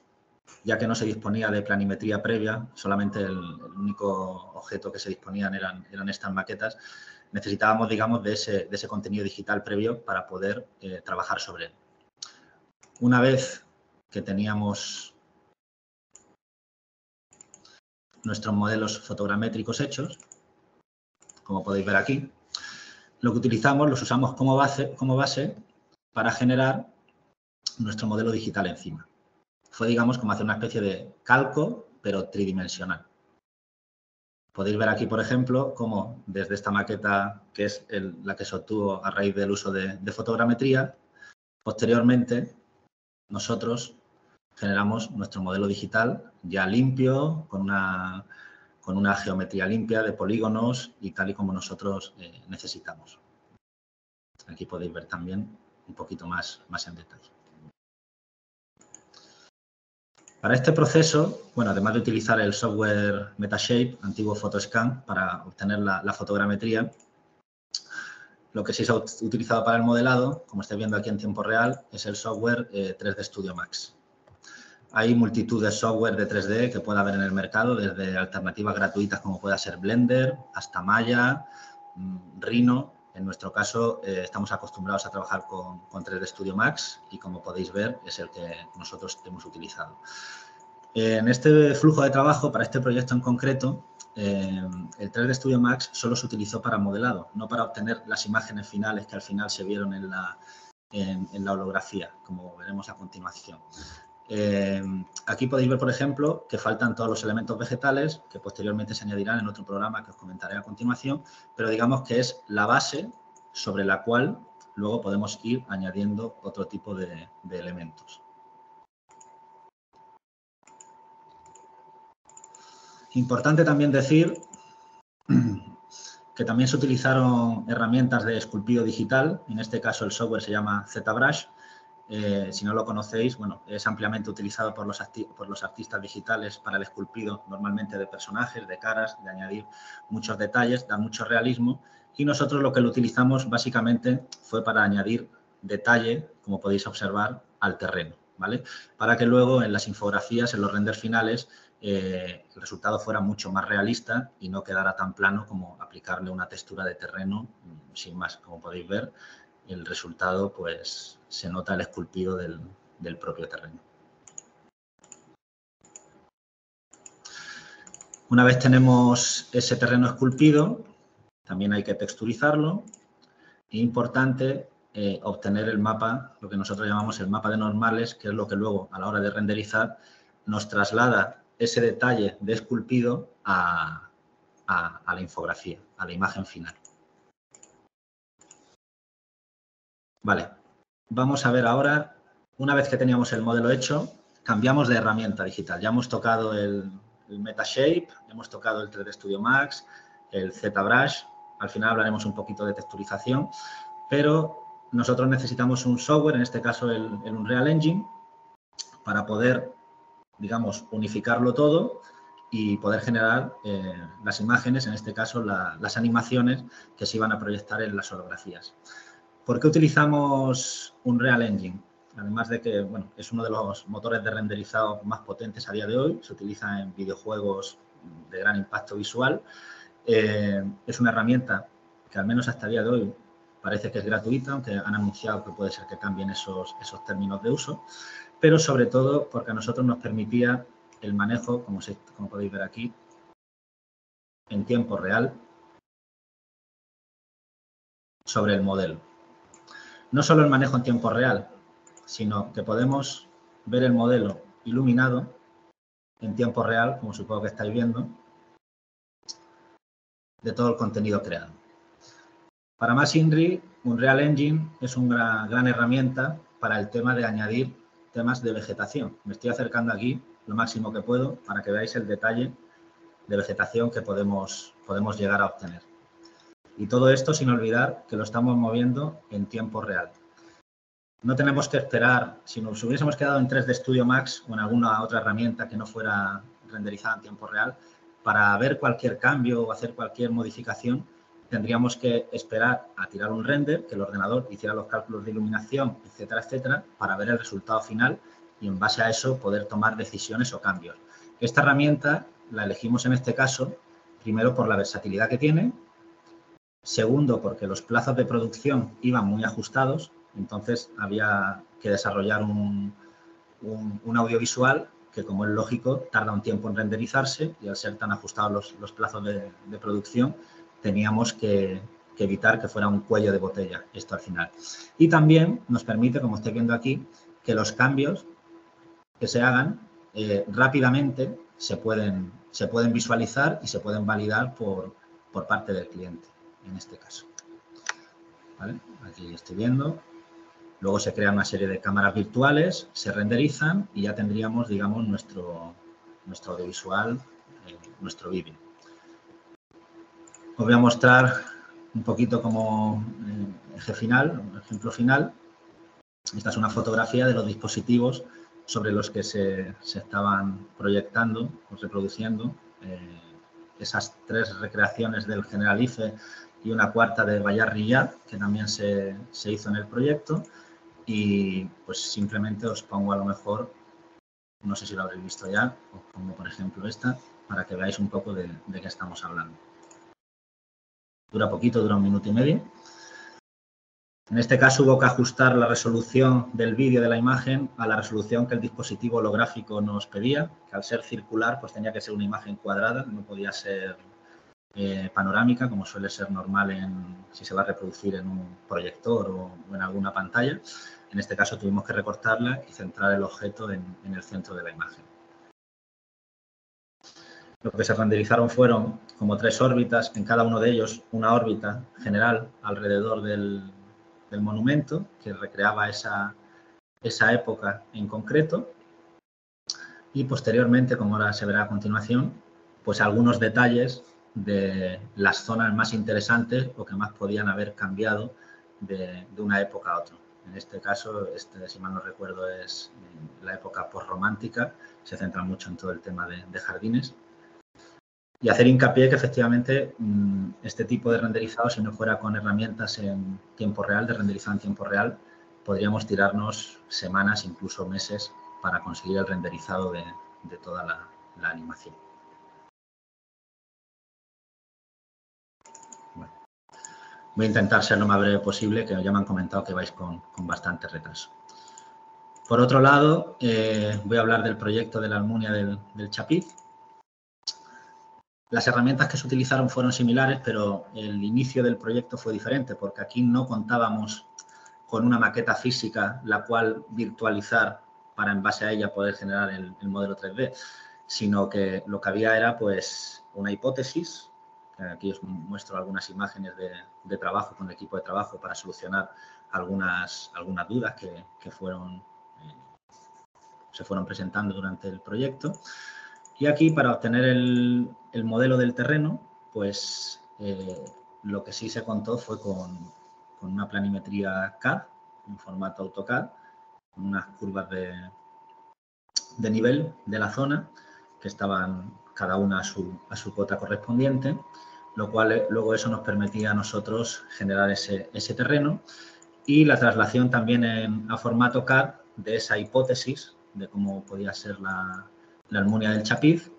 ya que no se disponía de planimetría previa, solamente el, único objeto que se disponían eran, estas maquetas, necesitábamos, digamos, de ese, contenido digital previo para poder eh, trabajar sobre él. Una vez que teníamos nuestros modelos fotogramétricos hechos, como podéis ver aquí, lo que utilizamos, los usamos como base para generar nuestro modelo digital encima fue, digamos, como hacer una especie de calco, pero tridimensional. Podéis ver aquí, por ejemplo, cómo desde esta maqueta, que es la que se obtuvo a raíz del uso de, fotogrametría, posteriormente nosotros generamos nuestro modelo digital ya limpio, con una, con una geometría limpia de polígonos y tal y como nosotros eh, necesitamos. Aquí podéis ver también un poquito más, más en detalle. Para este proceso, bueno, además de utilizar el software Metashape, antiguo Photoscan, para obtener la, fotogrametría, lo que sí se ha utilizado para el modelado, como estáis viendo aquí en tiempo real, es el software 3D eh, Studio Max. Hay multitud de software de 3D que puede haber en el mercado, desde alternativas gratuitas como pueda ser Blender, hasta Maya, mm, Rhino, en nuestro caso, eh, estamos acostumbrados a trabajar con, con 3D Studio Max y como podéis ver, es el que nosotros hemos utilizado. Eh, en este flujo de trabajo, para este proyecto en concreto, eh, el 3D Studio Max solo se utilizó para modelado, no para obtener las imágenes finales que al final se vieron en la, en la holografía, como veremos a continuación. Eh, aquí podéis ver, por ejemplo, que faltan todos los elementos vegetales que posteriormente se añadirán en otro programa que os comentaré a continuación, pero digamos que es la base sobre la cual luego podemos ir añadiendo otro tipo de, de elementos. Importante también decir que también se utilizaron herramientas de esculpido digital, en este caso el software se llama ZBrush, eh, si no lo conocéis, bueno, es ampliamente utilizado por los, artistas digitales para el esculpido normalmente de personajes, de caras, de añadir muchos detalles, da mucho realismo y nosotros lo que lo utilizamos básicamente fue para añadir detalle, como podéis observar, al terreno, ¿vale? Para que luego en las infografías, en los renders finales, eh, el resultado fuera mucho más realista y no quedara tan plano como aplicarle una textura de terreno, mm, sin más, como podéis ver, el resultado pues se nota el esculpido del, propio terreno. Una vez tenemos ese terreno esculpido, también hay que texturizarlo. Es importante eh, obtener el mapa, lo que nosotros llamamos el mapa de normales, que es lo que luego a la hora de renderizar nos traslada ese detalle de esculpido a la infografía, a la imagen final. Vale, vamos a ver ahora, una vez que teníamos el modelo hecho, cambiamos de herramienta digital. Ya hemos tocado el, MetaShape, hemos tocado el 3D Studio Max, el ZBrush, al final hablaremos un poquito de texturización, pero nosotros necesitamos un software, en este caso el, Unreal Engine, para poder, digamos, unificarlo todo y poder generar eh, las imágenes, en este caso las animaciones que se iban a proyectar en las orografías. ¿Por qué utilizamos Unreal Engine? Además de que es uno de los motores de renderizado más potentes a día de hoy, se utiliza en videojuegos de gran impacto visual. Eh, es una herramienta que al menos hasta el día de hoy parece que es gratuita, aunque han anunciado que puede ser que cambien esos, esos términos de uso, pero sobre todo porque a nosotros nos permitía el manejo, como podéis ver aquí, en tiempo real sobre el modelo no solo el manejo en tiempo real, sino que podemos ver el modelo iluminado en tiempo real, como supongo que estáis viendo, de todo el contenido creado. Para más INRI, Unreal Engine es una gran herramienta para el tema de añadir temas de vegetación. Me estoy acercando aquí lo máximo que puedo para que veáis el detalle de vegetación que podemos, podemos llegar a obtener. Y todo esto sin olvidar que lo estamos moviendo en tiempo real. No tenemos que esperar, si nos hubiésemos quedado en 3D Studio Max o en alguna otra herramienta que no fuera renderizada en tiempo real, para ver cualquier cambio o hacer cualquier modificación, tendríamos que esperar a tirar un render, que el ordenador hiciera los cálculos de iluminación, etcétera, etcétera, para ver el resultado final y en base a eso poder tomar decisiones o cambios. Esta herramienta la elegimos en este caso, primero por la versatilidad que tiene, Segundo, porque los plazos de producción iban muy ajustados, entonces había que desarrollar un, audiovisual que, como es lógico, tarda un tiempo en renderizarse y al ser tan ajustados los, plazos de, producción, teníamos que, evitar que fuera un cuello de botella esto al final. Y también nos permite, como estoy viendo aquí, que los cambios que se hagan eh, rápidamente se pueden, visualizar y se pueden validar por parte del cliente en este caso. Aquí estoy viendo. Luego se crean una serie de cámaras virtuales, se renderizan y ya tendríamos, digamos, nuestro, nuestro audiovisual, eh, nuestro vídeo. Os voy a mostrar un poquito como eh, eje final, un ejemplo final. Esta es una fotografía de los dispositivos sobre los que se, estaban proyectando o reproduciendo eh, esas tres recreaciones del general Generalife y una cuarta de Bayar que también se, hizo en el proyecto. Y pues simplemente os pongo a lo mejor, no sé si lo habréis visto ya, os pongo por ejemplo esta, para que veáis un poco de, qué estamos hablando. Dura poquito, dura un minuto y medio. En este caso hubo que ajustar la resolución del vídeo de la imagen a la resolución que el dispositivo holográfico nos pedía, que al ser circular pues tenía que ser una imagen cuadrada, no podía ser eh, panorámica, como suele ser normal en, si se va a reproducir en un proyector o, en alguna pantalla. En este caso tuvimos que recortarla y centrar el objeto en, el centro de la imagen. Lo que se renderizaron fueron como tres órbitas, en cada uno de ellos una órbita general alrededor del, monumento que recreaba esa, esa época en concreto. Y posteriormente, como ahora se verá a continuación, pues algunos detalles de las zonas más interesantes o que más podían haber cambiado de, una época a otra. En este caso, este, si mal no recuerdo, es eh, la época postromántica, se centra mucho en todo el tema de, jardines. Y hacer hincapié que efectivamente mm, este tipo de renderizado, si no fuera con herramientas en tiempo real, de renderizado en tiempo real, podríamos tirarnos semanas, incluso meses, para conseguir el renderizado de, toda la animación. Voy a intentar ser lo más breve posible, que ya me han comentado que vais con, bastante retraso. Por otro lado, eh, voy a hablar del proyecto de la Almunia del, del, Las herramientas que se utilizaron fueron similares, pero el inicio del proyecto fue diferente, porque aquí no contábamos con una maqueta física, la cual virtualizar para en base a ella poder generar el, el modelo 3D, sino que lo que había era pues una hipótesis Aquí os muestro algunas imágenes de, trabajo con el equipo de trabajo para solucionar algunas, dudas que, eh, se fueron presentando durante el proyecto. Y aquí, para obtener el, modelo del terreno, pues eh, lo que sí se contó fue con, una planimetría CAD, en formato AutoCAD, con unas curvas de, nivel de la zona que estaban cada una a su cuota correspondiente lo cual eh, luego eso nos permitía a nosotros generar ese, ese terreno y la traslación también en, a formato CAD de esa hipótesis de cómo podía ser la, la almunia del chapiz,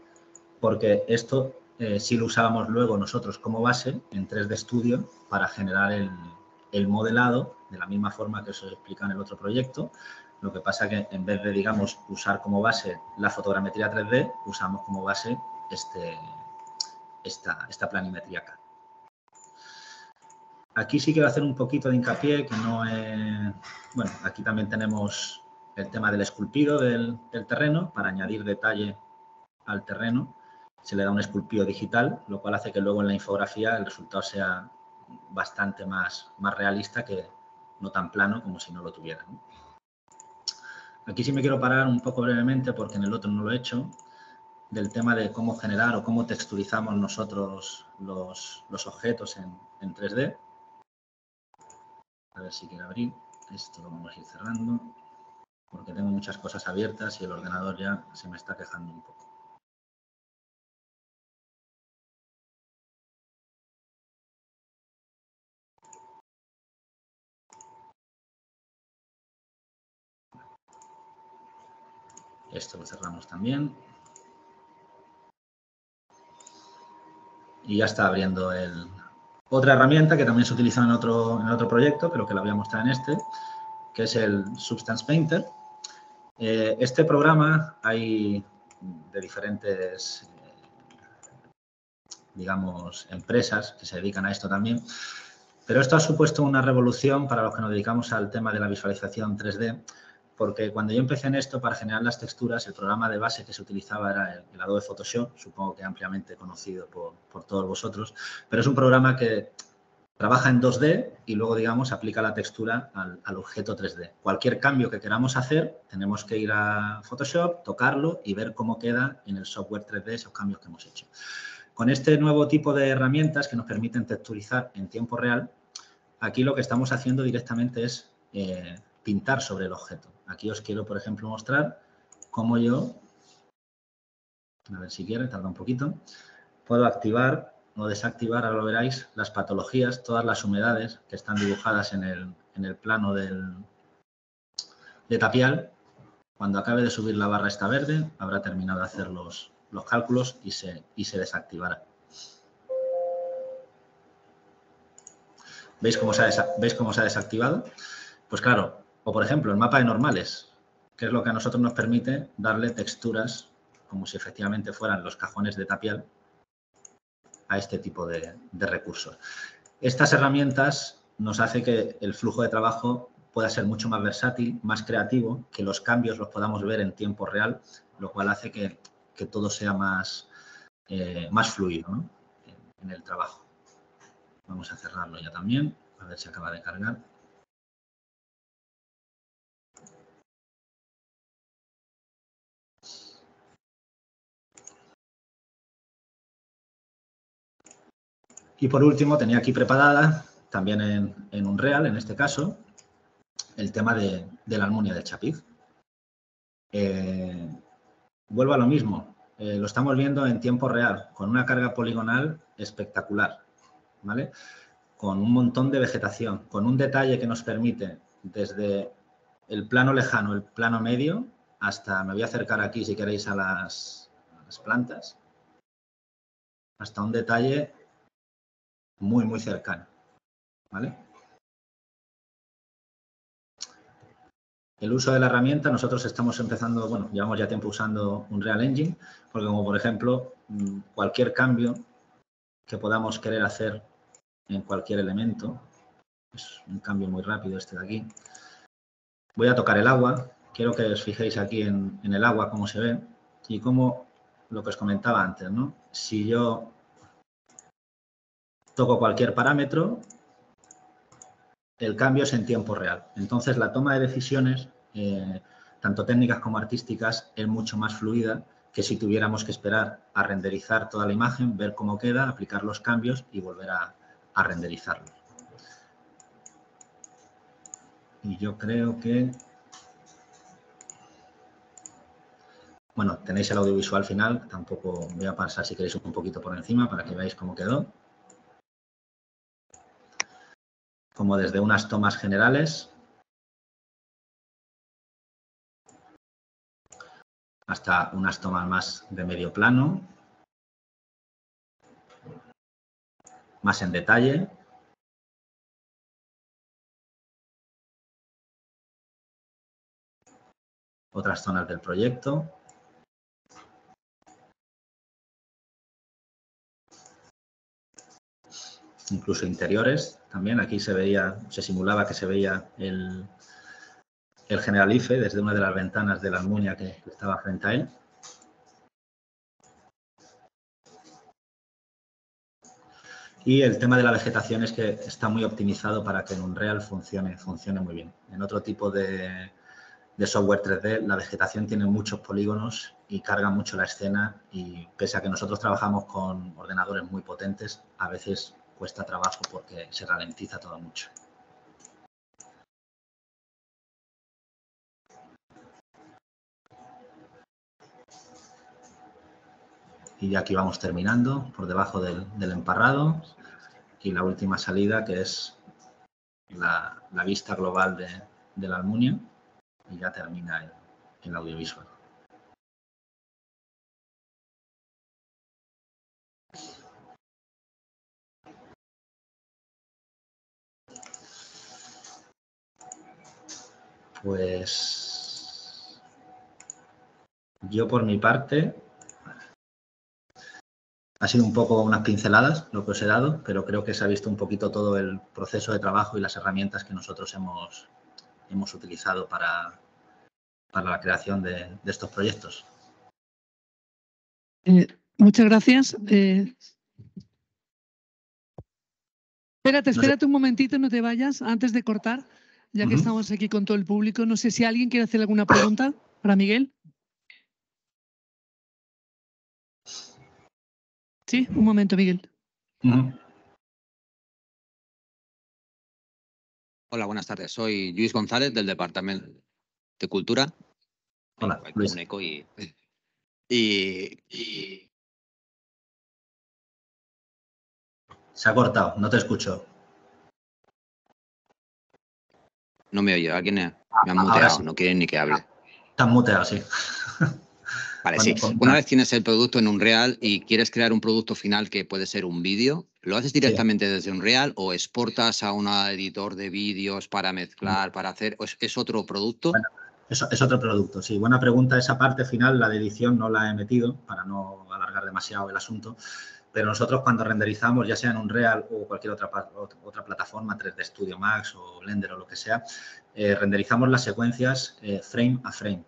porque esto si eh, sí lo usábamos luego nosotros como base en 3D estudio para generar el, el modelado de la misma forma que se explica en el otro proyecto. Lo que pasa que en vez de, digamos, usar como base la fotogrametría 3D, usamos como base este, esta, planimetría acá. Aquí sí quiero hacer un poquito de hincapié, que no eh, Bueno, aquí también tenemos el tema del esculpido del, terreno, para añadir detalle al terreno se le da un esculpido digital, lo cual hace que luego en la infografía el resultado sea bastante más, más realista que no tan plano como si no lo tuviera. Aquí sí me quiero parar un poco brevemente porque en el otro no lo he hecho, del tema de cómo generar o cómo texturizamos nosotros los, objetos en, en, 3D. A ver si quiero abrir. Esto lo vamos a ir cerrando porque tengo muchas cosas abiertas y el ordenador ya se me está quejando un poco. Esto lo cerramos también. y ya está abriendo Otra herramienta que también se utiliza en otro, otro proyecto, pero que la voy a mostrar en este, que es el Substance Painter. Eh, este programa hay de diferentes, eh, digamos, empresas que se dedican a esto también, pero esto ha supuesto una revolución para los que nos dedicamos al tema de la visualización 3D, porque cuando yo empecé en esto para generar las texturas, el programa de base que se utilizaba era el, lado Adobe Photoshop, supongo que ampliamente conocido por, todos vosotros, pero es un programa que trabaja en 2D y luego, digamos, aplica la textura al, objeto 3D. Cualquier cambio que queramos hacer, tenemos que ir a Photoshop, tocarlo y ver cómo queda en el software 3D esos cambios que hemos hecho. Con este nuevo tipo de herramientas que nos permiten texturizar en tiempo real, aquí lo que estamos haciendo directamente es... Eh, pintar sobre el objeto. Aquí os quiero, por ejemplo, mostrar cómo yo, a ver si quiere, tarda un poquito, puedo activar o desactivar, ahora lo veréis, las patologías, todas las humedades que están dibujadas en el, plano del, de tapial. Cuando acabe de subir la barra esta verde, habrá terminado de hacer los, cálculos y se, se desactivará. ¿Veis cómo, ¿Veis cómo se ha desactivado? Pues claro, o, por ejemplo, el mapa de normales, que es lo que a nosotros nos permite darle texturas como si efectivamente fueran los cajones de tapial a este tipo de, recursos. Estas herramientas nos hace que el flujo de trabajo pueda ser mucho más versátil, más creativo, que los cambios los podamos ver en tiempo real, lo cual hace que, todo sea más, eh, más fluido en el trabajo. Vamos a cerrarlo ya también, a ver si acaba de cargar. Y por último, tenía aquí preparada, también en, un real, en este caso, el tema de, la almunia del chapiz. Eh, vuelvo a lo mismo, eh, lo estamos viendo en tiempo real, con una carga poligonal espectacular, ¿vale? Con un montón de vegetación, con un detalle que nos permite desde el plano lejano, el plano medio, hasta, me voy a acercar aquí si queréis a las plantas, hasta un detalle muy, muy cercano. ¿Vale? El uso de la herramienta, nosotros estamos empezando, bueno, llevamos ya tiempo usando un Real Engine, porque como por ejemplo, mm, cualquier cambio que podamos querer hacer en cualquier elemento, es un cambio muy rápido este de aquí, voy a tocar el agua, quiero que os fijéis aquí en, en el agua cómo se ve y como lo que os comentaba antes, ¿no? Si yo toco cualquier parámetro, el cambio es en tiempo real. Entonces, la toma de decisiones, eh, tanto técnicas como artísticas, es mucho más fluida que si tuviéramos que esperar a renderizar toda la imagen, ver cómo queda, aplicar los cambios y volver a, a renderizarlos. Y yo creo que... Bueno, tenéis el audiovisual final, tampoco voy a pasar si queréis un poquito por encima para que veáis cómo quedó. como desde unas tomas generales hasta unas tomas más de medio plano, más en detalle. Otras zonas del proyecto. incluso interiores también. Aquí se veía, se simulaba que se veía el, el generalife desde una de las ventanas de la almunia que, estaba frente a él. Y el tema de la vegetación es que está muy optimizado para que en Unreal funcione, funcione muy bien. En otro tipo de, de software 3D, la vegetación tiene muchos polígonos y carga mucho la escena y pese a que nosotros trabajamos con ordenadores muy potentes, a veces cuesta trabajo porque se ralentiza todo mucho. Y ya aquí vamos terminando por debajo del, emparrado. y la última salida que es la, vista global de, la Almunia y ya termina el audiovisual. Pues yo por mi parte ha sido un poco unas pinceladas lo que os he dado, pero creo que se ha visto un poquito todo el proceso de trabajo y las herramientas que nosotros hemos, hemos utilizado para, para la creación de, estos proyectos. Eh, muchas gracias. Eh, espérate, espérate un momentito, no te vayas antes de cortar ya que estamos aquí con todo el público, no sé si alguien quiere hacer alguna pregunta para Miguel. Sí, un momento, Miguel. Hola, buenas tardes. Soy Luis González del Departamento de Cultura. Hola, Luis. y... Se ha cortado, no te escucho. No me oye, ¿alguien me han ah, muteado? No quieren ni que hable. Están muteado, sí. Vale, sí. Una vez tienes el producto en Unreal y quieres crear un producto final que puede ser un vídeo, ¿lo haces directamente desde Unreal o exportas a un editor de vídeos para mezclar, para hacer? ¿Es, otro producto? es, es, otro producto, sí. Buena pregunta. Esa parte final, la de edición, no la he metido para no alargar demasiado el asunto. Pero nosotros cuando renderizamos, ya sea en Unreal o cualquier otra, otra plataforma, 3D Studio Max o Blender o lo que sea, eh, renderizamos las secuencias eh, frame a frame,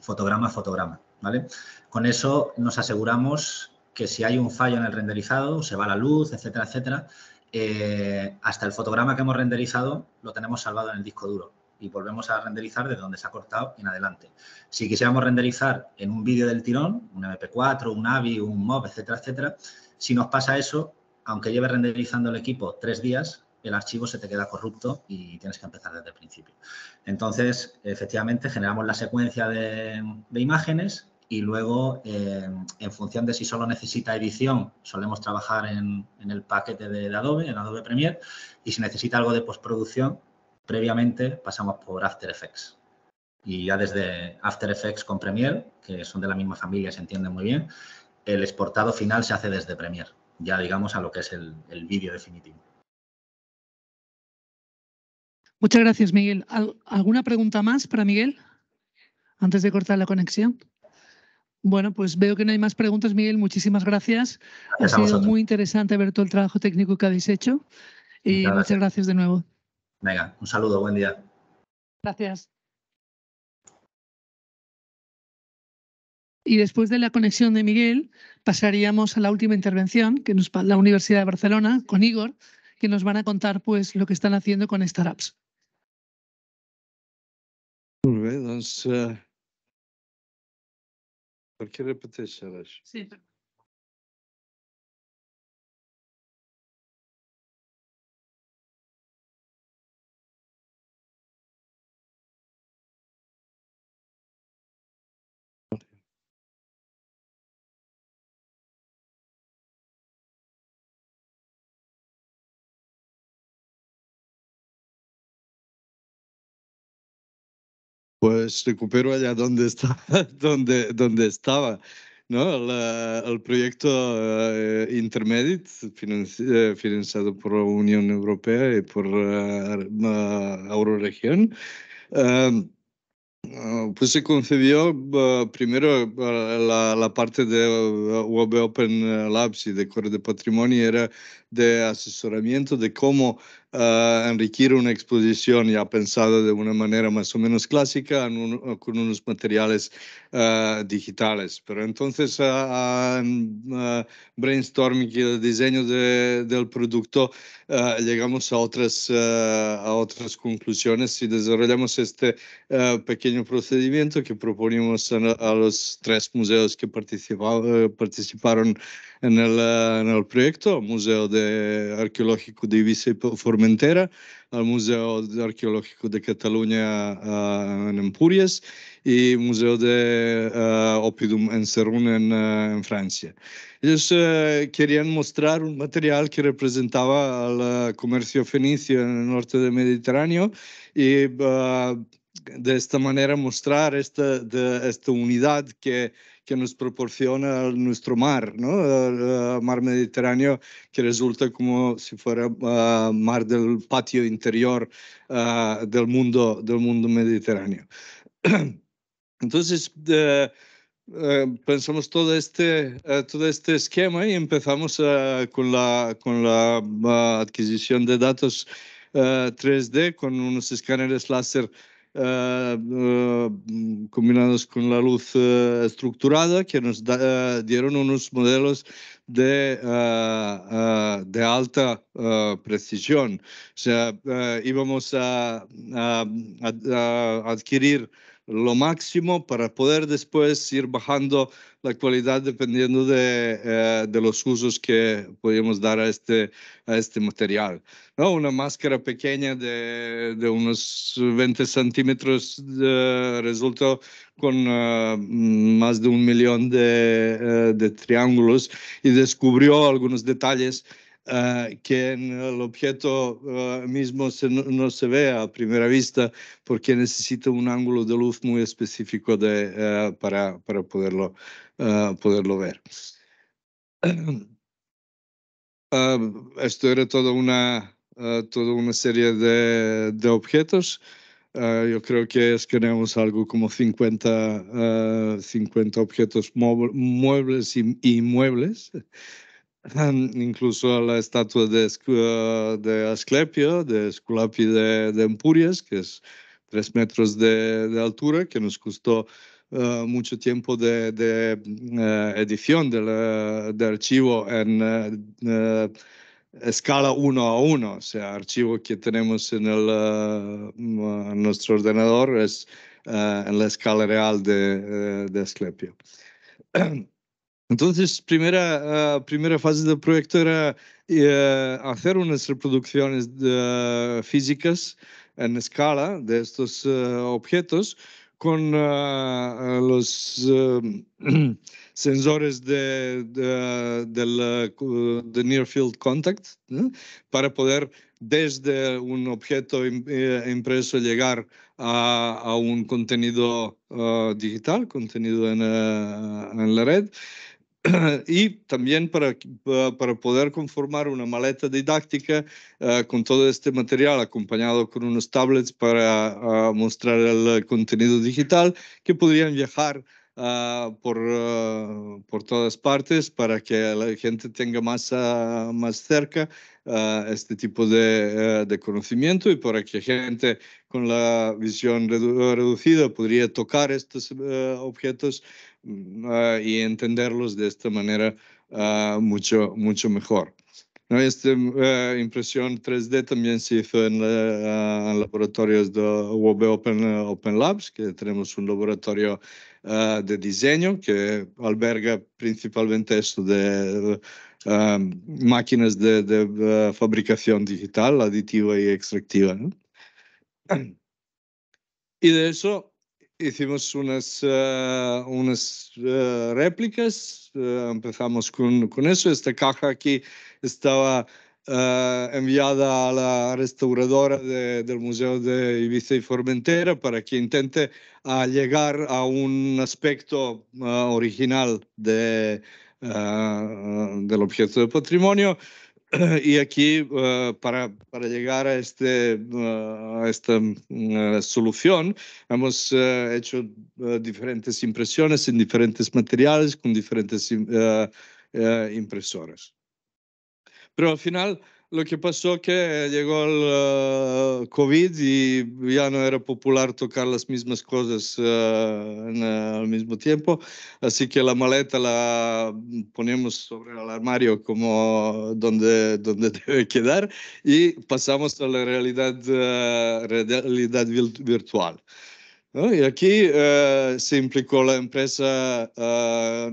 fotograma a fotograma. ¿vale? Con eso nos aseguramos que si hay un fallo en el renderizado, se va la luz, etcétera, etcétera, eh, hasta el fotograma que hemos renderizado lo tenemos salvado en el disco duro y volvemos a renderizar desde donde se ha cortado en adelante. Si quisiéramos renderizar en un vídeo del tirón, un MP4, un AVI, un MOV, etcétera, etcétera, si nos pasa eso, aunque lleve renderizando el equipo tres días, el archivo se te queda corrupto y tienes que empezar desde el principio. Entonces, efectivamente, generamos la secuencia de, imágenes y luego, eh, en función de si solo necesita edición, solemos trabajar en, el paquete de, Adobe, en Adobe Premiere, y si necesita algo de postproducción, Previamente pasamos por After Effects. Y ya desde After Effects con Premiere, que son de la misma familia, se entiende muy bien, el exportado final se hace desde Premiere, ya digamos a lo que es el, el vídeo definitivo. Muchas gracias, Miguel. ¿Alguna pregunta más para Miguel? Antes de cortar la conexión. Bueno, pues veo que no hay más preguntas, Miguel. Muchísimas gracias. ha sido muy interesante ver todo el trabajo técnico que habéis hecho. Y muchas gracias de nuevo. Venga, un saludo, buen día. Gracias. Y después de la conexión de Miguel, pasaríamos a la última intervención, que nos la Universidad de Barcelona, con Igor, que nos van a contar pues, lo que están haciendo con startups. Molt bé, eh, Sí, pues recupero allá donde, está, dónde donde estaba. ¿no? el proyecto eh, Intermedit, eh, financiado por la Unión Europea y por la eh, Euroregión, em, pues se concedió primero la, parte de Web Open Labs y de Core de Patrimonio, era de asesoramiento de cómo ah, enriquecer una exposición ya pensada de una manera más o menos clásica con unos materiales ah, digitales. Pero entonces, a ah, brainstorming y el diseño del producto, llegamos a otras, a otras conclusiones y desarrollamos este pequeño procedimiento que proponimos a, los tres museos que eh, participaron en el, eh, en el proyecto, Museo de Arqueológico de Ibiza y Formentera, al Museo de Arqueológico de Cataluña eh, en Empúries y Museo de eh, Opidum en Serrún en, Francia. Ellos querían mostrar un material que representaba al comercio fenicio en el norte del Mediterráneo y de esta manera mostrar esta, de, esta unidad que que nos proporciona nuestro mar, ¿no? El mar Mediterráneo, que resulta como si fuera mar del patio interior del, mundo, del mundo mediterráneo. Entonces, eh, pensamos todo este, eh, todo este esquema y empezamos eh, con la, con la adquisición de datos 3D con unos escáneres láser eh, eh, combinados con la luz eh, estructurada, que nos dieron unos modelos de, de, alta precisión. O sea, íbamos a adquirir lo máximo para poder después ir bajando la calidad dependiendo eh, de, los usos que podemos dar este, a este, material. ¿No? Una máscara pequeña de, unos 20 centímetros eh, resultó con eh, más de un millón de triángulos y descubrió algunos detalles Ah, que en el objeto ah, mismo no, se ve a primera vista porque necesita un ángulo de luz muy específico ah, para, para, poderlo, poderlo ver. esto era toda una, toda una serie de, de objetos. yo creo que escaneamos algo como 50, objetos muebles y, inmuebles. incluso la estatua de, eh, de Asclepio, de Esculapi de, Empurias, que es tres metros de, altura, que nos costó eh, mucho tiempo de, eh, edición del de, archivo en escala 1 a 1, o sea, archivo que tenemos en, el, nuestro ordenador es en la escala real de, Asclepio. Entonces, primera, ah, primera fase del proyecto era eh, hacer unas reproducciones ah, físicas en escala de estos ah, objetos con los sensores de, del, Near Field Contact para poder desde un objeto eh, impreso llegar a, un contenido digital, contenido en, en, la red. y también para, para poder conformar una maleta didáctica eh, con todo este material acompañado con unos tablets para ah, mostrar el eh, contenido digital que podrían viajar ah, por, ah, por todas partes para que la gente tenga más, más cerca este tipo de, eh, de, conocimiento y para que gente con la visión reducida podría tocar estos objetos Mm, ah, y entenderlos de esta manera ah, mucho, mucho mejor. ¿No? Esta mm, ah, impresión 3D también se hizo en, laboratorios de Open, eh, Open, Labs, que tenemos un laboratorio de diseño que alberga principalmente esto de... máquinas de, fabricación digital, aditiva y extractiva. Y de eso hicimos unas, eh, unas eh, réplicas, eh, empezamos con, con, eso. Esta caja aquí estaba enviada a la restauradora del Museo de Ibiza y Formentera para que intente ah, llegar a un aspecto ah, original de, del objeto de patrimonio. y aquí eh, para, para, llegar a, este, eh, a esta mm, eh, solución hemos hecho diferentes impresiones en diferentes materiales con diferentes impresoras. Pero al final lo que pasó que llegó el COVID y ya no era popular tocar las mismas cosas eh, eh, al mismo tiempo, así que la maleta la ponemos sobre el armario como donde, donde debe quedar y pasamos a la realidad, eh, realidad virtual. Y aquí eh, se implicó la empresa eh,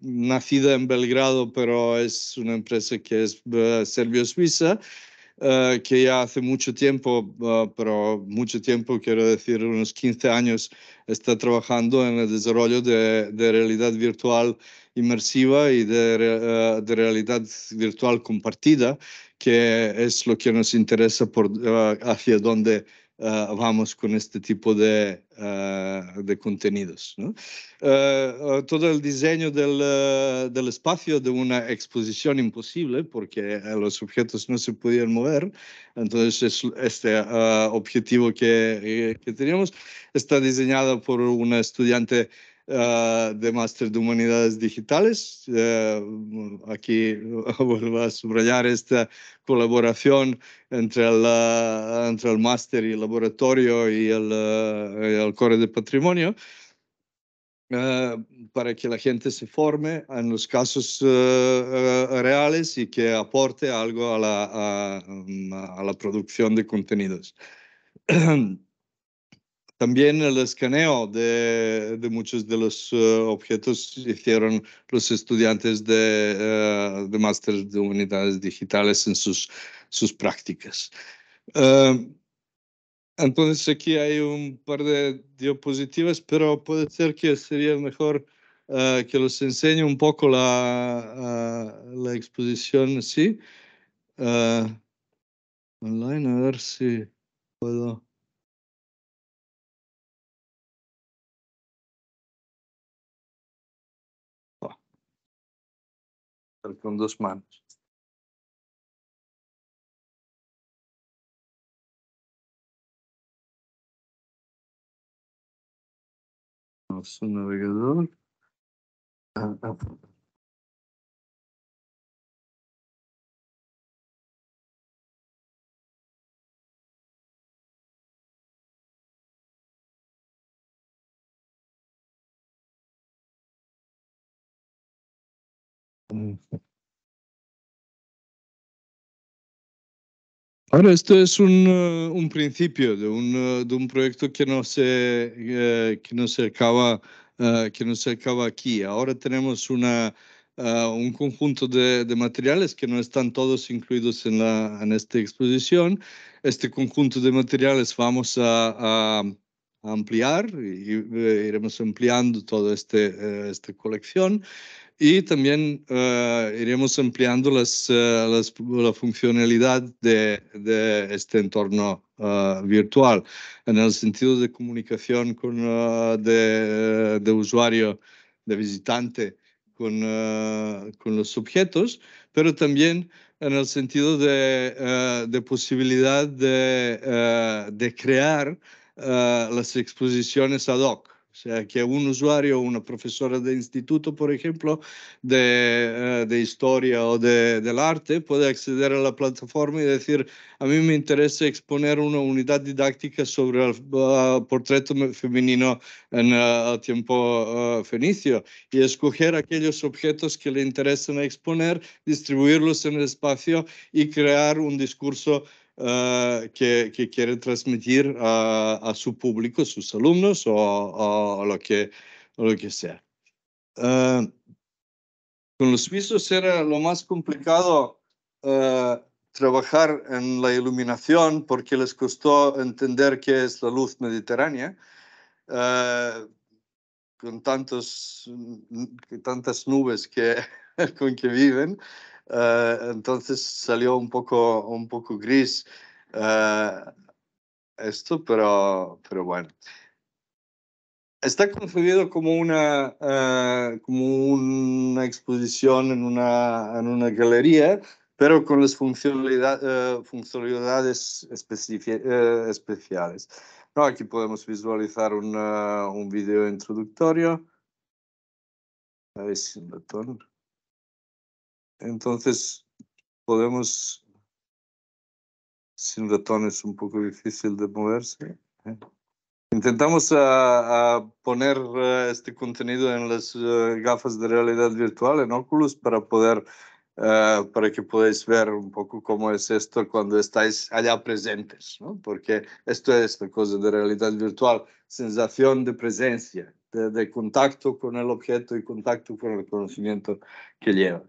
nacida en Belgrado, pero es una empresa que es eh, serbio-suiza, que ya hace mucho tiempo, pero mucho tiempo, quiero decir unos 15 años, está trabajando en el desarrollo de, realidad virtual inmersiva y de, de, realidad virtual compartida, que es lo que nos interesa por hacia dónde eh, vamos con este tipo de, eh, de contenidos. Eh, todo el diseño del, del, espacio de una exposición imposible, porque los objetos no se podían mover, entonces este objetivo que, que teníamos está diseñado por una estudiante Uh, de máster de humanidades digitales. Uh, aquí vuelvo a subrayar esta colaboración entre el, entre el máster y el laboratorio y el, uh, el core de patrimonio. para que la gente se forme en los casos reales y que aporte algo a la, a um, la producción de contenidos. También el escaneo de, muchos de los eh, objetos hicieron los estudiantes de, eh, de máster de humanidades digitales en sus, sus prácticas. Eh, entonces aquí hay un par de diapositivas, pero puede ser que sería mejor que los enseñe un poco la, la exposición ¿Sí? online, a ver si puedo. con dos manos. navegador. Ah, ah, Ahora, esto es un, eh, un principio de un, eh, de un, proyecto que no se, eh, que no se acaba. que no se acaba aquí. Ahora tenemos una, un conjunto de, de, materiales que no están todos incluidos en, la, en esta exposición. Este conjunto de materiales vamos a, ampliar y, iremos ampliando toda este, esta colección y también eh, iremos ampliando eh, las, la funcionalidad de, este entorno eh, virtual en el sentido de comunicación con, de, de, usuario, de visitante con, los objetos, pero también en el sentido de, de posibilidad de, crear las exposiciones ad hoc. O sea, que un usuario, una profesora de instituto, por ejemplo, de, eh, de historia o de, del arte, puede acceder a la plataforma y decir, a mí me interesa exponer una unidad didáctica sobre el retrato ah, portreto femenino en el ah, tiempo ah, fenicio y escoger aquellos objetos que le interesan exponer, distribuirlos en el espacio y crear un discurso eh, que, que, quieren transmitir a, su público, sus alumnos o a, lo, que, lo que sea. Eh, con los suizos era lo más complicado eh, trabajar en la iluminación porque les costó entender qué es la luz mediterránea con tantos, tantas nubes que, con que viven. Eh, entonces salió un poco, un poco gris eh, esto, pero, pero bueno. Está concebido como una, eh, como una exposición en una, en una galería, pero con las funcionalidades especiales. aquí podemos visualizar un video introductorio. si un botón. Entonces, podemos, sin ratones, un poco difícil de moverse. ¿eh? Intentamos a, poner eh, este contenido en las eh, gafas de realidad virtual, en Oculus, para poder, para que podáis ver un poco cómo es esto cuando estáis allá presentes, Porque esto es la cosa de realidad virtual, sensación de presencia, de contacto con el objeto y contacto con el conocimiento que lleva.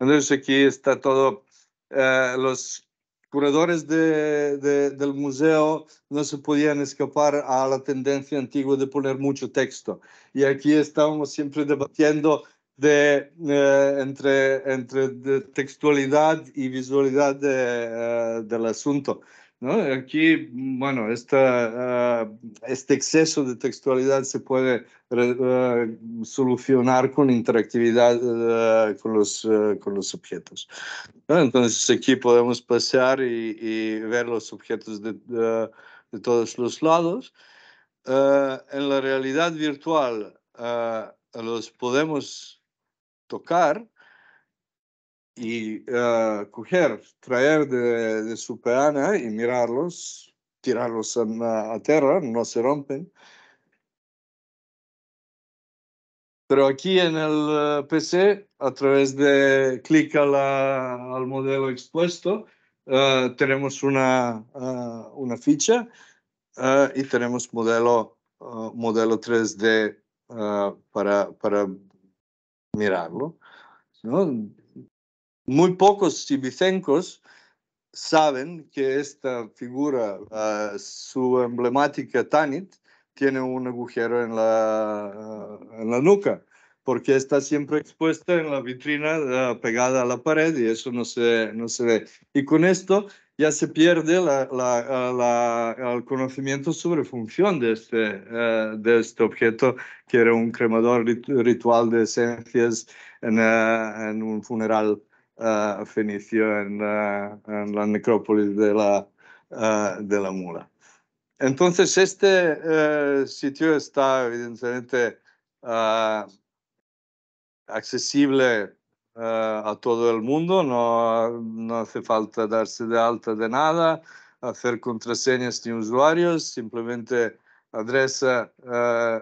Entonces aquí está todo, eh, los curadores del museo no se podían escapar a la tendencia antigua de poner mucho texto. Y aquí estábamos siempre debatiendo de, eh, entre, entre textualidad y visualidad eh, del asunto. ¿no? Aquí, bueno, esta, este exceso de textualidad se puede eh, solucionar con interactividad eh, con, los, eh, con los objetos. Entonces aquí podemos pasear y, ver los objetos de, de todos los lados. en la realidad virtual los podemos tocar y coger, traer de, de su peana y mirarlos tirarlos a, a, tierra, no se rompen. Pero aquí en el eh, PC, a través de clic la, al modelo expuesto, eh, tenemos una, eh, una ficha y tenemos modelo, modelo 3D para, para, mirarlo. Muy pocos sibicencos saben que esta figura, su emblemática Tanit, tiene un agujero en la, en la nuca, porque está siempre expuesta en la vitrina ah, pegada a la pared y eso no se, no se ve. Y con esto ya se pierde la, la, ah, el conocimiento sobre función de este, ah, de este objeto, que era un cremador ritual de esencias en, un funeral fenicio en, en, la necrópolis de la, de la Mula. Entonces, este eh, sitio está evidentemente ah, accesible eh, a todo el mundo, no, no, hace falta darse de alta de nada, hacer contraseñas ni usuarios, simplemente adresa eh,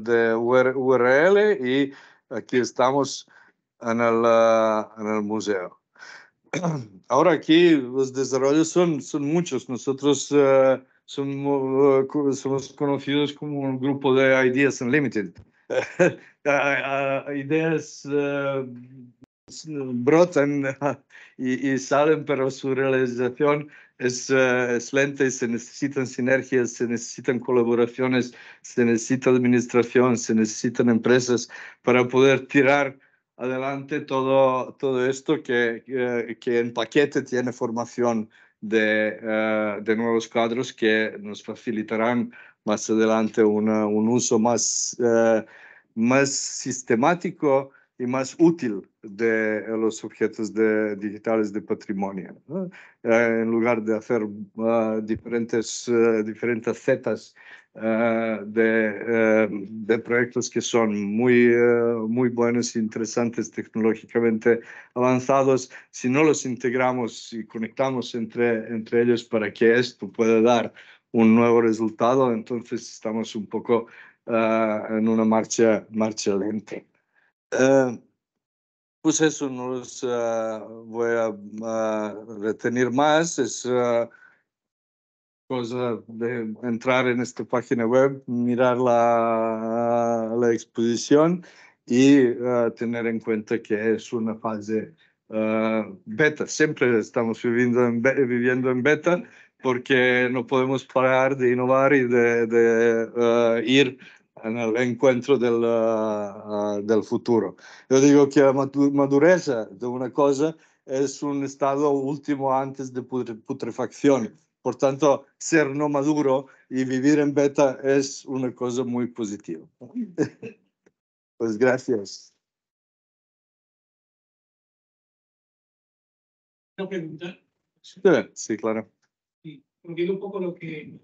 de URL y aquí estamos en en el museo. ahora aquí los desarrollos son, son muchos. Nosotros eh, eh, somos, conocidos como un grupo de Ideas Unlimited. ideas eh, brotan y, salen, pero su realización es lenta y se necesitan sinergias, se necesitan colaboraciones, se necesita administración, se necesitan empresas para poder tirar adelante todo, todo esto que, que, en paquete tiene formación eh, de, nuevos cuadros que nos facilitarán más adelante un uso más, eh, más sistemático y más útil de los objetos digitales de patrimonio. Eh, en lugar de hacer ah, diferentes, eh, diferentes zetas eh, de, de, proyectos que son muy, muy buenos e interesantes tecnológicamente avanzados, si no los integramos y conectamos entre, entre ellos para que esto pueda dar un nuevo resultado, entonces estamos un poco ah, en una marcha, marcha lenta. Eh, pues eso, no los ah, voy a ah, retener más. Es cosa ah, pues, de entrar en esta página web, mirar la, la exposición y tener en cuenta que es una fase beta. Siempre estamos viviendo en, viviendo en beta porque no podemos parar de innovar y de, de ir en el encuentro del, eh, eh, del futuro. Yo digo que la madurez de una cosa es un estado último antes de putrefacción. Por tanto, ser no maduro y vivir en beta es una cosa muy positiva. pues gracias. ¿Una pregunta? Sí, claro. Sí, porque un poco lo que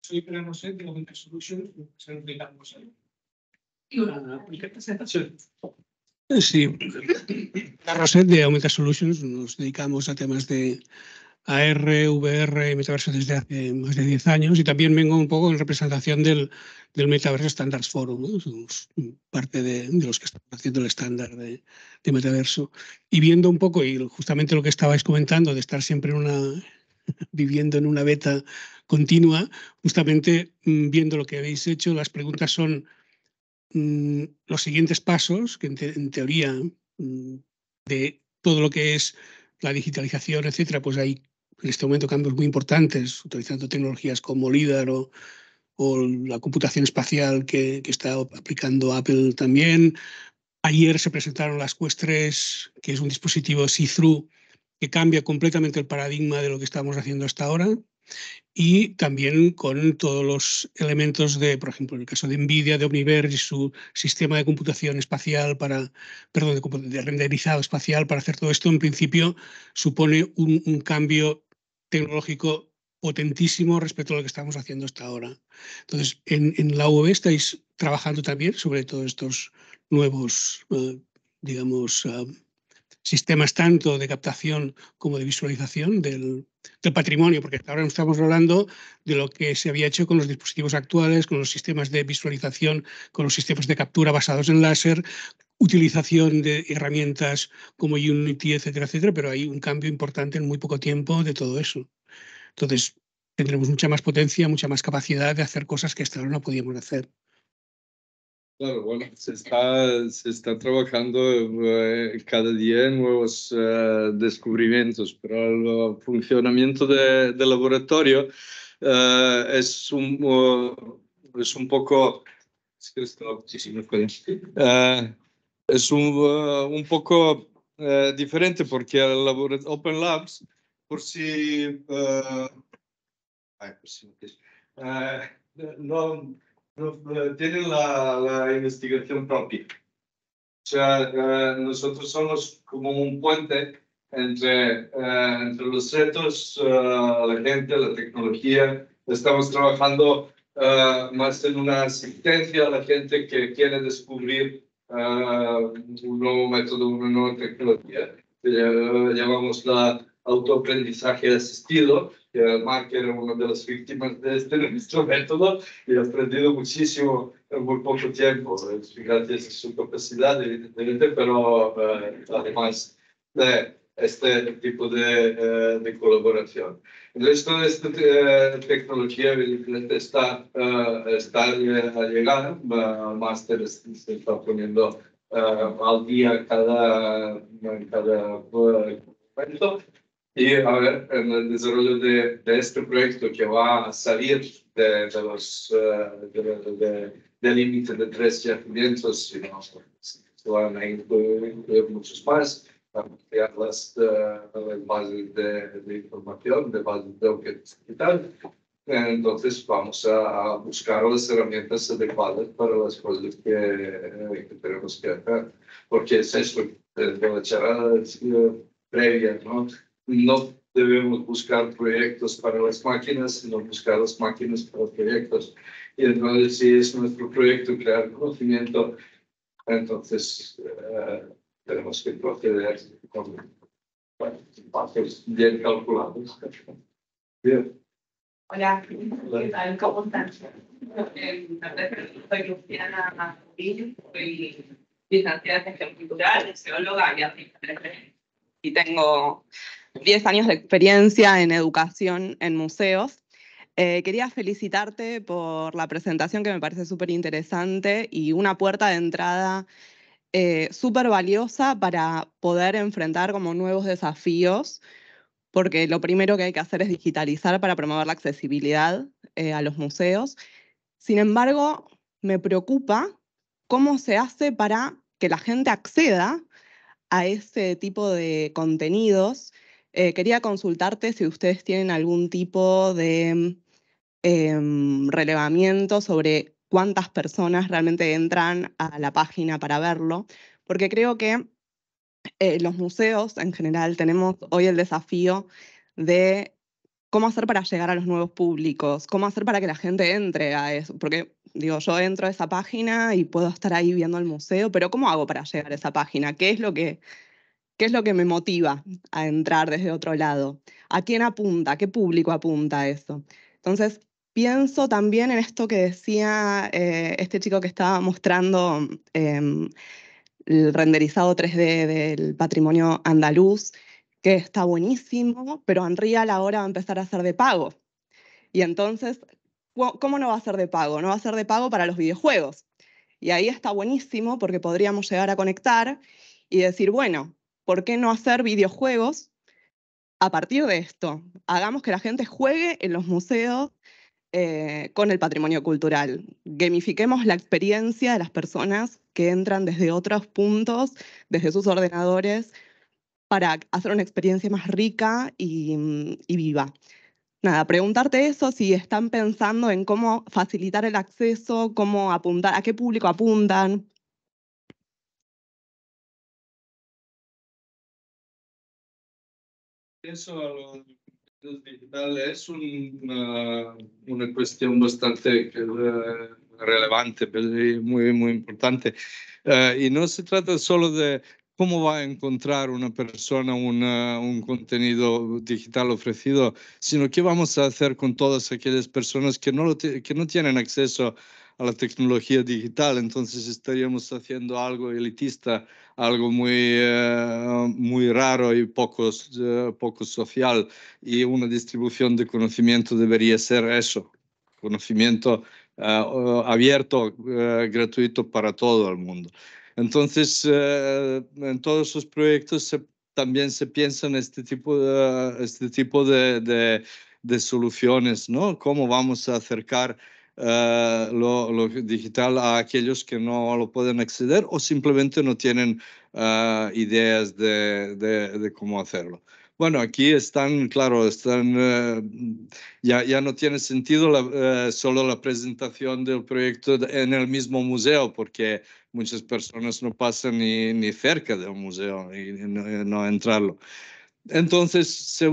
soy Roset de Aumenta Solutions, de la Y una presentación. Sí, la Roset de Aumenta Solutions nos dedicamos a temas de AR, VR y metaverso desde hace más de 10 años y también vengo un poco en representación del, del Metaverso Standards Forum, parte de, los que están haciendo el estándar de, de, metaverso. Y viendo un poco, y justamente lo que estabais comentando, de estar siempre una, viviendo en una beta continua, justamente mm, viendo lo que habéis hecho, las preguntas son mm, los siguientes pasos, que en, teoría mm, de todo lo que es la digitalización, etcétera, pues hay en este momento cambios muy importantes, utilizando tecnologías como LIDAR o, la computación espacial que, está aplicando Apple también. Ayer se presentaron las Quest 3, que es un dispositivo see-through que cambia completamente el paradigma de lo que estamos haciendo hasta ahora, y también con todos los elementos de, por ejemplo, en el caso de NVIDIA, de Omniverse y su sistema de computación espacial para, perdón, de, renderizado espacial para hacer todo esto, en principio supone un, cambio tecnológico potentísimo respecto a lo que estamos haciendo hasta ahora. Entonces, en, la UV e estáis trabajando también sobre todos estos nuevos, eh, digamos, eh, sistemas tanto de captación como de visualización del, patrimonio, porque ahora no estamos hablando de lo que se había hecho con los dispositivos actuales, con los sistemas de visualización, con los sistemas de captura basados en láser, utilización de herramientas como Unity, etcétera, etcétera, pero hay un cambio importante en muy poco tiempo de todo eso. Entonces, tendremos mucha más potencia, mucha más capacidad de hacer cosas que hasta ahora no podíamos hacer. Claro, bueno, se está, se está trabajando eh, cada día en nuevos eh, descubrimientos, pero el eh, funcionamiento del laboratorio es, un, es un poco... es un, un poco diferente porque el Open Labs, por si... por si no, eh, tienen la, investigación propia. O sea, eh, nosotros somos como un puente entre, eh, entre los retos, la gente, la tecnología. Estamos trabajando más en una asistencia a la gente que quiere descubrir un nuevo método, una nueva tecnología. llamamos la autoaprendizaje asistido, Marker era una de las víctimas de este nuestro método y ha aprendido muchísimo en muy poco tiempo, gracias a su capacidad, evidentemente, pero eh, además de este tipo de, eh, de colaboración. El resto de esta eh, tecnología evidentemente está, está llegando llegar, Master se está poniendo al día cada, cada momento y a ver, en el desarrollo de, este proyecto que va a salir de, los eh, de límite de tres yacimientos, no, pues, se van a incluir, muchos más, a crear eh, las, bases de, de, información, de bases de objetos y tal, Entonces vamos a buscar las herramientas adecuadas para las cosas que, eh, que tenemos que hacer, porque es esto, de la charla previa, ¿no? no debemos buscar proyectos para las máquinas, sino buscar las máquinas para los proyectos. Y entonces, si es nuestro proyecto crear conocimiento, entonces eh, tenemos que proceder con pasos bien calculados. Bien. Hola. ¿qué tal? ¿Cómo están? Eh, soy Luciana Martín, soy licenciada en gestión cultural, socióloga y así y tengo 10 años de experiencia en educación en museos. Eh, quería felicitarte por la presentación que me parece súper interesante y una puerta de entrada eh, súper valiosa para poder enfrentar como nuevos desafíos, porque lo primero que hay que hacer es digitalizar para promover la accesibilidad eh, a los museos. Sin embargo, me preocupa cómo se hace para que la gente acceda a ese tipo de contenidos eh, quería consultarte si ustedes tienen algún tipo de mm, em, relevamiento sobre cuántas personas realmente entran a la página para verlo, porque creo que eh, los museos en general tenemos hoy el desafío de cómo hacer para llegar a los nuevos públicos, cómo hacer para que la gente entre a eso, porque digo, yo entro a esa página y puedo estar ahí viendo el museo, pero ¿cómo hago para llegar a esa página? ¿Qué es lo que ¿Qué es lo que me motiva a entrar desde otro lado? ¿A quién apunta? ¿Qué público apunta eso? Entonces, pienso también en esto que decía eh, este chico que estaba mostrando em, el renderizado 3D del patrimonio andaluz, que está buenísimo, pero Unreal ahora va a empezar a ser de pago. Y entonces, ¿cómo no va a ser de pago? No va a ser de pago para los videojuegos. Y ahí está buenísimo porque podríamos llegar a conectar y decir, bueno, ¿por qué no hacer videojuegos a partir de esto? Hagamos que la gente juegue en los museos eh, con el patrimonio cultural. Gamifiquemos la experiencia de las personas que entran desde otros puntos, desde sus ordenadores, para hacer una experiencia más rica y, mm, y viva. Nada, preguntarte eso, si están pensando en cómo facilitar el acceso, cómo apuntar, a qué público apuntan, eso a los medios digitales es una, cuestión bastante eh, relevante, muy, muy importante. Eh, y no se trata solo de cómo va a encontrar una persona un contenido digital ofrecido, sino qué vamos a hacer con todas aquellas personas que no, lo que no tienen acceso a la tecnología digital, entonces estaríamos haciendo algo elitista, algo muy, eh, muy raro y poco, eh, poco social. Y una distribución de conocimiento debería ser eso, conocimiento eh, abierto, gratuito para todo el mundo. Entonces, en todos sus proyectos también se piensa en este tipo de, este tipo de soluciones, ¿no? ¿Cómo vamos a acercar eh, lo, digital a aquellos que no lo pueden acceder o simplemente no tienen eh, ideas de, de, cómo hacerlo. Bueno, aquí están, claro, están, eh, ya, ya, no tiene sentido solo la presentación del proyecto en el mismo museo, porque muchas personas no pasan ni, ni cerca del museo y no, no entrarlo. Entonces, se,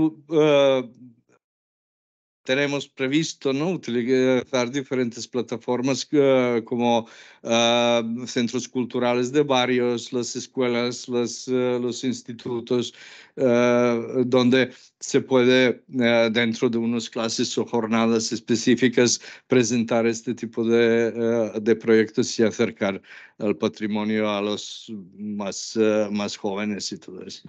tenemos previsto ¿no? utilizar diferentes plataformas eh, como ah, centros culturales de barrios, las escuelas, eh, los institutos, eh, donde se puede dentro de unas clases o jornadas específicas presentar este tipo de, de proyectos y acercar el patrimonio a los más, más jóvenes y todo eso.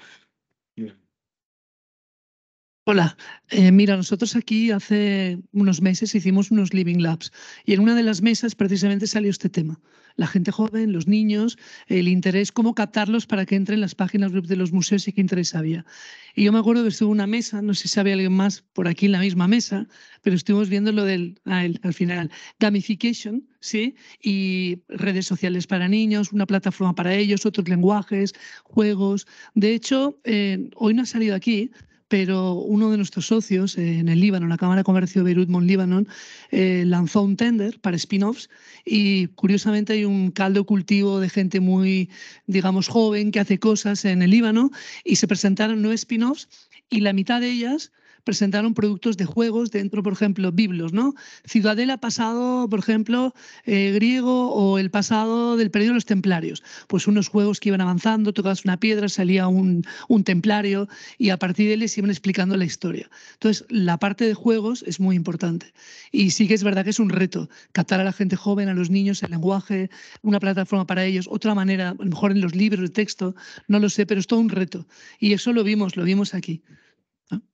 Hola, eh, mira, nosotros aquí hace unos meses hicimos unos Living Labs y en una de las mesas precisamente salió este tema. La gente joven, los niños, el interés, cómo captarlos para que entren las páginas web de los museos y qué interés había. Y yo me acuerdo que estuvo una mesa, no sé si sabe alguien más por aquí en la misma mesa, pero estuvimos viendo lo del, ah, al final, gamification, ¿sí? Y redes sociales para niños, una plataforma para ellos, otros lenguajes, juegos. De hecho, eh, hoy no ha salido aquí, pero uno de nuestros socios eh, en el Líbano, la Cámara de Comercio de Beirut Mon Líbano, eh, lanzó un tender para spin-offs y curiosamente hay un caldo cultivo de gente muy, digamos, joven que hace cosas en el Líbano y se presentaron nueve spin-offs y la mitad de ellas presentaron productos de juegos dentro, por ejemplo, Biblos, ¿no? Ciudadela pasado, por ejemplo, eh, griego o el pasado del periodo de los templarios. Pues unos juegos que iban avanzando, tocabas una piedra, salía un, templario y a partir de él les iban explicando la historia. Entonces, la parte de juegos es muy importante. Y sí que es verdad que es un reto captar a la gente joven, a los niños, el lenguaje, una plataforma para ellos, otra manera, a lo mejor en los libros de texto, no lo sé, pero es todo un reto. Y eso lo vimos, lo vimos aquí.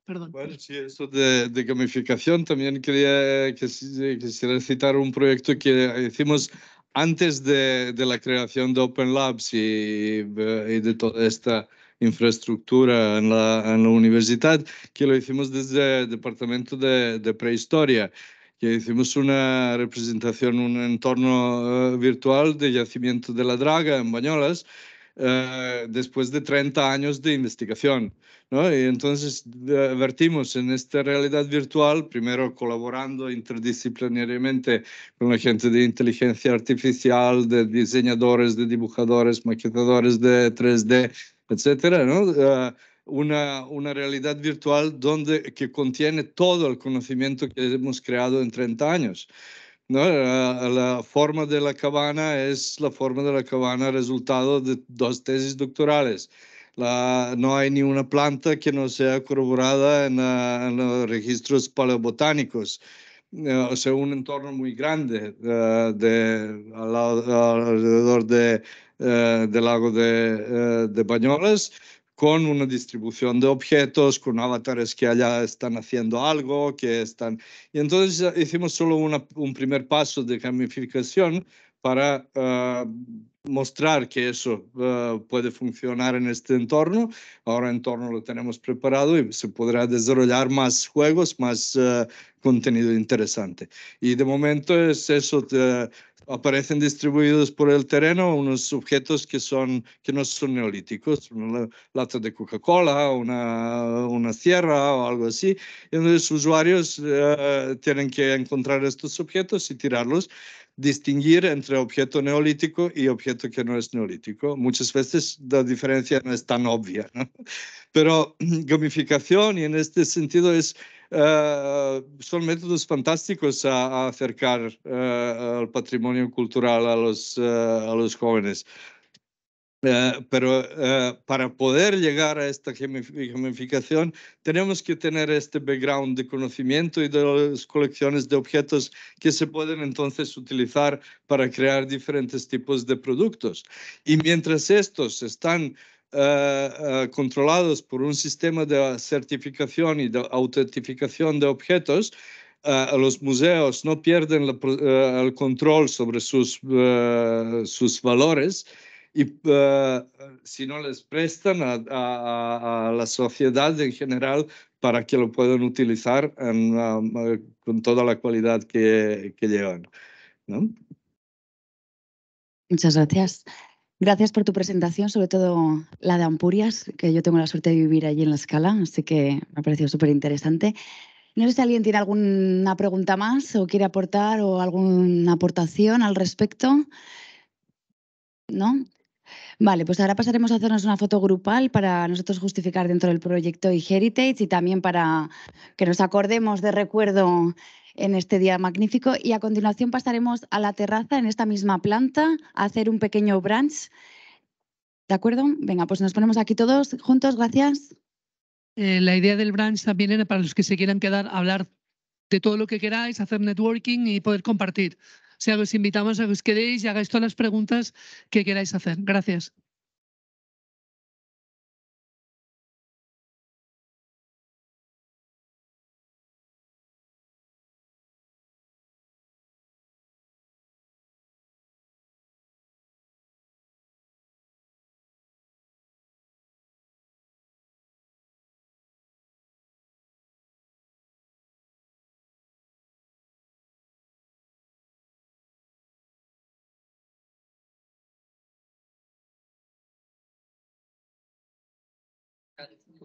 Perdón. Bueno, sí, esto de, gamificación, también quería que, quisiera citar un proyecto que hicimos antes de, la creación de Open Labs y, de toda esta infraestructura en la, universidad, que lo hicimos desde el Departamento de, Prehistoria, que hicimos una representación, un entorno eh, virtual de yacimiento de la draga en Bañolas, eh, después de 30 años de investigación. ¿no? Y entonces eh, vertimos en esta realidad virtual, primero colaborando interdisciplinariamente con la gente de inteligencia artificial, de diseñadores, de dibujadores, maquetadores de 3D, etcétera, ¿no? Eh, una, una, realidad virtual donde, que contiene todo el conocimiento que hemos creado en 30 años. La, forma de la cabana es la forma de la cabana resultado de dos tesis doctorales. no hay ni una planta que no sea corroborada en, los registros paleobotánicos. Eh, o sea, un entorno muy grande eh, alrededor eh, del lago de, de Bañolas con una distribución de objetos, con avatares que allá están haciendo algo, que están... Y entonces hicimos solo un primer paso de gamificación para ah, mostrar que eso ah, puede funcionar en este entorno. Ahora el entorno lo tenemos preparado y se podrá desarrollar más juegos, más ah, contenido interesante. Y de momento es eso. aparecen distribuidos por el terreno unos objetos que, son, que no son neolíticos, una lata de Coca-Cola, una, una sierra o algo así. y los usuarios tienen que encontrar estos objetos y tirarlos distinguir entre objeto neolítico y objeto que no es neolítico. Muchas veces la diferencia no es tan obvia, pero gamificación y en este sentido es, eh, son métodos fantásticos a, acercar el eh, al patrimonio cultural a los, eh, a los jóvenes. Eh, pero eh, para poder llegar a esta gamificación tenemos que tener este background de conocimiento y de las colecciones de objetos que se pueden entonces utilizar para crear diferentes tipos de productos. Y mientras estos están eh, controlados por un sistema de certificación y de autentificación de objetos, a los museos no pierden el control sobre sus, sus valores y eh, si no les prestan a, la sociedad en general para que lo puedan utilizar um, eh, con toda la cualidad que, llevan. Muchas gracias. Gracias por tu presentación, sobre todo la de Ampurias, que yo tengo la suerte de vivir allí en La Escala, así que me ha parecido súper interesante. No sé si alguien tiene alguna pregunta más o quiere aportar o alguna aportación al respecto. ¿No? Vale, pues ahora pasaremos a hacernos una foto grupal para nosotros justificar dentro del proyecto y y también para que nos acordemos de recuerdo en este día magnífico. Y a continuación pasaremos a la terraza en esta misma planta a hacer un pequeño brunch. ¿De acuerdo? Venga, pues nos ponemos aquí todos juntos. Gracias. Eh, la idea del brunch también era para los que se quieran quedar hablar de todo lo que queráis, hacer networking y poder compartir sea, os invitamos a que os quedéis y hagáis todas las preguntas que queráis hacer. Gracias.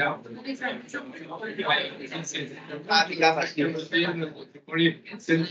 Yeah. I think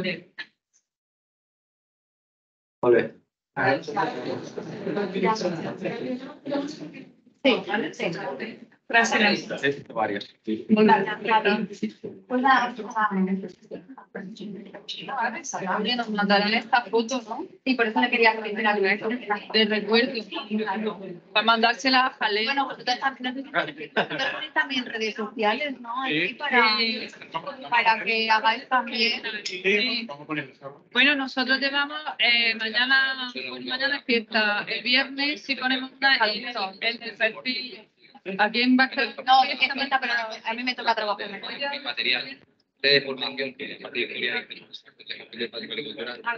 included. All right. Gracias. varias. Este pues pues ¿no? por eso le quería pedir De recuerdo. Para mandársela a Bueno, pues también, redes sociales, ¿no? para, que hagáis también. Bueno, nosotros llevamos eh, mañana, mañana fiesta. El viernes si ponemos el ¿A quién va a ser? No, yo que es meta, pero a mí me toca trabajo ¿Qué Material de formación que es material de agricultura.